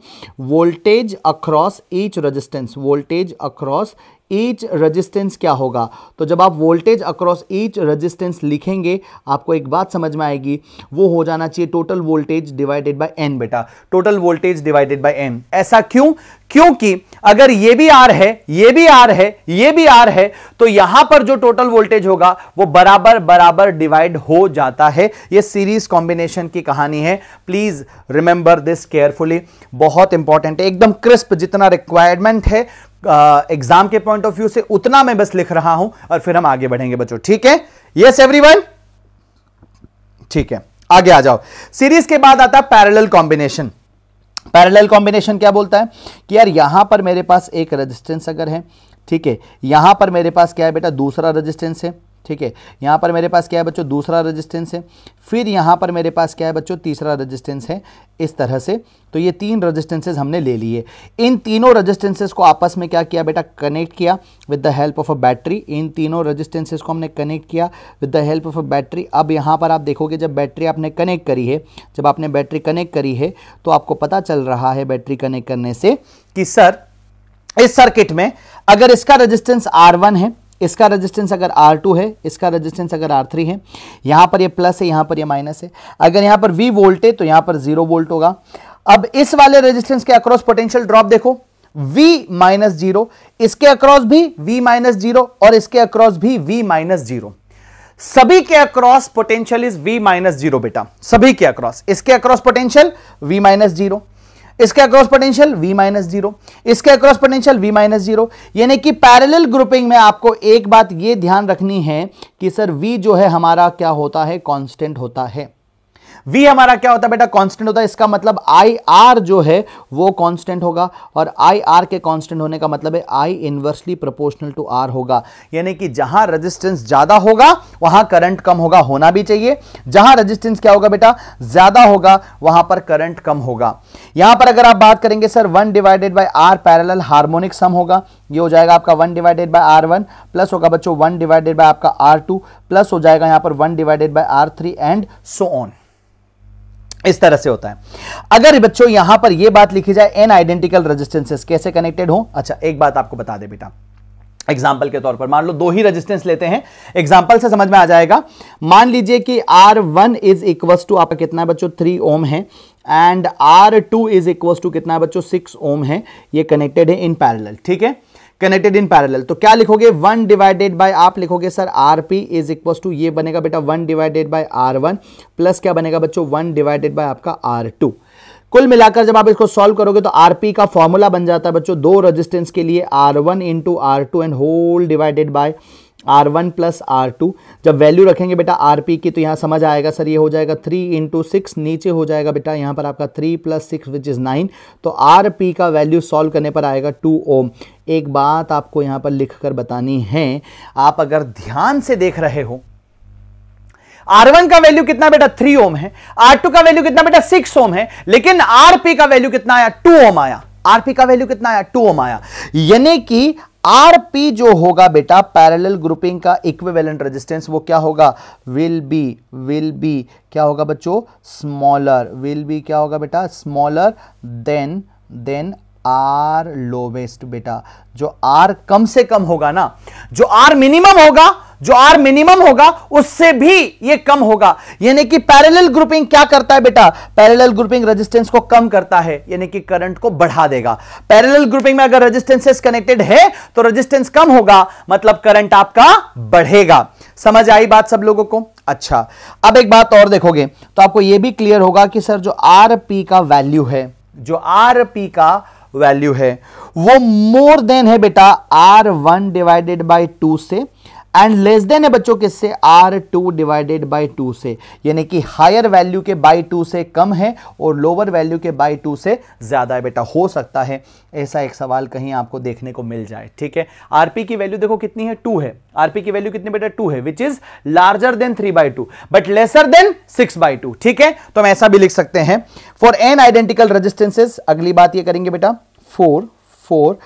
voltage across each resistance voltage across each resistance क्या होगा तो जब आप वोल्टेज अक्रॉस ईच रेजिस्टेंस लिखेंगे आपको एक बात समझ में आएगी वो हो जाना चाहिए total voltage divided by N बेटा total voltage divided by N ऐसा क्यों क्योंकि अगर ये भी आर है ये भी आर है ये भी आर है तो यहां पर जो टोटल वोल्टेज होगा वो बराबर बराबर डिवाइड हो जाता है ये सीरीज कॉम्बिनेशन की कहानी है प्लीज रिमेंबर दिस केयरफुली बहुत इंपॉर्टेंट है एकदम क्रिस्प जितना रिक्वायरमेंट है एग्जाम के पॉइंट ऑफ व्यू से उतना मैं बस लिख रहा हूं और फिर हम आगे बढ़ेंगे बच्चों ठीक है यस एवरीवन ठीक है आगे आ जाओ सीरीज के बाद आता है पैरेलल कॉम्बिनेशन पैरेलल कॉम्बिनेशन क्या बोलता है कि यार यहां पर मेरे पास एक रेजिस्टेंस अगर है ठीक है यहां पर मेरे पास क्या है बेटा दूसरा रेजिस्टेंस है ठीक है यहाँ पर मेरे पास क्या है बच्चों दूसरा रजिस्टेंस है फिर यहाँ पर मेरे पास क्या है बच्चों तीसरा रजिस्टेंस है इस तरह से तो ये तीन रजिस्टेंसेज हमने ले लिए इन तीनों रजिस्टेंसेज को आपस में क्या किया बेटा कनेक्ट किया with the help of a battery इन तीनों रजिस्टेंसेज को हमने कनेक्ट किया with the help of a battery अब यहाँ पर आप देखोगे जब बैटरी आपने कनेक्ट करी है जब आपने बैटरी कनेक्ट करी है तो आपको पता चल रहा है बैटरी कनेक्ट करने से कि सर इस सर्किट में अगर इसका रजिस्टेंस आर वन है इसका रेजिस्टेंस अगर R2 है इसका रेजिस्टेंस अगर R3 है यहाँ पर ये प्लस है यहाँ पर ये माइनस है अगर यहाँ पर V वोल्ट है तो यहाँ पर जीरो वोल्ट होगा अब इस वाले रेजिस्टेंस के अक्रॉस पोटेंशियल ड्रॉप देखो V माइनस जीरो इसके अक्रॉस भी V माइनस जीरो और इसके अक्रॉस भी V माइनस जीरो सभी के across potential is V minus zero बेटा सभी के अक्रॉस इसके across potential V minus zero इसके across potential V minus zero इसके across potential V minus zero यानी कि पैरेलल ग्रुपिंग में आपको एक बात ये ध्यान रखनी है कि सर V जो है हमारा क्या होता है कांस्टेंट होता है V हमारा क्या होता है बेटा कांस्टेंट होता है इसका मतलब आई आर जो है वो कांस्टेंट होगा और आई आर के कांस्टेंट होने का मतलब है I inversely proportional to R होगा यानी कि जहां रेजिस्टेंस ज्यादा होगा वहां करंट कम होगा होना भी चाहिए जहां रेजिस्टेंस क्या होगा बेटा ज्यादा होगा वहां पर करंट कम होगा यहां पर अगर आप बात करेंगे sir one divided by R parallel harmonic sum होगा ये हो जाएगा आपका one divided by R one plus होगा बच्चों वन डिवाइडेड बाय आपका आर टू प्लस हो जाएगा यहां पर one divided by R three and so on इस तरह से होता है अगर बच्चों यहां पर यह बात लिखी जाए एन आइडेंटिकल रेजिस्टेंसेस कैसे कनेक्टेड हो अच्छा एक बात आपको बता दे बेटा एग्जाम्पल के तौर पर मान लो दो ही रेजिस्टेंस लेते हैं एग्जाम्पल से समझ में आ जाएगा मान लीजिए कि R1 one is equal to आपका कितना है बच्चों थ्री ओम है and R2 two is equal to कितना है बच्चों सिक्स ओम है ये कनेक्टेड है इन पैरेलल ठीक है कनेक्टेड इन पैरेलल तो क्या लिखोगे वन डिवाइडेड बाय आप लिखोगे sir R P is equal to ये बनेगा बेटा one divided by R one plus क्या बनेगा बच्चों वन डिवाइडेड बाय आपका आर टू कुल मिलाकर जब आप इसको सॉल्व करोगे तो आरपी का फॉर्मूला बन जाता है बच्चों दो रजिस्टेंस के लिए R one into R two and whole divided by R one plus R two जब वैल्यू रखेंगे बेटा आर पी की तो यहाँ समझ आएगा सर ये हो जाएगा थ्री इंटू सिक्स नीचे हो जाएगा बेटा यहाँ पर आपका three plus six which is nine तो आर पी का वैल्यू सॉल्व करने पर आएगा टू ओम एक बात आपको यहाँ पर लिख कर बतानी है आप अगर ध्यान से देख रहे हो R1 का वैल्यू कितना बेटा 3 ओम है R2 का वैल्यू कितना बेटा 6 ओम है लेकिन RP का वैल्यू कितना आया 2 ओम आया RP का वैल्यू कितना आया 2 ओम आया यानी कि आरपी जो होगा बेटा पैरेलल ग्रुपिंग का इक्विवेलेंट रेजिस्टेंस वो क्या होगा विल बी विल बी क्या होगा बच्चों स्मॉलर विल बी क्या होगा बेटा smaller than than R lowest बेटा जो आर कम से कम होगा ना जो आर मिनिमम होगा जो आर मिनिमम होगा उससे भी ये कम होगा यानी कि पैरेलल ग्रुपिंग क्या करता है बेटा पैरेलल ग्रुपिंग रेजिस्टेंस को कम करता है यानी कि करंट को बढ़ा देगा पैरेलल ग्रुपिंग में अगर रेजिस्टेंसेस कनेक्टेड है तो रेजिस्टेंस कम होगा मतलब करंट आपका बढ़ेगा समझ आई बात सब लोगों को अच्छा अब एक बात और देखोगे तो आपको यह भी क्लियर होगा कि सर जो आर पी का वैल्यू है जो आर पी का वैल्यू है वो मोर देन है बेटा R one divided by two से एंड लेस देन है बच्चों किससे R two divided by two से यानी कि हायर वैल्यू के बाई टू से कम है और लोअर वैल्यू के बाई टू से ज़्यादा है बेटा हो सकता है ऐसा एक सवाल कहीं आपको देखने को मिल जाए ठीक है आरपी की वैल्यू देखो कितनी है टू है आरपी की वैल्यू कितनी बेटा टू है which is larger than three by two but lesser than six by two ठीक है तो हम ऐसा भी लिख सकते हैं फॉर एन आइडेंटिकल रजिस्टेंसेज अगली बात ये करेंगे बेटा four four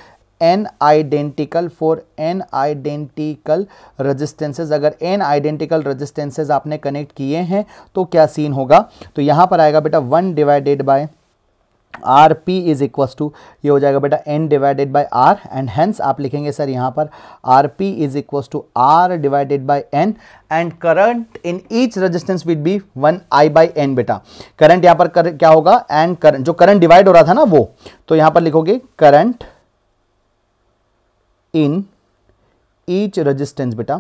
N identical for N identical resistances अगर एन आइडेंटिकल रजिस्टेंसेज आपने कनेक्ट किए हैं तो क्या सीन होगा तो यहाँ पर आएगा बेटा one divided by R P is equals to ये हो जाएगा बेटा N divided by R and hence आप लिखेंगे सर यहाँ पर R P is equals to R divided by N and current in each resistance will be one I by N बेटा करंट यहाँ पर कर, क्या होगा एंड करंट जो करंट डिवाइड हो रहा था ना वो तो यहाँ पर लिखोगे करंट इन ईच रजिस्टेंस बेटा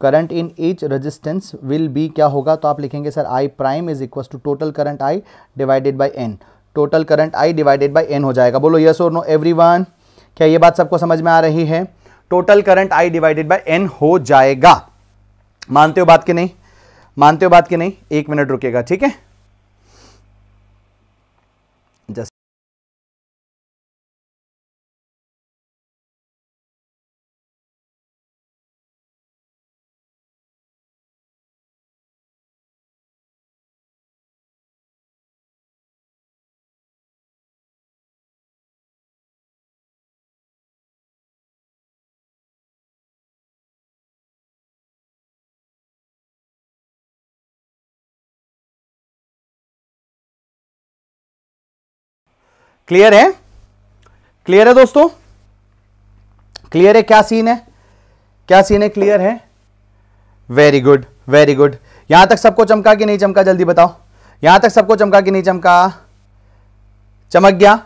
current in each resistance will be क्या होगा तो आप लिखेंगे sir I prime is equal to total current I divided by N total current I divided by N हो जाएगा बोलो यस और नो एवरी वन क्या ये बात सबको समझ में आ रही है total current I divided by N हो जाएगा मानते हो बात की नहीं मानते हो बात की नहीं एक मिनट रुकेगा ठीक है क्लियर है क्लियर है दोस्तों क्लियर है क्या सीन है क्या सीन है क्लियर है वेरी गुड वेरी गुड यहां तक सबको चमका कि नहीं चमका जल्दी बताओ यहां तक सबको चमका कि नहीं चमका चमक गया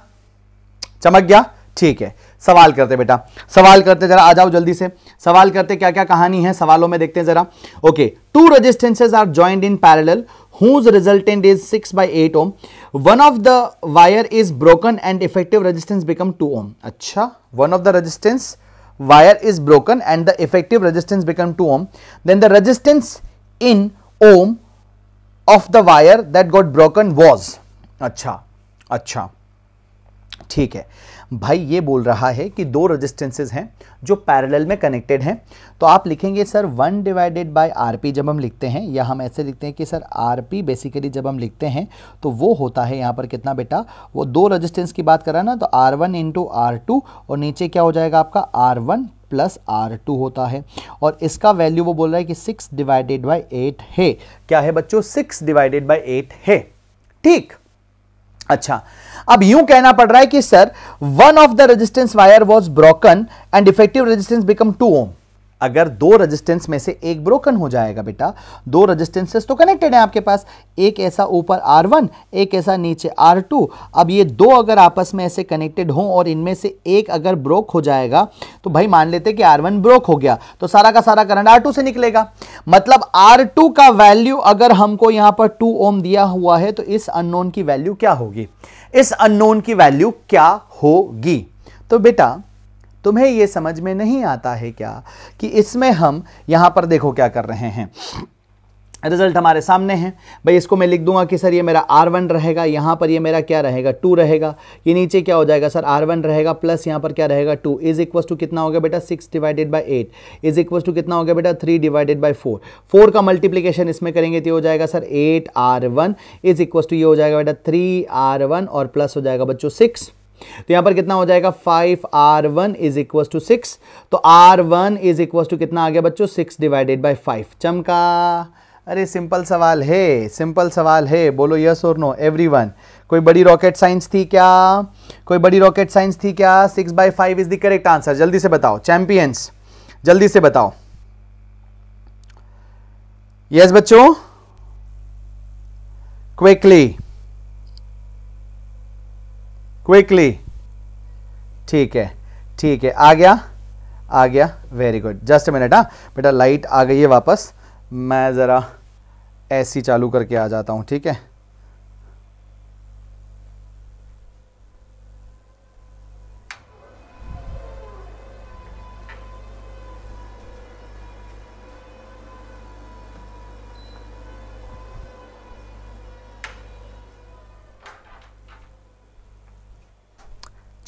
चमक गया ठीक है सवाल करते बेटा सवाल करते जरा आ जाओ जल्दी से सवाल करते क्या क्या कहानी है सवालों में देखते हैं जरा okay two resistances are joint in parallel whose resultant is 6 by 8 ohm one of the wire is broken and effective resistance become 2 ohm acha one of the resistance wire is broken and the effective resistance become 2 ohm then the resistance in ohm of the wire that got broken was acha acha theek hai भाई ये बोल रहा है कि दो रजिस्टेंसेज हैं जो पैरेलल में कनेक्टेड हैं तो आप लिखेंगे sir one divided by RP जब हम लिखते हैं या हम ऐसे लिखते हैं कि सर आरपी बेसिकली जब हम लिखते हैं तो वो होता है यहाँ पर कितना बेटा वो दो रजिस्टेंस की बात करा ना तो R one into R two और नीचे क्या हो जाएगा आपका R one plus R two होता है और इसका वैल्यू वो बोल रहा है कि सिक्स डिवाइडेड बाई एट है क्या है बच्चों सिक्स डिवाइडेड बाई एट है ठीक अच्छा अब यूं कहना पड़ रहा है कि sir one of the resistance wire was broken and effective resistance become two ohm अगर दो रेजिस्टेंस में से एक ब्रोकन हो जाएगा बेटा दो रेजिस्टेंसेस तो कनेक्टेड है आपके पास एक ऐसा ऊपर R1 एक ऐसा नीचे R2 अब ये दो अगर आपस में ऐसे कनेक्टेड हों और इनमें से एक अगर ब्रोक हो जाएगा तो भाई मान लेते कि R1 ब्रोक हो गया तो सारा का सारा करंट R2 से निकलेगा मतलब R2 का वैल्यू अगर हमको यहां पर टू ओम दिया हुआ है तो इस अननोन की वैल्यू क्या होगी इस अननोन की वैल्यू क्या होगी तो बेटा तुम्हें ये समझ में नहीं आता है क्या कि इसमें हम यहाँ पर देखो क्या कर रहे हैं रिजल्ट हमारे सामने हैं भाई इसको मैं लिख दूंगा कि सर ये मेरा आर वन रहेगा यहाँ पर ये मेरा क्या रहेगा टू रहेगा ये नीचे क्या हो जाएगा सर आर वन रहेगा प्लस यहाँ पर क्या रहेगा टू इज इक्वस टू कितना हो गया बेटा six divided by eight is equals to कितना हो गया बेटा three divided by four four का मल्टीप्लीकेशन इसमें करेंगे तो हो जाएगा sir eight R one is equals to ये हो जाएगा बेटा थ्री आर वन और प्लस हो जाएगा बच्चों सिक्स तो यहां पर कितना हो जाएगा five R one is equal to six तो R one is equal to कितना आ गया बच्चों सिक्स डिवाइडेड बाई फाइव चमका अरे सिंपल सवाल है सिंपल सवाल है बोलो यस और नो एवरीवन कोई बड़ी रॉकेट साइंस थी क्या कोई बड़ी रॉकेट साइंस थी क्या six by five is the correct answer जल्दी से बताओ चैंपियंस जल्दी से बताओ यस yes, बच्चों क्विकली क्विकली ठीक है ठीक है आ गया आ गया वेरी गुड जस्ट मिनट हाँ बेटा लाइट आ गई है वापस मैं ज़रा ए चालू करके आ जाता हूँ ठीक है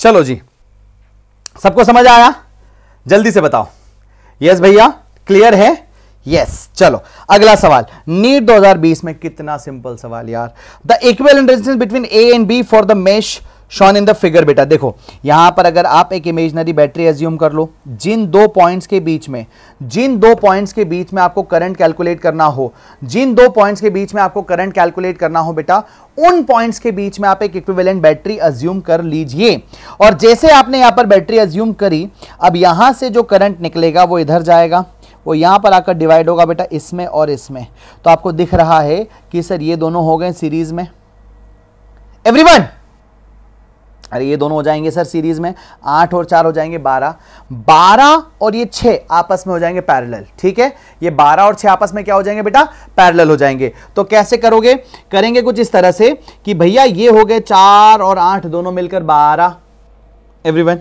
चलो जी सबको समझ आया जल्दी से बताओ यस भैया क्लियर है यस चलो अगला सवाल नीट 2020 में कितना सिंपल सवाल यार the equal intense between A and B for the mesh shown in the figure बेटा देखो यहां पर अगर आप एक इमेजनरी बैटरी एज्यूम कर लो जिन दो पॉइंट्स के बीच में जिन दो पॉइंट्स के बीच में आपको करंट कैलकुलेट करना हो जिन दो पॉइंट्स के बीच में आपको करंट कैलकुलेट करना हो बेटा उन पॉइंट्स के बीच में आप एक इक्विवेलेंट बैटरी अज्यूम कर लीजिए और जैसे आपने यहां पर बैटरी अज्यूम करी अब यहां से जो करंट निकलेगा वो इधर जाएगा वो यहां पर आकर डिवाइड होगा बेटा इसमें और इसमें तो आपको दिख रहा है कि सर ये दोनों हो गए सीरीज में एवरीवन अरे ये दोनों हो जाएंगे सर सीरीज में आठ और चार हो जाएंगे बारह बारह और ये छः आपस में हो जाएंगे पैरेलल ठीक है ये बारह और छः आपस में क्या हो जाएंगे बेटा पैरेलल हो जाएंगे तो कैसे करोगे करेंगे कुछ इस तरह से कि भैया ये हो गए चार और आठ दोनों मिलकर बारह एवरीवन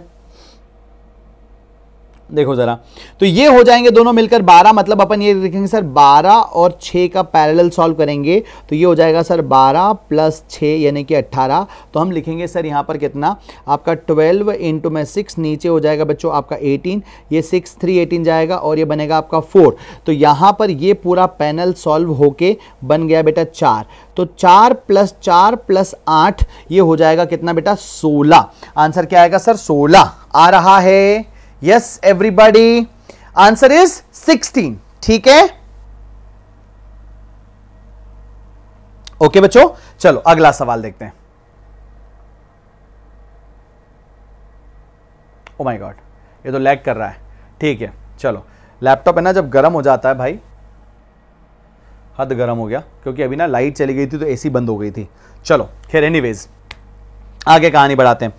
देखो ज़रा तो ये हो जाएंगे दोनों मिलकर 12 मतलब अपन ये लिखेंगे सर 12 और 6 का पैरेलल सॉल्व करेंगे तो ये हो जाएगा सर 12 प्लस छः यानी कि 18 तो हम लिखेंगे सर यहाँ पर कितना आपका 12 इंटू में सिक्स नीचे हो जाएगा बच्चों आपका 18 ये सिक्स थ्री एटीन जाएगा और ये बनेगा आपका फोर तो यहाँ पर ये पूरा पैनल सॉल्व होके बन गया बेटा चार तो चार प्लस चार प्लस आठ ये हो जाएगा कितना बेटा सोलह आंसर क्या आएगा सर सोलह आ रहा है यस एवरीबॉडी आंसर इज 16 ठीक है ओके okay, बच्चों चलो अगला सवाल देखते हैं ओ माय गॉड ये तो लैग कर रहा है ठीक है चलो लैपटॉप है ना जब गर्म हो जाता है भाई हद गर्म हो गया क्योंकि अभी ना लाइट चली गई थी तो एसी बंद हो गई थी चलो खैर एनीवेज आगे कहानी बढ़ाते हैं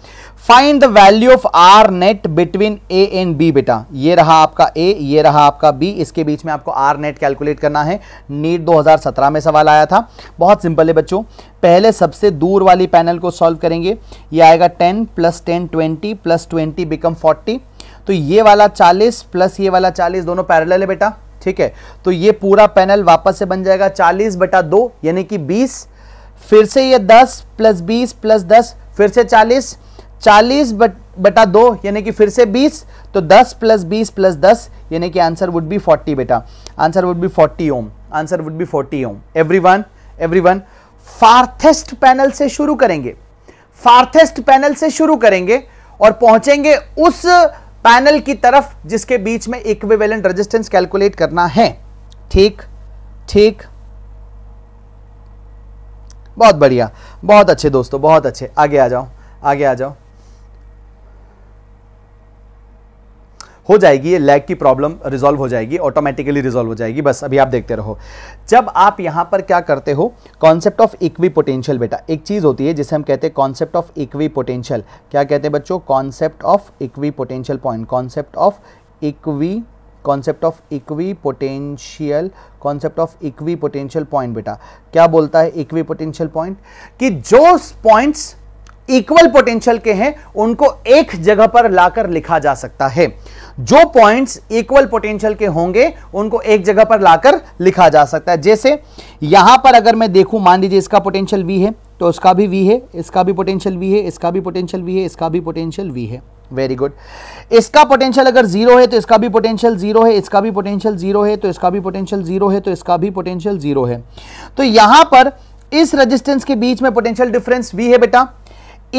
find the value of R net between A and B बेटा ये रहा आपका ए ये रहा आपका बी इसके बीच में आपको आर नेट कैलकुलेट करना है नीट 2017 में सवाल आया था बहुत सिंपल है बच्चों पहले सबसे दूर वाली पैनल को सॉल्व करेंगे ये आएगा 10 plus ten twenty plus twenty become 40 तो ये वाला 40 प्लस ये वाला 40 दोनों पैरल है बेटा ठीक है तो ये पूरा पैनल वापस से बन जाएगा चालीस बटा दो यानी कि बीस फिर से ये दस प्लस बीस प्लस दस फिर से चालीस चालीस बट बेटा दो यानी कि फिर से बीस तो दस प्लस बीस प्लस दस यानी कि आंसर वुड बी फोर्टी बेटा answer would be forty ohm answer would be forty ohm every one every one farthest panel से शुरू करेंगे फार्थेस्ट पैनल से शुरू करेंगे और पहुंचेंगे उस पैनल की तरफ जिसके बीच में इक्विवेलेंट रेजिस्टेंस कैलकुलेट करना है ठीक ठीक बहुत बढ़िया बहुत अच्छे दोस्तों बहुत अच्छे आगे आ जाओ आगे आ जाओ हो जाएगी ये लैग की प्रॉब्लम रिजॉल्व हो जाएगी ऑटोमेटिकली रिजॉल्व हो जाएगी बस अभी आप देखते रहो जब आप यहां पर क्या करते हो कॉन्सेप्ट ऑफ इक्वी पोटेंशियल बेटा एक चीज़ होती है जिसे हम कहते हैं कॉन्सेप्ट ऑफ इक्वी पोटेंशियल क्या कहते हैं बच्चों concept of equipotential point concept of equi concept of equipotential concept of equipotential point बेटा क्या बोलता है इक्वी पोटेंशियल पॉइंट कि जो पॉइंट्स इक्वल पोटेंशियल के हैं उनको एक जगह पर लाकर लिखा जा सकता है जो पॉइंट्स इक्वल पोटेंशियल के होंगे उनको एक जगह पर लाकर लिखा जा सकता है जैसे यहां पर अगर मैं देखूं मान लीजिए इसका पोटेंशियल वी है तो उसका भी वी है इसका भी पोटेंशियल वी है इसका भी पोटेंशियल वी है इसका भी पोटेंशियल वी है वेरी गुड इसका पोटेंशियल अगर जीरो है तो इसका भी पोटेंशियल जीरो है इसका भी पोटेंशियल जीरो है तो इसका भी पोटेंशियल जीरो है तो इसका भी पोटेंशियल जीरो है तो यहां पर इस रेजिस्टेंस के बीच में पोटेंशियल डिफरेंस वी है बेटा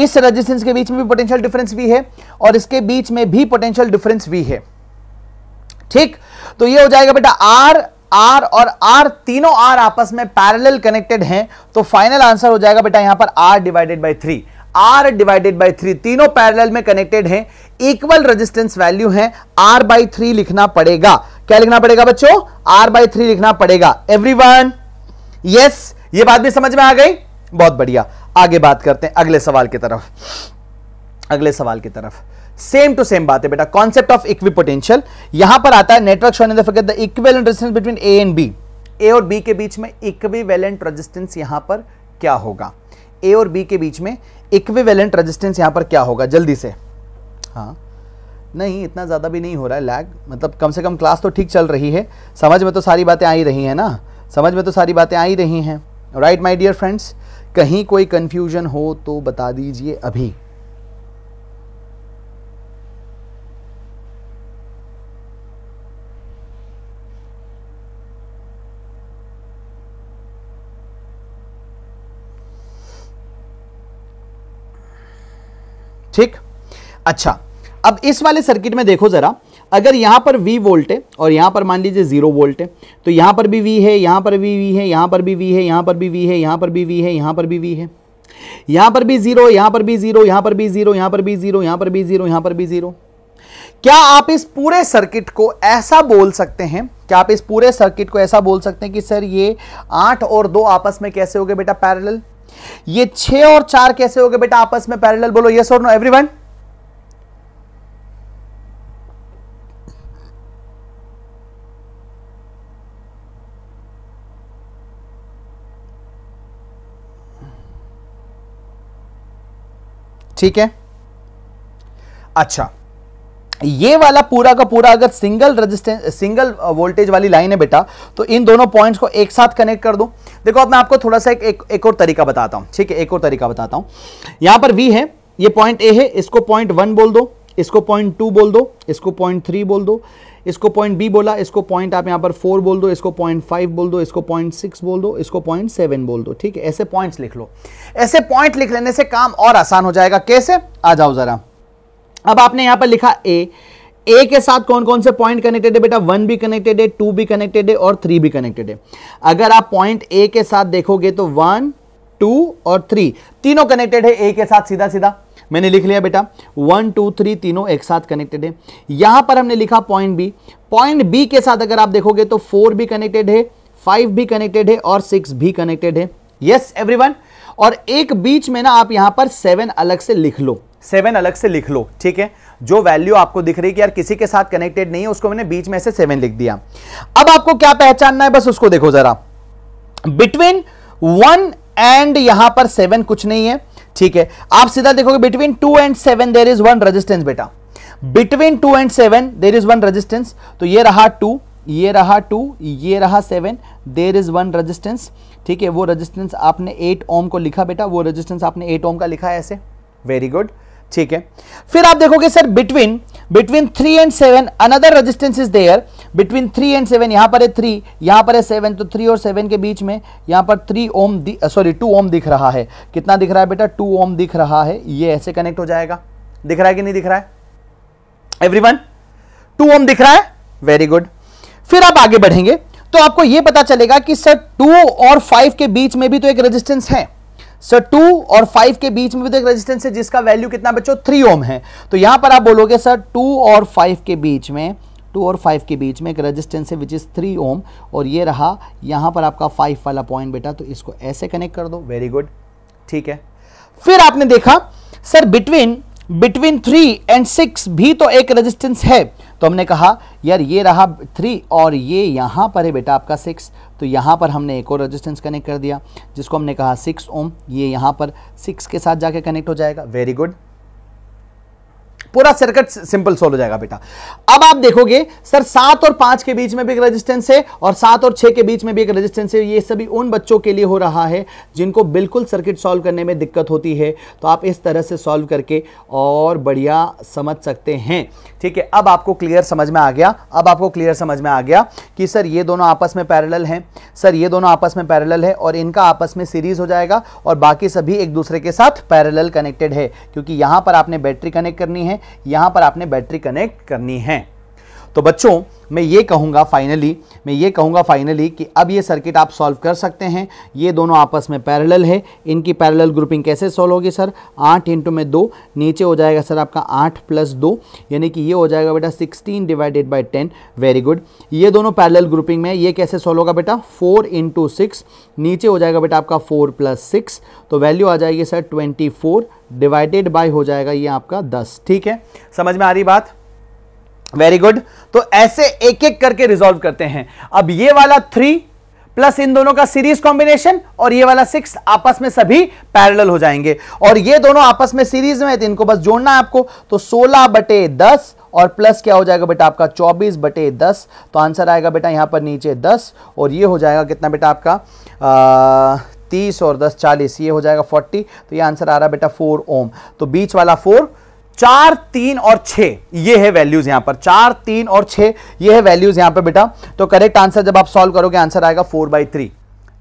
इस रेजिस्टेंस के बीच में भी पोटेंशियल डिफरेंस वी है और इसके बीच में भी पोटेंशियल डिफरेंस वी है ठीक तो ये हो जाएगा बेटा आर आर और आर तीनों आर आपस में पैरेलल कनेक्टेड हैं तो फाइनल आंसर हो जाएगा बेटा यहां पर R divided by three R divided by three तीनों पैरेलल में कनेक्टेड हैं इक्वल रेजिस्टेंस वैल्यू है आर बाई थ्री लिखना पड़ेगा क्या लिखना पड़ेगा बच्चों आर बाई थ्री लिखना पड़ेगा एवरी वन यस ये बात भी समझ में आ गई बहुत बढ़िया आगे बात करते हैं अगले सवाल की तरफ अगले सवाल की तरफ सेम टू सेम बात है बेटा कॉन्सेप्ट ऑफ इक्विपोटेंशियल यहां पर आता है network shown the equivalent resistance between A and B A और बी के बीच में इक्विवेलेंट रेजिस्टेंस यहां पर क्या होगा ए और बी के बीच में इक्विवेलेंट रेजिस्टेंस यहां पर क्या होगा जल्दी से हाँ नहीं इतना ज़्यादा भी नहीं हो रहा है लैग मतलब कम से कम क्लास तो ठीक चल रही है समझ में तो सारी बातें आ ही रही हैं ना समझ में तो सारी बातें आ ही रही हैं राइट माई डियर फ्रेंड्स कहीं कोई कन्फ्यूजन हो तो बता दीजिए अभी ठीक अच्छा अब इस वाले सर्किट में देखो ज़रा अगर यहां पर V वोल्ट है और यहां पर मान लीजिए जीरो वोल्ट है तो यहां पर भी V है यहां पर भी V है यहां पर भी V है यहां पर भी V है यहां पर भी V है यहां पर भी V है यहां पर भी जीरो यहां पर भी जीरो यहां पर भी जीरो यहां पर भी जीरो यहां पर भी जीरो यहां पर भी जीरो क्या आप इस पूरे सर्किट को ऐसा बोल सकते हैं क्या आप इस पूरे सर्किट को ऐसा बोल सकते हैं कि सर ये आठ और दो आपस में कैसे हो गए बेटा पैरेलल ये छह और चार कैसे हो गए बेटा आपस में पैरेलल बोलो यस और नो एवरीवन ठीक है अच्छा ये वाला पूरा का पूरा अगर सिंगल रेजिस्टेंस सिंगल वोल्टेज वाली लाइन है बेटा तो इन दोनों पॉइंट्स को एक साथ कनेक्ट कर दो देखो अब मैं आपको थोड़ा सा एक एक, एक और तरीका बताता हूं ठीक है एक और तरीका बताता हूं यहां पर वी है ये पॉइंट ए है इसको पॉइंट वन बोल दो इसको पॉइंट टू बोल दो इसको पॉइंट थ्री बोल दो इसको पॉइंट बी बोला इसको पॉइंट आप यहां पर फोर बोल दो इसको पॉइंट फाइव बोल दो इसको पॉइंट सिक्स बोल दो इसको पॉइंट सेवन बोल दो ठीक है ऐसे पॉइंट्स लिख लो ऐसे पॉइंट लिख लेने से काम और आसान हो जाएगा कैसे आ जाओ ज़रा अब आपने यहां पर लिखा ए ए के साथ कौन कौन से पॉइंट कनेक्टेड है बेटा वन भी कनेक्टेड है टू भी कनेक्टेड है और थ्री भी कनेक्टेड है अगर आप पॉइंट ए के साथ देखोगे तो वन टू और थ्री तीनों कनेक्टेड है ए के साथ सीधा सीधा मैंने लिख लिया बेटा वन टू थ्री तीनों एक साथ कनेक्टेड है यहां पर हमने लिखा पॉइंट बी पॉइंट बी के साथ अगर आप देखोगे तो फोर भी कनेक्टेड है फाइव भी कनेक्टेड है और सिक्स भी कनेक्टेड है यस एवरीवन और एक बीच में ना आप यहां पर सेवन अलग से लिख लो सेवन अलग से लिख लो ठीक है जो वैल्यू आपको दिख रही है कि यार किसी के साथ कनेक्टेड नहीं है उसको मैंने बीच में से सेवन लिख दिया अब आपको क्या पहचानना है बस उसको देखो जरा बिटवीन वन एंड यहां पर सेवन कुछ नहीं है ठीक है आप सीधा देखोगे between two and seven there is one resistance बेटा between two and seven there is one resistance तो ये रहा टू ये रहा टू ये रहा seven there is one resistance ठीक है वो रजिस्टेंस आपने एट ओम को लिखा बेटा वो रजिस्टेंस आपने एट ओम का लिखा है ऐसे वेरी गुड ठीक है फिर आप देखोगे sir between between three and seven another resistance is there between three and seven यहाँ पर है थ्री यहाँ पर है सेवन तो थ्री और सेवन के बीच में यहाँ पर three ohm sorry two ohm दिख रहा है कितना दिख रहा है बेटा टू ओम दिख रहा है ये ऐसे कनेक्ट हो जाएगा दिख रहा है कि नहीं दिख रहा है वन टू ओम दिख रहा है वेरी गुड फिर आप आगे बढ़ेंगे तो आपको यह पता चलेगा कि सर टू और फाइव के बीच में भी तो एक रेजिस्टेंस है सर टू और फाइव के बीच में भी तो एक रेजिस्टेंस है जिसका वैल्यू कितना बच्चों थ्री ओम है तो यहां पर आप बोलोगे सर टू और फाइव के बीच में टू और फाइव के बीच में एक रेजिस्टेंस है विच इज़ थ्री ओम और ये रहा यहां पर आपका फाइव वाला पॉइंट बेटा तो इसको ऐसे कनेक्ट कर दो वेरी गुड ठीक है फिर आपने देखा sir between between three and six भी तो एक रेजिस्टेंस है तो हमने कहा यार ये रहा थ्री और ये यहाँ पर है बेटा आपका सिक्स तो यहाँ पर हमने एक और रेजिस्टेंस कनेक्ट कर दिया जिसको हमने कहा सिक्स ओम ये यहाँ पर सिक्स के साथ जाके कनेक्ट हो जाएगा वेरी गुड पूरा सर्किट सिंपल सोल्व हो जाएगा बेटा अब आप देखोगे सर सात और पांच के बीच में भी एक रेजिस्टेंस है और सात और छह के बीच में भी एक रेजिस्टेंस है ये सभी उन बच्चों के लिए हो रहा है जिनको बिल्कुल सर्किट सॉल्व करने में दिक्कत होती है तो आप इस तरह से सॉल्व करके और बढ़िया समझ सकते हैं ठीक है अब आपको क्लियर समझ में आ गया अब आपको क्लियर समझ में आ गया कि सर ये दोनों आपस में पैरेलल हैं सर ये दोनों आपस में पैरेलल है और इनका आपस में सीरीज हो जाएगा और बाकी सभी एक दूसरे के साथ पैरेलल कनेक्टेड है क्योंकि यहाँ पर आपने बैटरी कनेक्ट करनी है यहाँ पर आपने बैटरी कनेक्ट करनी है तो बच्चों मैं ये कहूँगा फाइनली मैं ये कहूँगा फाइनली कि अब ये सर्किट आप सॉल्व कर सकते हैं ये दोनों आपस में पैरेलल है इनकी पैरेलल ग्रुपिंग कैसे सॉल्व होगी सर आठ इंटू में दो नीचे हो जाएगा सर आपका आठ प्लस दो यानी कि ये हो जाएगा बेटा sixteen divided by ten very good ये दोनों पैरेलल ग्रुपिंग में ये कैसे सॉल्व होगा बेटा फोर इंटू सिक्स नीचे हो जाएगा बेटा आपका फोर प्लस सिक्स तो वैल्यू आ जाएगी sir twenty four divided by हो जाएगा ये आपका दस ठीक है समझ में आ रही बात वेरी गुड तो ऐसे एक एक करके रिजोल्व करते हैं अब ये वाला थ्री प्लस इन दोनों का सीरीज कॉम्बिनेशन और ये वाला सिक्स आपस में सभी पैरेलल हो जाएंगे और ये दोनों आपस में सीरीज में तो इनको बस जोड़ना है आपको तो 16 बटे दस और प्लस क्या हो जाएगा बेटा आपका 24 बटे दस तो आंसर आएगा बेटा यहाँ पर नीचे 10 और ये हो जाएगा कितना बेटा आपका आ, 30 और 10 40 ये हो जाएगा 40 तो ये आंसर आ रहा है बेटा 4 ओम तो बीच वाला 4 चार तीन और छः ये है वैल्यूज यहां पर चार तीन और छह ये है वैल्यूज यहां पर बेटा तो करेक्ट आंसर जब आप सॉल्व करोगे आंसर आएगा फोर बाई थ्री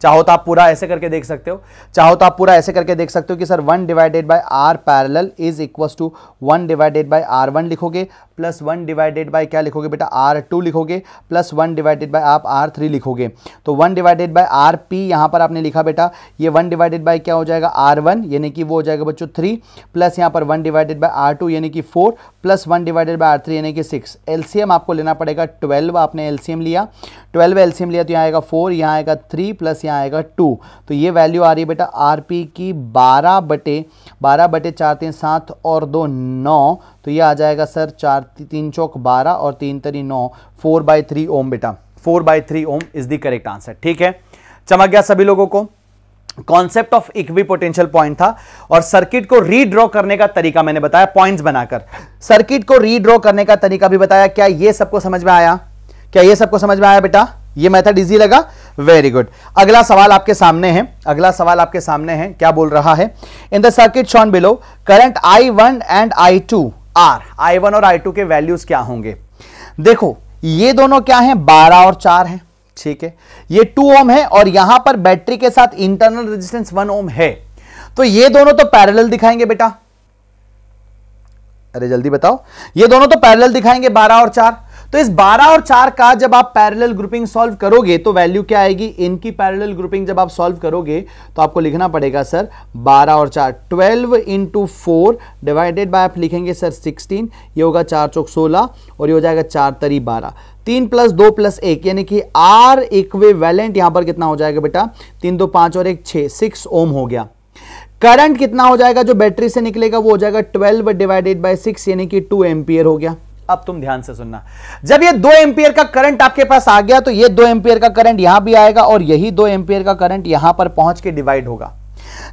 चाहो तो आप पूरा ऐसे करके देख सकते हो चाहो तो आप पूरा ऐसे करके देख सकते हो कि sir one divided by R parallel is equal to one divided by R one लिखोगे प्लस वन डिवाइडेड बाय क्या लिखोगे बेटा आर टू लिखोगे प्लस वन डिवाइडेड बाय आप आर थ्री लिखोगे तो one divided by R P यहाँ पर आपने लिखा बेटा ये वन डिवाइडेड बाय क्या हो जाएगा आर वन यानी कि वो हो जाएगा बच्चों थ्री प्लस यहाँ पर one divided by R two यानी कि four plus one divided by R three यानी कि सिक्स एलसीएम आपको लेना पड़ेगा ट्वेल्व आपने एलसीएम लिया ट्वेल्व एलसीएम लिया तो यहाँ आएगा फोर यहाँ आएगा थ्री प्लस यहाँ आएगा टू तो ये वैल्यू आ रही है बेटा आर पी की बारह बटे बारह बटे चार तीन सात और दो नौ तो ये आ जाएगा सर चार तीन चौक बारह और तीन तरी नौ फोर बाई थ्री ओम बेटा four by three ohm is the correct answer ठीक है चमक गया सभी लोगों को concept of equipotential point था और सर्किट को रीड्रॉ करने का तरीका मैंने बताया पॉइंट्स बनाकर सर्किट को रीड्रॉ करने का तरीका भी बताया क्या ये सबको समझ में आया क्या ये सबको समझ में आया बेटा ये मेथड इजी लगा वेरी गुड अगला सवाल आपके सामने है अगला सवाल आपके सामने है क्या बोल रहा है in the circuit shown below current I one and I two are I one और आई टू के वैल्यूज क्या होंगे देखो ये दोनों क्या हैं बारह और चार हैं ठीक है ये टू ओम है और यहां पर बैटरी के साथ इंटरनल रेजिस्टेंस वन ओम है तो ये दोनों तो पैरेलल दिखाएंगे बेटा अरे जल्दी बताओ ये दोनों तो पैरेलल दिखाएंगे बारह और चार तो इस 12 और 4 का जब आप पैरेलल ग्रुपिंग सॉल्व करोगे तो वैल्यू क्या आएगी इनकी पैरेलल ग्रुपिंग जब आप सॉल्व करोगे तो आपको लिखना पड़ेगा सर 12 और 4 12 इंटू फोर डिवाइडेड बाय आप लिखेंगे सर 16 ये होगा चार चौक 16 और ये हो जाएगा चार तरी बारह तीन प्लस दो प्लस एक यानी कि आर इक्वे वैलेंट यहां पर कितना हो जाएगा बेटा तीन दो पांच और एक छ सिक्स ओम हो गया करंट कितना हो जाएगा जो बैटरी से निकलेगा वो हो जाएगा 12 डिवाइडेड बाय 6 यानी कि 2 एम्पियर हो गया अब तुम ध्यान से सुनना जब ये दो एम्पियर का करंट आपके पास आ गया तो ये दो एम्पियर का करंट यहां भी आएगा और यही दो एम्पियर का करंट यहां पर पहुंच के डिवाइड होगा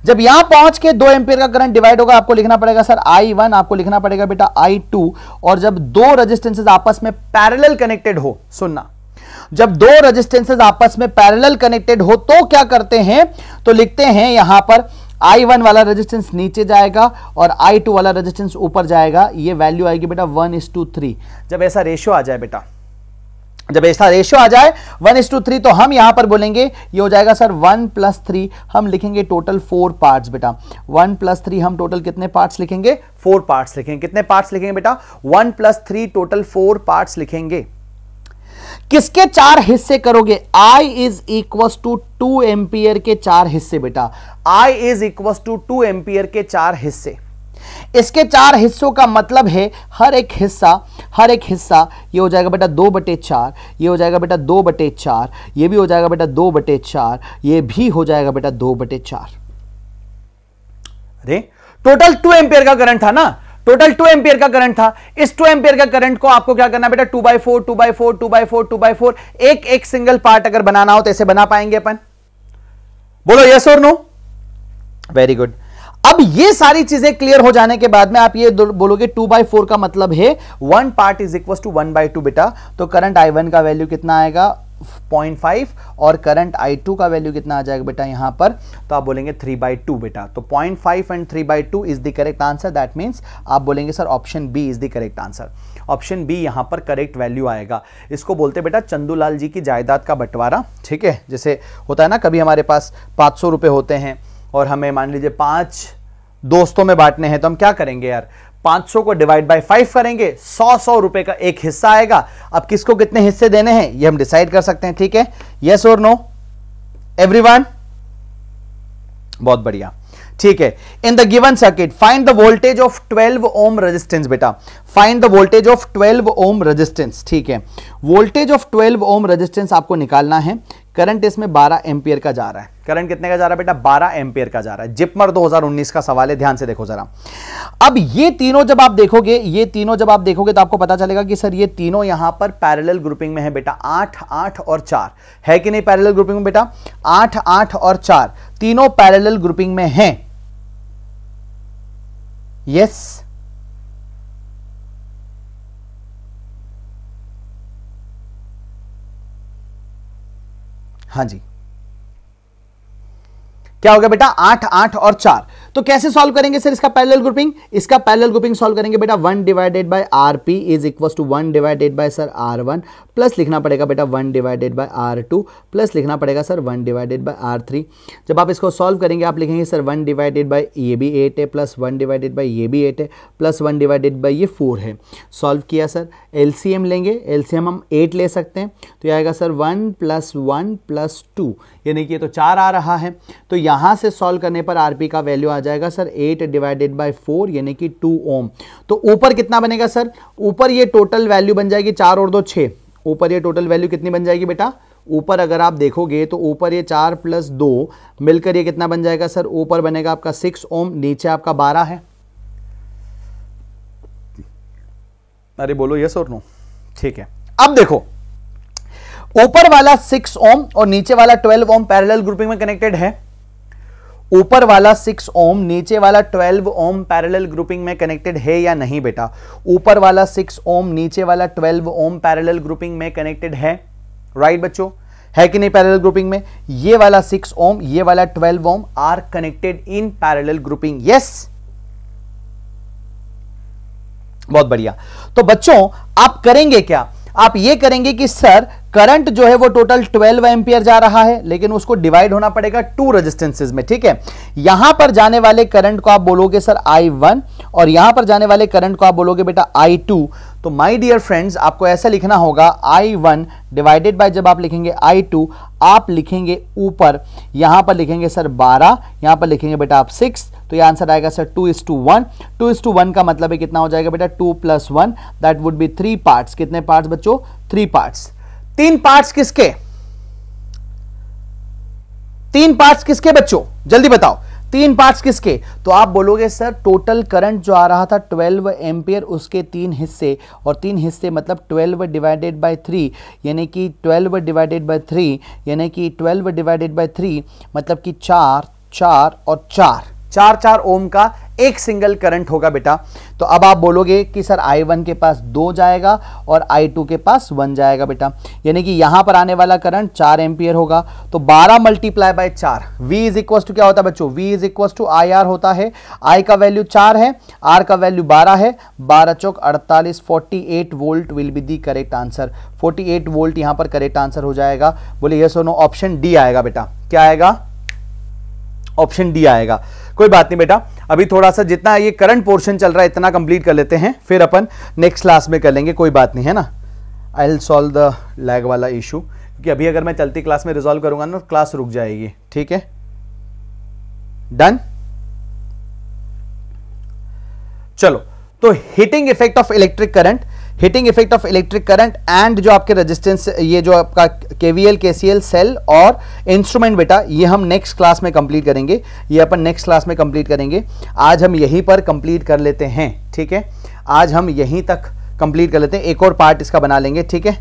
जब यहां पहुंच के दो एम्पियर का करंट डिवाइड होगा आपको लिखना पड़ेगा सर आई वन आपको लिखना पड़ेगा बेटा आई टू और जब दो रजिस्टेंसेज आपस में पैरेलल कनेक्टेड हो सुनना जब दो रेजिस्टेंसेस आपस में पैरेलल कनेक्टेड हो तो क्या करते हैं तो लिखते हैं यहां पर आई वन वाला रेजिस्टेंस नीचे जाएगा और आई टू वाला रेजिस्टेंस ऊपर जाएगा ये वैल्यू आएगी बेटा वन इज टू थ्री जब ऐसा रेशियो आ जाए बेटा जब ऐसा रेशियो आ जाए वन इज टू थ्री तो हम यहां पर बोलेंगे ये हो जाएगा सर वन प्लस थ्री हम लिखेंगे टोटल फोर पार्ट्स बेटा वन प्लस थ्री हम टोटल कितने पार्ट्स लिखेंगे फोर पार्ट्स लिखेंगे कितने पार्ट्स लिखेंगे बेटा one plus three total four parts लिखेंगे किसके चार हिस्से करोगे I is equals to two ampere के चार हिस्से बेटा I is equals to two ampere के चार हिस्से इसके चार हिस्सों का मतलब है हर एक हिस्सा हर एक हिस्सा ये हो जाएगा बेटा दो बटे चार ये हो जाएगा बेटा दो बटे चार ये भी हो जाएगा बेटा दो बटे चार ये भी हो जाएगा बेटा दो बटे चार अरे टोटल टू एम्पियर का करंट था ना टोटल टू एम्पियर का करंट था इस टू एम्पियर का करंट को आपको क्या करना बेटा two by four two by four two by four two by four एक एक सिंगल पार्ट अगर बनाना हो तो ऐसे बना पाएंगे अपन बोलो यस और नो वेरी गुड अब ये सारी चीजें क्लियर हो जाने के बाद में आप ये बोलोगे टू बाई फोर का मतलब है one part is equal to one by two बेटा तो करंट आई वन का वैल्यू कितना आएगा पॉइंट फाइव और करंट आई टू का वैल्यू कितना आ जाएगा बेटा यहां पर तो आप बोलेंगे थ्री बाई टू बेटा तो point five and three by two is the correct answer that means आप बोलेंगे sir option B is the correct answer option B यहां पर करेक्ट वैल्यू आएगा इसको बोलते बेटा चंदूलाल जी की जायदाद का बंटवारा ठीक है जैसे होता है ना कभी हमारे पास पाँच सौ होते हैं और हमें मान लीजिए पाँच दोस्तों में बांटने हैं तो हम क्या करेंगे यार 500 को डिवाइड बाय फाइव करेंगे सौ सौ रुपए का एक हिस्सा आएगा अब किसको कितने हिस्से देने हैं ये हम डिसाइड कर सकते हैं ठीक है यस और नो एवरीवन बहुत बढ़िया ठीक है in the given circuit find the voltage of 12 ohm resistance बेटा find the voltage of 12 ohm resistance ठीक है वोल्टेज ऑफ 12 ओम रेजिस्टेंस आपको निकालना है करंट इसमें 12 एम्पियर का जा रहा है करंट कितने का जा रहा है बेटा 12 एम्पियर का जा रहा है जिपमर 2019 का सवाल है ध्यान से देखो जरा अब ये तीनों जब आप देखोगे ये तीनों जब आप देखोगे तो आपको पता चलेगा कि सर ये तीनों यहां पर पैरेलल ग्रुपिंग में है बेटा आठ आठ और चार है कि नहीं पैरेलल ग्रुपिंग में बेटा आठ आठ और चार तीनों पैरेलल ग्रुपिंग में है यस yes. हाँ जी क्या हो गया बेटा आठ आठ और चार तो कैसे सॉल्व करेंगे सर इसका पैरेलल ग्रुपिंग इसका पैरेलल ग्रुपिंग सॉल्व करेंगे बेटा one divided by R P is equal to one divided by sir R one plus लिखना पड़ेगा बेटा one divided by R two plus लिखना पड़ेगा sir one divided by R three जब आप इसको सॉल्व करेंगे आप लिखेंगे सर वन डिवाइडेड बाय ये भी एट है प्लस वन डिवाइडेड बाय ये भी एट है प्लस वन डिवाइडेड बाय ये फोर है सॉल्व किया सर एल सी एम लेंगे एल सी एम हम एट ले सकते हैं तो यह आएगा sir one plus one plus two यानी कि ये तो चार आ रहा है तो यहाँ से सॉल्व करने पर आर पी का वैल्यू आ जाएगा sir eight divided by four यानी कि टू ओम तो ऊपर कितना बनेगा सर ऊपर ये टोटल वैल्यू बन जाएगी चार और दो छः ऊपर ये टोटल वैल्यू कितनी बन जाएगी बेटा ऊपर अगर आप देखोगे तो ऊपर ये चार प्लस दो मिलकर ये कितना बन जाएगा सर ऊपर बनेगा आपका सिक्स ओम नीचे आपका बारह है अरे बोलो यस और नो ठीक है अब देखो ऊपर वाला सिक्स ओम और नीचे वाला ट्वेल्व ओम पैरेलल ग्रुपिंग में कनेक्टेड है ऊपर वाला सिक्स ओम नीचे वाला ट्वेल्व ओम पैरेलल ग्रुपिंग में कनेक्टेड है या नहीं बेटा ऊपर वाला सिक्स ओम नीचे वाला ट्वेल्व ओम पैरेलल ग्रुपिंग में कनेक्टेड है राइट right, बच्चों है कि नहीं पैरेलल ग्रुपिंग में ये वाला सिक्स ओम ये वाला twelve ohm are connected in parallel grouping yes बहुत बढ़िया तो बच्चों आप करेंगे क्या आप ये करेंगे कि सर करंट जो है वो टोटल 12 एम्पियर जा रहा है लेकिन उसको डिवाइड होना पड़ेगा टू रेजिस्टेंसेज में ठीक है यहां पर जाने वाले करंट को आप बोलोगे सर आई वन और यहां पर जाने वाले करंट को आप बोलोगे बेटा आई टू तो माय डियर फ्रेंड्स आपको ऐसा लिखना होगा आई वन डिवाइडेड बाय जब आप लिखेंगे आई टू आप लिखेंगे ऊपर यहां पर लिखेंगे सर बारह यहां पर लिखेंगे बेटा आप सिक्स तो ये आंसर आएगा sir two is to one two is to one का मतलब है कितना हो जाएगा बेटा two plus one that would be three parts कितने पार्ट्स बच्चों थ्री पार्ट्स तीन पार्ट्स किसके तीन पार्ट्स किसके बच्चों जल्दी बताओ तीन पार्ट्स किसके तो आप बोलोगे सर टोटल करंट जो आ रहा था 12 एम्पियर उसके तीन हिस्से और तीन हिस्से मतलब 12 डिवाइडेड बाय थ्री यानी कि 12 डिवाइडेड बाय थ्री यानी कि 12 डिवाइडेड बाय थ्री मतलब कि चार चार और चार चार चार ओम का एक सिंगल करंट होगा बेटा तो अब आप बोलोगे कि सर आई वन के पास दो जाएगा और आई टू के पास वन जाएगा बेटा यानी कि यहां पर आने वाला करंट चार एम्पियर होगा तो बारह मल्टीप्लाई बाय चार वी इज इक्वल टू क्या होता है बच्चों V is equal to I R होता है आई का वैल्यू चार है आर का वैल्यू बारह है बारह चौक अड़तालीस forty eight volt will be the correct answer forty eight volt यहां पर करेक्ट आंसर हो जाएगा बोले यस और नो ऑप्शन डी आएगा बेटा क्या आएगा ऑप्शन डी आएगा कोई बात नहीं बेटा अभी थोड़ा सा जितना ये करंट पोर्शन चल रहा है इतना कंप्लीट कर लेते हैं फिर अपन नेक्स्ट क्लास में कर लेंगे कोई बात नहीं है ना I will solve the lag वाला इशू क्योंकि अभी अगर मैं चलती क्लास में रिजोल्व करूंगा ना क्लास रुक जाएगी ठीक है डन चलो तो heating effect of electric current heating effect of electric current and जो आपके रेजिस्टेंस ये जो आपका केवीएल केसीएल सेल और इंस्ट्रूमेंट बेटा ये हम नेक्स्ट क्लास में कंप्लीट करेंगे ये अपन नेक्स्ट क्लास में कंप्लीट करेंगे आज हम यहीं पर कंप्लीट कर लेते हैं ठीक है आज हम यहीं तक कंप्लीट कर लेते हैं एक और पार्ट इसका बना लेंगे ठीक है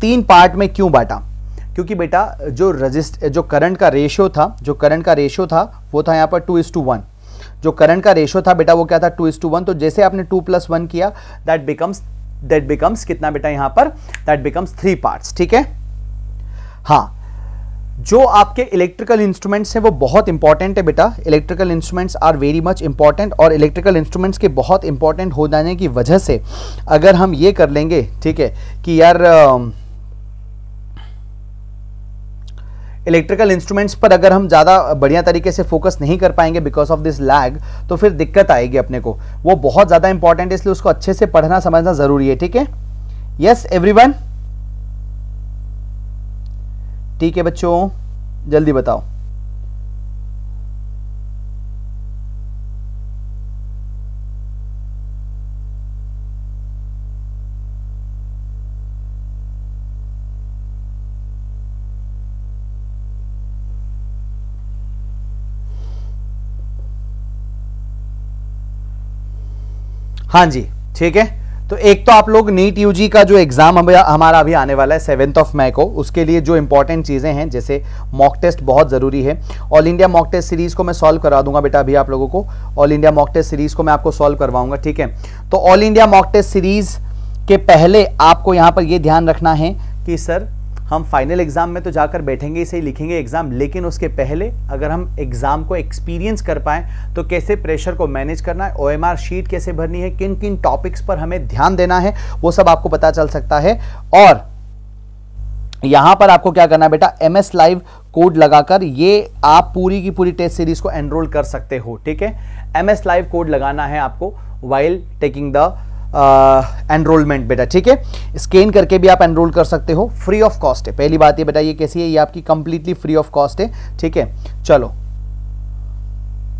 तीन पार्ट में क्यों बांटा क्योंकि बेटा जो रजिस्ट जो करंट का रेशियो था जो करंट का रेशियो था वो था यहाँ पर टू इज टू वन जो करंट का रेशो था बेटा वो क्या था टू इज टू वन तो जैसे आपने टू प्लस वन किया दैट बिकम्स दैट बिकम्स कितना बेटा यहां पर दैट बिकम्स थ्री पार्ट्स ठीक है हाँ जो आपके इलेक्ट्रिकल इंस्ट्रूमेंट्स हैं वो बहुत इंपॉर्टेंट है बेटा electrical instruments are very much important और इलेक्ट्रिकल इंस्ट्रूमेंट्स के बहुत इंपॉर्टेंट हो जाने की वजह से अगर हम ये कर लेंगे ठीक है कि यार uh, इलेक्ट्रिकल इंस्ट्रूमेंट्स पर अगर हम ज़्यादा बढ़िया तरीके से फोकस नहीं कर पाएंगे बिकॉज ऑफ दिस लैग तो फिर दिक्कत आएगी अपने को वो बहुत ज़्यादा इंपॉर्टेंट है इसलिए उसको अच्छे से पढ़ना समझना ज़रूरी है ठीक है यस एवरी ठीक है बच्चों जल्दी बताओ हाँ जी ठीक है तो एक तो आप लोग नीट यूजी का जो एग्ज़ाम हमारा अभी आने वाला है सेवेंथ ऑफ मई को उसके लिए जो इंपॉर्टेंट चीज़ें हैं जैसे मॉक टेस्ट बहुत ज़रूरी है all India mock test series को मैं सॉल्व करा दूंगा बेटा अभी आप लोगों को all India mock test series को मैं आपको सॉल्व करवाऊंगा ठीक है तो all India mock test series के पहले आपको यहाँ पर यह ध्यान रखना है कि सर हम फाइनल एग्ज़ाम में तो जाकर बैठेंगे ही लिखेंगे एग्ज़ाम लेकिन उसके पहले अगर हम एग्ज़ाम को एक्सपीरियंस कर पाए तो कैसे प्रेशर को मैनेज करना है ओ शीट कैसे भरनी है किन किन टॉपिक्स पर हमें ध्यान देना है वो सब आपको पता चल सकता है और यहां पर आपको क्या करना है बेटा एम एस लाइव कोड लगाकर ये आप पूरी की पूरी टेस्ट सीरीज को एनरोल कर सकते हो ठीक है एम एस लाइव कोड लगाना है आपको वाइल टेकिंग द एनरोलमेंट बेटा ठीक है स्कैन करके भी आप एनरोल कर सकते हो फ्री ऑफ कॉस्ट है पहली बात ये बेटा ये कैसी है ये आपकी कंप्लीटली फ्री ऑफ कॉस्ट है ठीक है चलो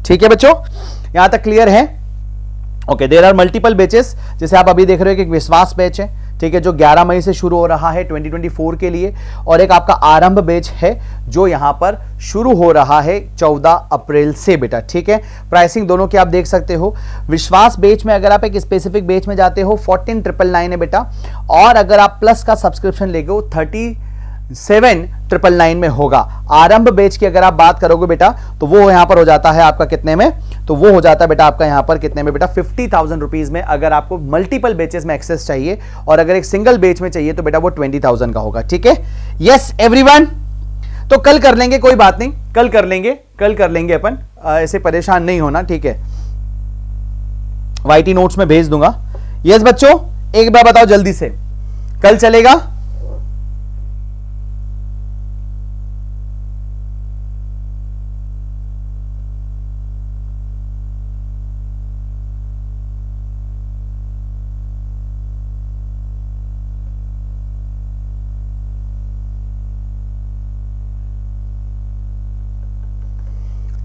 ठीक है बच्चों यहां तक क्लियर है okay there are multiple batches जैसे आप अभी देख रहे हो कि विश्वास बैच है ठीक है जो 11 मई से शुरू हो रहा है 2024 के लिए और एक आपका आरंभ बेच है जो यहां पर शुरू हो रहा है 14 अप्रैल से बेटा ठीक है प्राइसिंग दोनों की आप देख सकते हो विश्वास बेच में अगर आप एक स्पेसिफिक बेच में जाते हो फोर्टीन ट्रिपल नाइन है बेटा और अगर आप प्लस का सब्सक्रिप्शन ले गए थर्टी सेवन ट्रिपल नाइन में होगा आरंभ बेच की अगर आप बात करोगे बेटा तो वो यहां पर हो जाता है आपका कितने में तो वो हो जाता है बेटा आपका यहां पर कितने में बेटा फिफ्टी थाउजेंड रुपीज में अगर आपको मल्टीपल बेचेस में एक्सेस चाहिए और अगर एक सिंगल बेच में चाहिए तो बेटा वो ट्वेंटी थाउजेंड का होगा ठीक है यस एवरी तो कल कर लेंगे कोई बात नहीं कल कर लेंगे कल कर लेंगे अपन ऐसे परेशान नहीं होना ठीक है वाई नोट्स में भेज दूंगा यस बच्चों एक बार बताओ जल्दी से कल चलेगा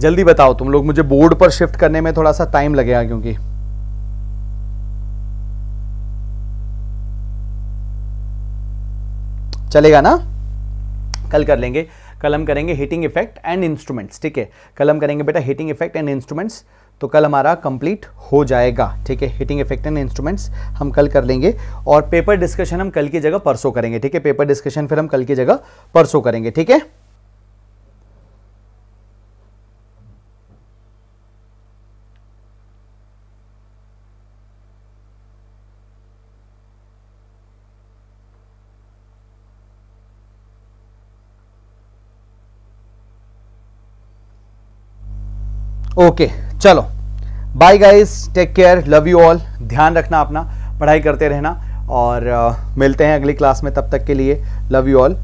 जल्दी बताओ तुम लोग मुझे बोर्ड पर शिफ्ट करने में थोड़ा सा टाइम लगेगा क्योंकि चलेगा ना कल कर लेंगे कल हम करेंगे हीटिंग इफेक्ट एंड इंस्ट्रूमेंट्स ठीक है कल हम करेंगे बेटा हीटिंग इफेक्ट एंड इंस्ट्रूमेंट्स तो कल हमारा कंप्लीट हो जाएगा ठीक है हीटिंग इफेक्ट एंड इंस्ट्रूमेंट्स हम कल कर लेंगे और पेपर डिस्कशन हम कल की जगह परसों करेंगे ठीक है पेपर डिस्कशन फिर हम कल की जगह परसों करेंगे ठीक है ओके चलो bye guys take care love you all ध्यान रखना अपना पढ़ाई करते रहना और आ, मिलते हैं अगली क्लास में तब तक के लिए लव यू ऑल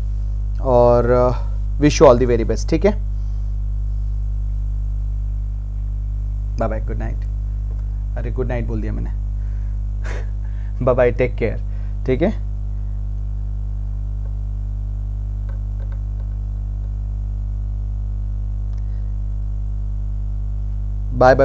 और wish you all the very best ठीक है बाय बाय गुड नाइट अरे गुड नाइट बोल दिया मैंने बाय बाय टेक केयर ठीक है Bye bye.